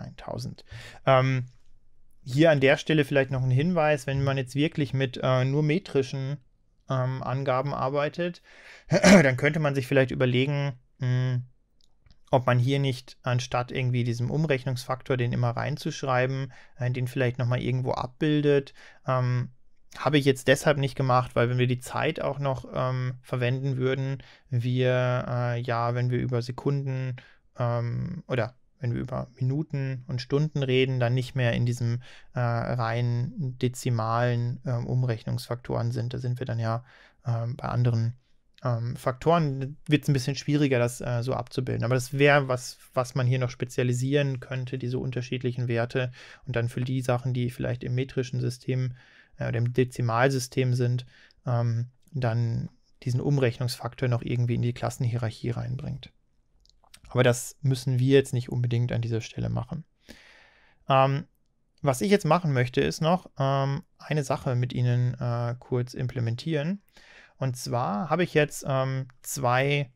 1000. Ähm, hier an der Stelle vielleicht noch ein Hinweis, wenn man jetzt wirklich mit äh, nur metrischen ähm, Angaben arbeitet, dann könnte man sich vielleicht überlegen, mh, hm, ob man hier nicht anstatt irgendwie diesem Umrechnungsfaktor, den immer reinzuschreiben, äh, den vielleicht nochmal irgendwo abbildet, ähm, habe ich jetzt deshalb nicht gemacht, weil wenn wir die Zeit auch noch ähm, verwenden würden, wir äh, ja, wenn wir über Sekunden ähm, oder wenn wir über Minuten und Stunden reden, dann nicht mehr in diesem äh, rein dezimalen äh, Umrechnungsfaktoren sind. Da sind wir dann ja äh, bei anderen ähm, Faktoren, wird es ein bisschen schwieriger, das äh, so abzubilden. Aber das wäre was, was man hier noch spezialisieren könnte, diese unterschiedlichen Werte. Und dann für die Sachen, die vielleicht im metrischen System äh, oder im Dezimalsystem sind, ähm, dann diesen Umrechnungsfaktor noch irgendwie in die Klassenhierarchie reinbringt. Aber das müssen wir jetzt nicht unbedingt an dieser Stelle machen. Ähm, was ich jetzt machen möchte, ist noch ähm, eine Sache mit Ihnen äh, kurz implementieren. Und zwar habe ich jetzt ähm, zwei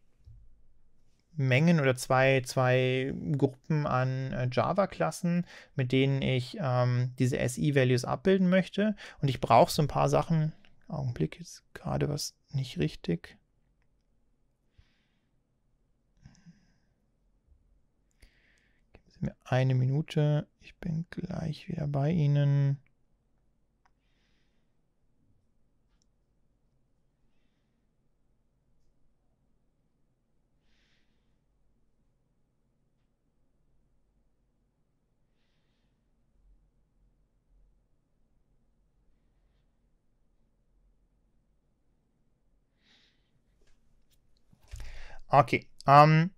Mengen oder zwei, zwei Gruppen an äh, Java-Klassen, mit denen ich ähm, diese SI-Values abbilden möchte. Und ich brauche so ein paar Sachen. Augenblick, jetzt gerade was nicht richtig. mir eine Minute. Ich bin gleich wieder bei Ihnen. Okay. Ähm,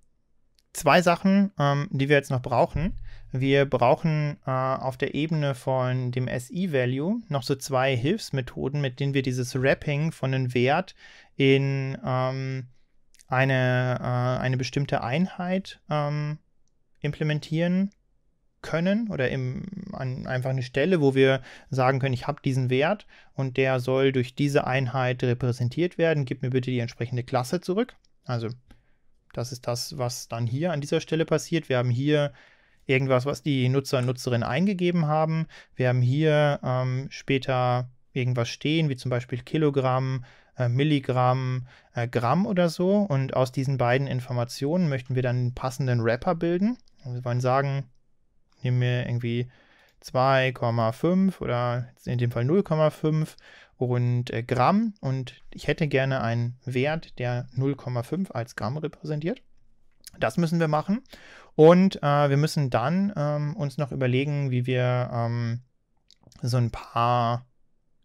zwei Sachen, ähm, die wir jetzt noch brauchen. Wir brauchen äh, auf der Ebene von dem SI-Value noch so zwei Hilfsmethoden, mit denen wir dieses Wrapping von einem Wert in ähm, eine, äh, eine bestimmte Einheit ähm, implementieren können oder im, an einfach eine Stelle, wo wir sagen können, ich habe diesen Wert und der soll durch diese Einheit repräsentiert werden. Gib mir bitte die entsprechende Klasse zurück. Also das ist das, was dann hier an dieser Stelle passiert. Wir haben hier irgendwas, was die Nutzer und Nutzerinnen eingegeben haben. Wir haben hier ähm, später irgendwas stehen, wie zum Beispiel Kilogramm, äh, Milligramm, äh, Gramm oder so. Und aus diesen beiden Informationen möchten wir dann einen passenden Wrapper bilden. wir wollen sagen, nehmen wir irgendwie 2,5 oder in dem Fall 0,5 und äh, Gramm und ich hätte gerne einen Wert, der 0,5 als Gramm repräsentiert. Das müssen wir machen und äh, wir müssen dann ähm, uns noch überlegen, wie wir ähm, so ein paar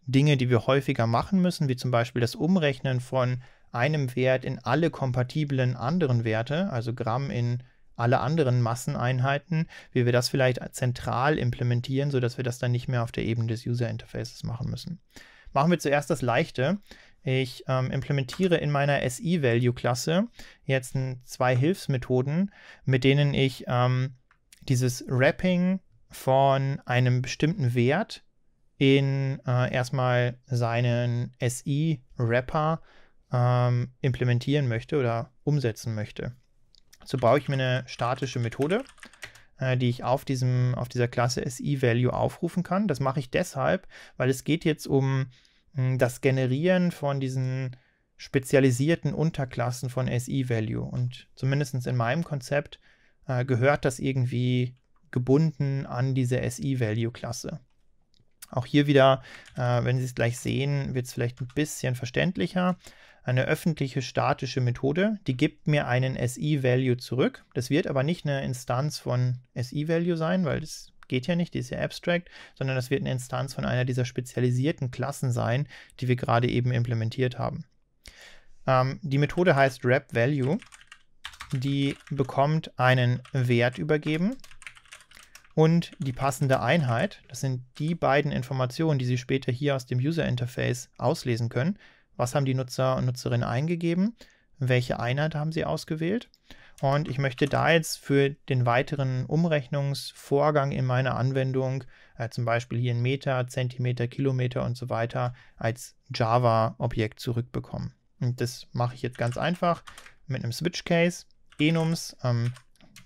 Dinge, die wir häufiger machen müssen, wie zum Beispiel das Umrechnen von einem Wert in alle kompatiblen anderen Werte, also Gramm in alle anderen Masseneinheiten, wie wir das vielleicht zentral implementieren, sodass wir das dann nicht mehr auf der Ebene des User Interfaces machen müssen. Machen wir zuerst das Leichte. Ich ähm, implementiere in meiner SI-Value-Klasse jetzt zwei Hilfsmethoden, mit denen ich ähm, dieses Wrapping von einem bestimmten Wert in äh, erstmal seinen SI-Wrapper ähm, implementieren möchte oder umsetzen möchte. So brauche ich mir eine statische Methode, äh, die ich auf, diesem, auf dieser Klasse SI-Value aufrufen kann. Das mache ich deshalb, weil es geht jetzt um mh, hm, das Generieren von diesen spezialisierten Unterklassen von SI-Value. Und zumindest in meinem Konzept äh, gehört das irgendwie gebunden an diese SI-Value-Klasse. Auch hier wieder, äh, wenn Sie es gleich sehen, wird es vielleicht ein bisschen verständlicher eine öffentliche statische Methode, die gibt mir einen SI-Value zurück. Das wird aber nicht eine Instanz von SI-Value sein, weil das geht ja nicht, die ist ja abstract, sondern das wird eine Instanz von einer dieser spezialisierten Klassen sein, die wir gerade eben implementiert haben. Ähm, die Methode heißt wrapValue, Die bekommt einen Wert übergeben und die passende Einheit. Das sind die beiden Informationen, die Sie später hier aus dem User Interface auslesen können was haben die Nutzer und Nutzerinnen eingegeben, welche Einheit haben sie ausgewählt. Und ich möchte da jetzt für den weiteren Umrechnungsvorgang in meiner Anwendung, äh, zum Beispiel hier in Meter, Zentimeter, Kilometer und so weiter, als Java-Objekt zurückbekommen. Und das mache ich jetzt ganz einfach mit einem Switch-Case. Enums, ähm,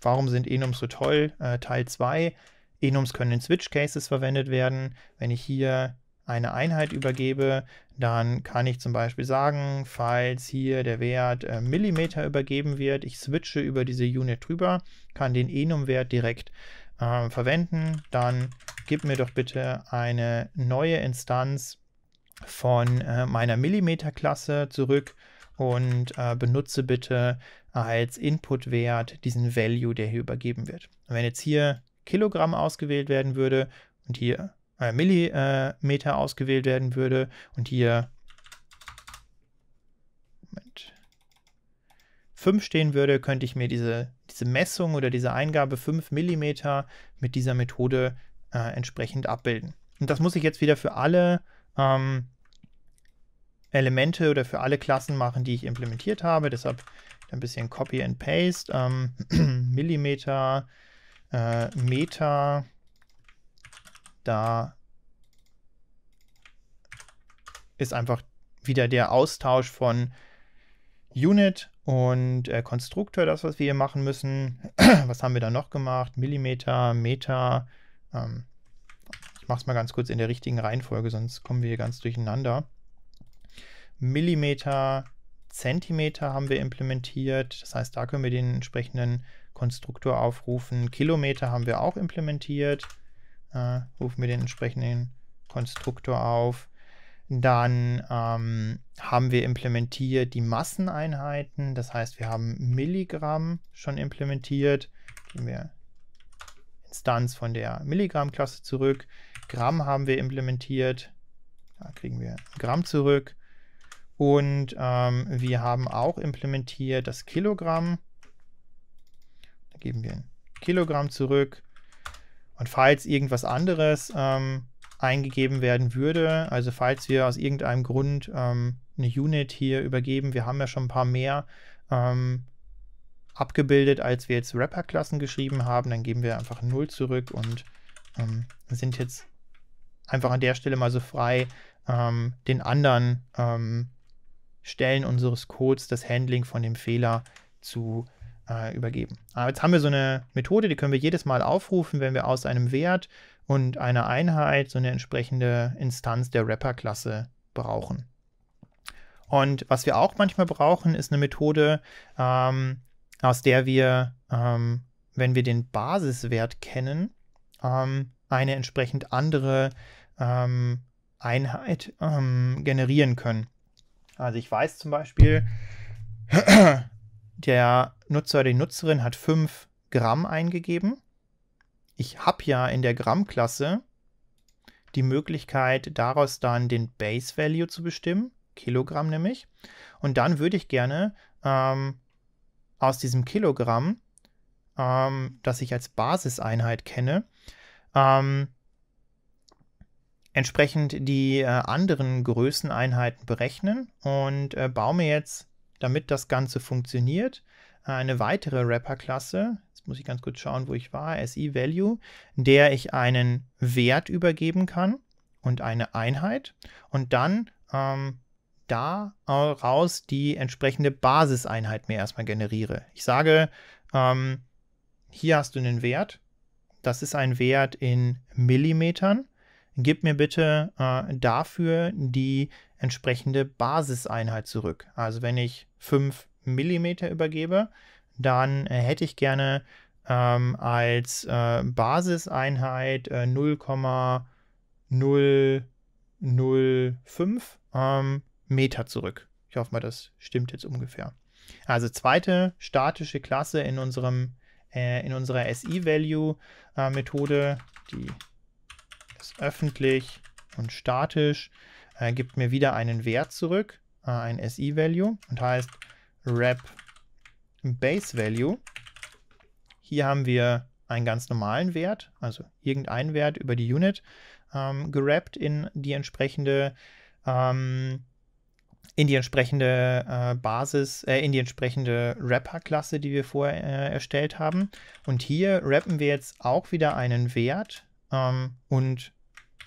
warum sind Enums so toll? Äh, Teil 2. Enums können in Switch-Cases verwendet werden. Wenn ich hier eine Einheit übergebe, dann kann ich zum Beispiel sagen, falls hier der Wert äh, Millimeter übergeben wird, ich switche über diese Unit drüber, kann den Enum-Wert direkt äh, verwenden, dann gib mir doch bitte eine neue Instanz von äh, meiner Millimeter-Klasse zurück und äh, benutze bitte als Input-Wert diesen Value, der hier übergeben wird. Und wenn jetzt hier Kilogramm ausgewählt werden würde und hier äh, Millimeter ausgewählt werden würde und hier 5 stehen würde, könnte ich mir diese, diese Messung oder diese Eingabe 5 Millimeter mit dieser Methode äh, entsprechend abbilden. Und das muss ich jetzt wieder für alle ähm, Elemente oder für alle Klassen machen, die ich implementiert habe. Deshalb ein bisschen Copy and Paste, ähm, Millimeter, äh, Meter, da ist einfach wieder der Austausch von Unit und äh, Konstruktor, das, was wir hier machen müssen. was haben wir da noch gemacht? Millimeter, Meter. Ähm, ich mache es mal ganz kurz in der richtigen Reihenfolge, sonst kommen wir hier ganz durcheinander. Millimeter, Zentimeter haben wir implementiert. Das heißt, da können wir den entsprechenden Konstruktor aufrufen. Kilometer haben wir auch implementiert äh, rufen wir den entsprechenden Konstruktor auf. Dann ähm, haben wir implementiert die Masseneinheiten, das heißt, wir haben Milligramm schon implementiert. Gehen wir Instanz von der Milligramm-Klasse zurück. Gramm haben wir implementiert, da kriegen wir Gramm zurück. Und ähm, wir haben auch implementiert das Kilogramm. Da geben wir ein Kilogramm zurück. Und falls irgendwas anderes ähm, eingegeben werden würde, also falls wir aus irgendeinem Grund ähm, eine Unit hier übergeben, wir haben ja schon ein paar mehr ähm, abgebildet, als wir jetzt Wrapper-Klassen geschrieben haben, dann geben wir einfach 0 zurück und ähm, sind jetzt einfach an der Stelle mal so frei, ähm, den anderen ähm, Stellen unseres Codes das Handling von dem Fehler zu äh, übergeben. Aber jetzt haben wir so eine Methode, die können wir jedes Mal aufrufen, wenn wir aus einem Wert und einer Einheit so eine entsprechende Instanz der Wrapper-Klasse brauchen. Und was wir auch manchmal brauchen, ist eine Methode, ähm, aus der wir, ähm, wenn wir den Basiswert kennen, ähm, eine entsprechend andere ähm, Einheit ähm, generieren können. Also ich weiß zum Beispiel, der Nutzer oder die Nutzerin hat 5 Gramm eingegeben. Ich habe ja in der Gramm-Klasse die Möglichkeit, daraus dann den Base-Value zu bestimmen, Kilogramm nämlich. Und dann würde ich gerne ähm, aus diesem Kilogramm, ähm, das ich als Basiseinheit kenne, ähm, entsprechend die äh, anderen Größeneinheiten berechnen und äh, baue mir jetzt damit das Ganze funktioniert, äh, eine weitere Wrapper-Klasse, jetzt muss ich ganz kurz schauen, wo ich war, SI-Value, der ich einen Wert übergeben kann und eine Einheit und dann ähm, daraus die entsprechende Basiseinheit mir erstmal generiere. Ich sage, ähm, hier hast du einen Wert, das ist ein Wert in Millimetern. Gib mir bitte äh, dafür die entsprechende Basiseinheit zurück. Also wenn ich 5 mm übergebe, dann äh, hätte ich gerne ähm, als äh, Basiseinheit äh, 0,005 ähm, Meter zurück. Ich hoffe mal, das stimmt jetzt ungefähr. Also zweite statische Klasse in unserem äh, in unserer SI-Value-Methode, äh, die ist öffentlich und statisch äh, gibt mir wieder einen Wert zurück, äh, ein SI-Value und heißt Wrap Base Value. Hier haben wir einen ganz normalen Wert, also irgendeinen Wert über die Unit ähm, gerappt in die entsprechende ähm, in die entsprechende äh, Basis, äh, in die entsprechende Wrapper-Klasse, die wir vorher äh, erstellt haben. Und hier wrappen wir jetzt auch wieder einen Wert ähm, und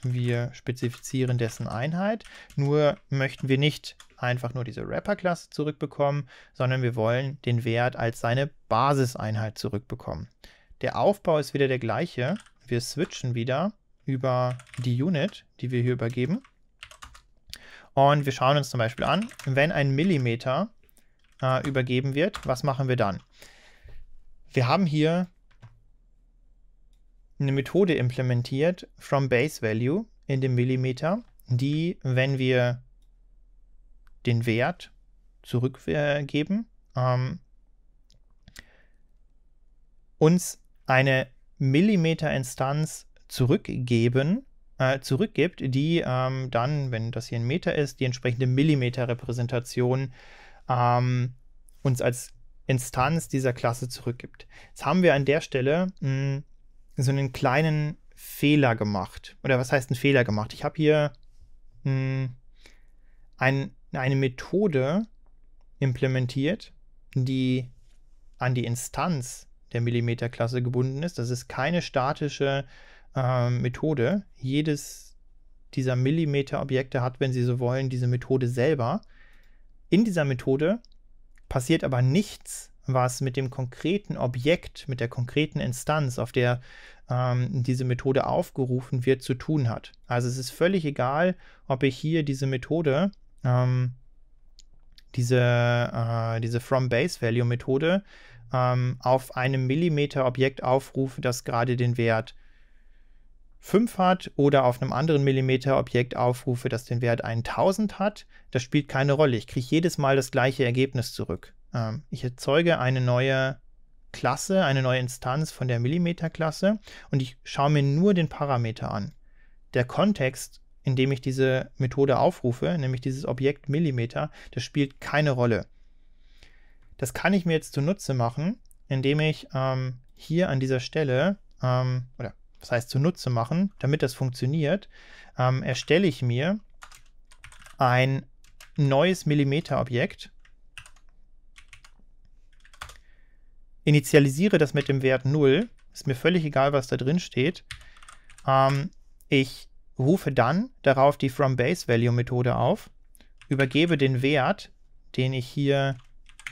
wir spezifizieren dessen Einheit, nur möchten wir nicht einfach nur diese Wrapper-Klasse zurückbekommen, sondern wir wollen den Wert als seine Basiseinheit zurückbekommen. Der Aufbau ist wieder der gleiche. Wir switchen wieder über die Unit, die wir hier übergeben. Und wir schauen uns zum Beispiel an, wenn ein Millimeter äh, übergeben wird, was machen wir dann? Wir haben hier eine Methode implementiert, from base value in dem Millimeter, die, wenn wir den Wert zurückgeben, ähm, uns eine Millimeter-Instanz zurückgeben, äh, zurückgibt, die ähm, dann, wenn das hier ein Meter ist, die entsprechende Millimeter-Repräsentation ähm, uns als Instanz dieser Klasse zurückgibt. Jetzt haben wir an der Stelle mh, hm, so einen kleinen Fehler gemacht. Oder was heißt ein Fehler gemacht? Ich habe hier mh, hm, ein, eine Methode implementiert, die an die Instanz der Millimeterklasse gebunden ist. Das ist keine statische äh, Methode. Jedes dieser Millimeter-Objekte hat, wenn Sie so wollen, diese Methode selber. In dieser Methode passiert aber nichts, was mit dem konkreten Objekt, mit der konkreten Instanz, auf der ähm, diese Methode aufgerufen wird, zu tun hat. Also es ist völlig egal, ob ich hier diese Methode, ähm, diese, äh, diese From-Base-Value-Methode ähm, auf einem Millimeter Objekt aufrufe, das gerade den Wert 5 hat oder auf einem anderen Millimeter Objekt aufrufe, das den Wert 1000 hat, das spielt keine Rolle. Ich kriege jedes Mal das gleiche Ergebnis zurück. Ähm, ich erzeuge eine neue Klasse, eine neue Instanz von der Millimeter-Klasse und ich schaue mir nur den Parameter an. Der Kontext, in dem ich diese Methode aufrufe, nämlich dieses Objekt Millimeter, das spielt keine Rolle. Das kann ich mir jetzt zunutze machen, indem ich ähm, hier an dieser Stelle, ähm, oder das heißt zunutze machen, damit das funktioniert, ähm, erstelle ich mir ein neues Millimeter-Objekt initialisiere das mit dem Wert 0. Ist mir völlig egal, was da drin steht. Ähm, ich rufe dann darauf die FromBaseValue-Methode auf, übergebe den Wert, den ich hier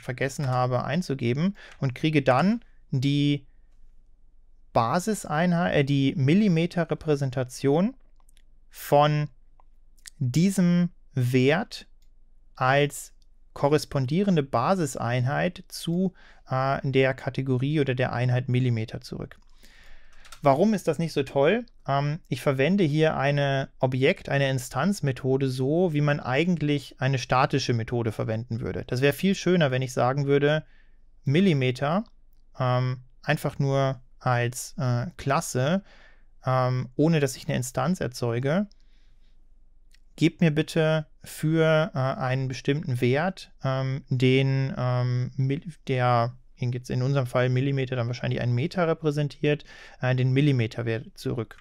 vergessen habe einzugeben, und kriege dann die Basiseinheit, äh, die Millimeterrepräsentation von diesem Wert als korrespondierende Basiseinheit zu äh, der Kategorie oder der Einheit Millimeter zurück. Warum ist das nicht so toll? Ähm, ich verwende hier eine Objekt-, eine Instanzmethode so, wie man eigentlich eine statische Methode verwenden würde. Das wäre viel schöner, wenn ich sagen würde, Millimeter ähm, einfach nur als äh, Klasse, ähm, ohne dass ich eine Instanz erzeuge gebt mir bitte für äh, einen bestimmten Wert, ähm, den ähm, der jetzt in unserem Fall Millimeter dann wahrscheinlich einen Meter repräsentiert, äh, den Millimeterwert zurück.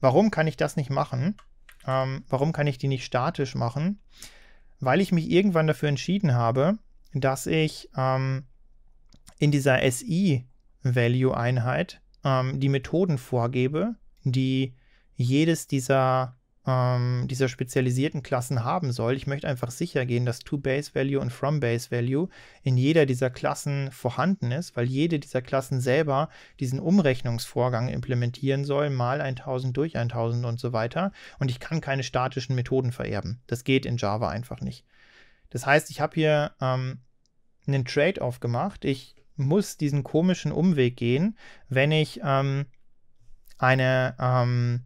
Warum kann ich das nicht machen? Ähm, warum kann ich die nicht statisch machen? Weil ich mich irgendwann dafür entschieden habe, dass ich ähm, in dieser SI-Value-Einheit ähm, die Methoden vorgebe, die jedes dieser ähm, dieser spezialisierten Klassen haben soll. Ich möchte einfach sicher gehen, dass ToBaseValue und FromBaseValue in jeder dieser Klassen vorhanden ist, weil jede dieser Klassen selber diesen Umrechnungsvorgang implementieren soll, mal 1000 durch 1000 und so weiter. Und ich kann keine statischen Methoden vererben. Das geht in Java einfach nicht. Das heißt, ich habe hier ähm, einen Trade-off gemacht. Ich muss diesen komischen Umweg gehen, wenn ich ähm, eine ähm,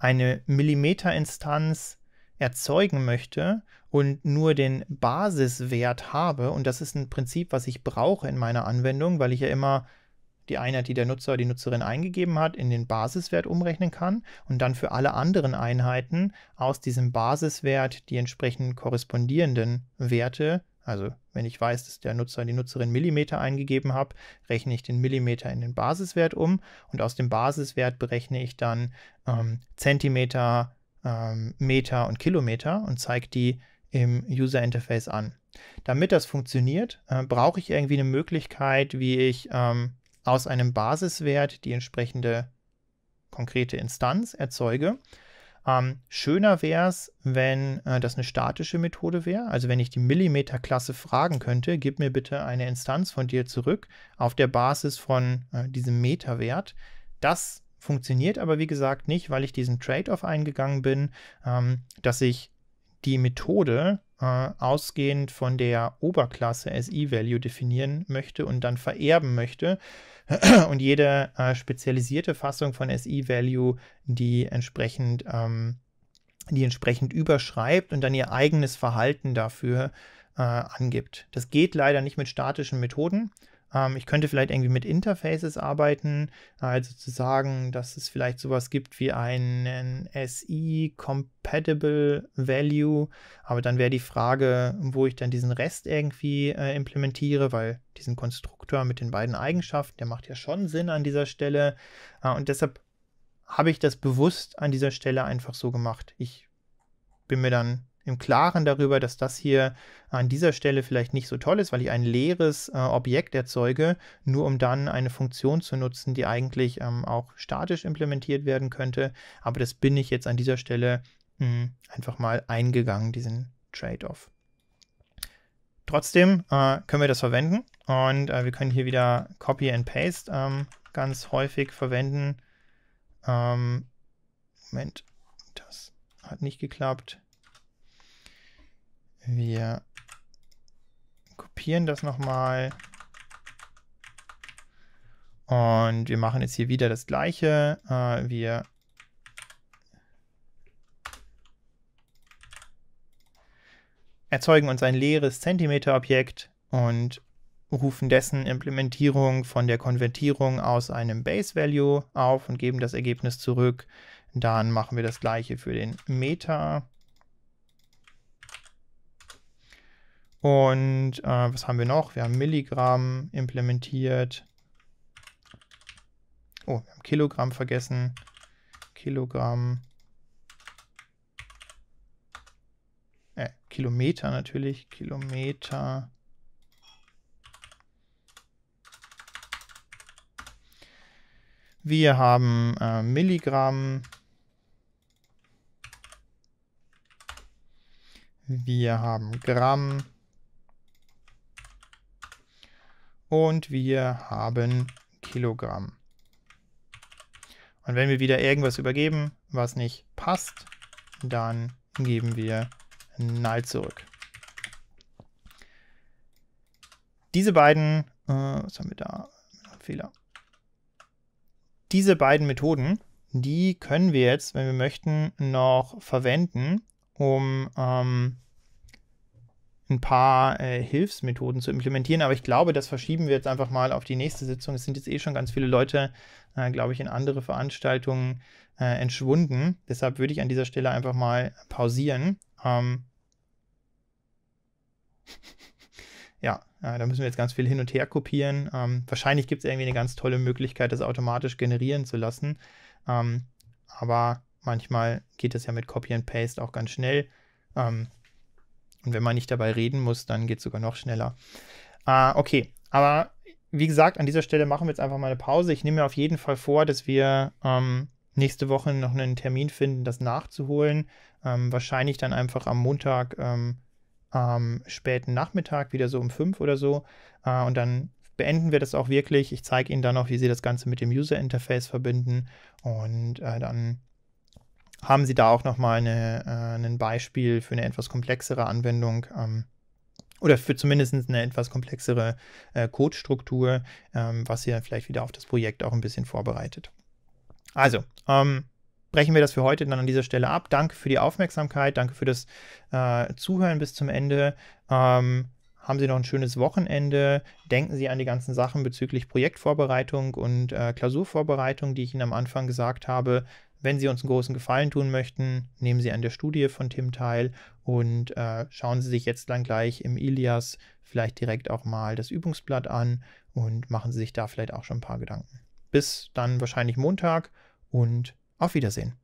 eine Millimeterinstanz erzeugen möchte und nur den Basiswert habe, und das ist ein Prinzip, was ich brauche in meiner Anwendung, weil ich ja immer die Einheit, die der Nutzer oder die Nutzerin eingegeben hat, in den Basiswert umrechnen kann und dann für alle anderen Einheiten aus diesem Basiswert die entsprechend korrespondierenden Werte, also wenn ich weiß, dass der Nutzer, die Nutzerin Millimeter eingegeben habe, rechne ich den Millimeter in den Basiswert um und aus dem Basiswert berechne ich dann ähm, Zentimeter, ähm, Meter und Kilometer und zeige die im User Interface an. Damit das funktioniert, äh, brauche ich irgendwie eine Möglichkeit, wie ich ähm, aus einem Basiswert die entsprechende konkrete Instanz erzeuge ähm, schöner wäre es, wenn äh, das eine statische Methode wäre, also wenn ich die Millimeter-Klasse fragen könnte, gib mir bitte eine Instanz von dir zurück auf der Basis von äh, diesem Meterwert. Das funktioniert aber wie gesagt nicht, weil ich diesen Trade-off eingegangen bin, ähm, dass ich die Methode äh, ausgehend von der Oberklasse SI-Value definieren möchte und dann vererben möchte. Und jede äh, spezialisierte Fassung von SI-Value, die entsprechend, ähm, die entsprechend überschreibt und dann ihr eigenes Verhalten dafür äh, angibt. Das geht leider nicht mit statischen Methoden. Ähm, ich könnte vielleicht irgendwie mit Interfaces arbeiten, also zu sagen, dass es vielleicht sowas gibt wie einen SI Compatible Value, aber dann wäre die Frage, wo ich dann diesen Rest irgendwie äh, implementiere, weil diesen Konstruktor mit den beiden Eigenschaften, der macht ja schon Sinn an dieser Stelle äh, und deshalb habe ich das bewusst an dieser Stelle einfach so gemacht. Ich bin mir dann im Klaren darüber, dass das hier an dieser Stelle vielleicht nicht so toll ist, weil ich ein leeres äh, Objekt erzeuge, nur um dann eine Funktion zu nutzen, die eigentlich ähm, auch statisch implementiert werden könnte. Aber das bin ich jetzt an dieser Stelle mh, hm, einfach mal eingegangen, diesen Trade-off. Trotzdem äh, können wir das verwenden und äh, wir können hier wieder Copy and Paste ähm, ganz häufig verwenden. Ähm, Moment, das hat nicht geklappt. Wir kopieren das nochmal. Und wir machen jetzt hier wieder das gleiche. Äh, wir erzeugen uns ein leeres Zentimeter-Objekt und rufen dessen Implementierung von der Konvertierung aus einem Base Value auf und geben das Ergebnis zurück. Dann machen wir das gleiche für den Meter. Und äh, was haben wir noch? Wir haben Milligramm implementiert. Oh, wir haben Kilogramm vergessen. Kilogramm. Äh, Kilometer natürlich. Kilometer. Wir haben äh, Milligramm. Wir haben Gramm. und wir haben Kilogramm. Und wenn wir wieder irgendwas übergeben, was nicht passt, dann geben wir null zurück. Diese beiden, äh, was haben wir da? Fehler. Diese beiden Methoden, die können wir jetzt, wenn wir möchten, noch verwenden, um ähm, ein paar äh, Hilfsmethoden zu implementieren. Aber ich glaube, das verschieben wir jetzt einfach mal auf die nächste Sitzung. Es sind jetzt eh schon ganz viele Leute, äh, glaube ich, in andere Veranstaltungen äh, entschwunden. Deshalb würde ich an dieser Stelle einfach mal pausieren. Ähm ja, äh, da müssen wir jetzt ganz viel hin und her kopieren. Ähm, wahrscheinlich gibt es irgendwie eine ganz tolle Möglichkeit, das automatisch generieren zu lassen. Ähm, aber manchmal geht das ja mit Copy and Paste auch ganz schnell. Ähm, und wenn man nicht dabei reden muss, dann geht es sogar noch schneller. Äh, okay, aber wie gesagt, an dieser Stelle machen wir jetzt einfach mal eine Pause. Ich nehme mir auf jeden Fall vor, dass wir ähm, nächste Woche noch einen Termin finden, das nachzuholen. Ähm, wahrscheinlich dann einfach am Montag ähm, am späten Nachmittag, wieder so um fünf oder so. Äh, und dann beenden wir das auch wirklich. Ich zeige Ihnen dann noch, wie Sie das Ganze mit dem User Interface verbinden. Und äh, dann haben sie da auch nochmal eine, äh, ein Beispiel für eine etwas komplexere Anwendung ähm, oder für zumindest eine etwas komplexere äh, Codestruktur, ähm, was sie dann vielleicht wieder auf das Projekt auch ein bisschen vorbereitet. Also, ähm, brechen wir das für heute dann an dieser Stelle ab. Danke für die Aufmerksamkeit, danke für das äh, Zuhören bis zum Ende. Ähm, haben Sie noch ein schönes Wochenende. Denken Sie an die ganzen Sachen bezüglich Projektvorbereitung und äh, Klausurvorbereitung, die ich Ihnen am Anfang gesagt habe. Wenn Sie uns einen großen Gefallen tun möchten, nehmen Sie an der Studie von Tim teil und äh, schauen Sie sich jetzt dann gleich im Ilias vielleicht direkt auch mal das Übungsblatt an und machen Sie sich da vielleicht auch schon ein paar Gedanken. Bis dann wahrscheinlich Montag und auf Wiedersehen.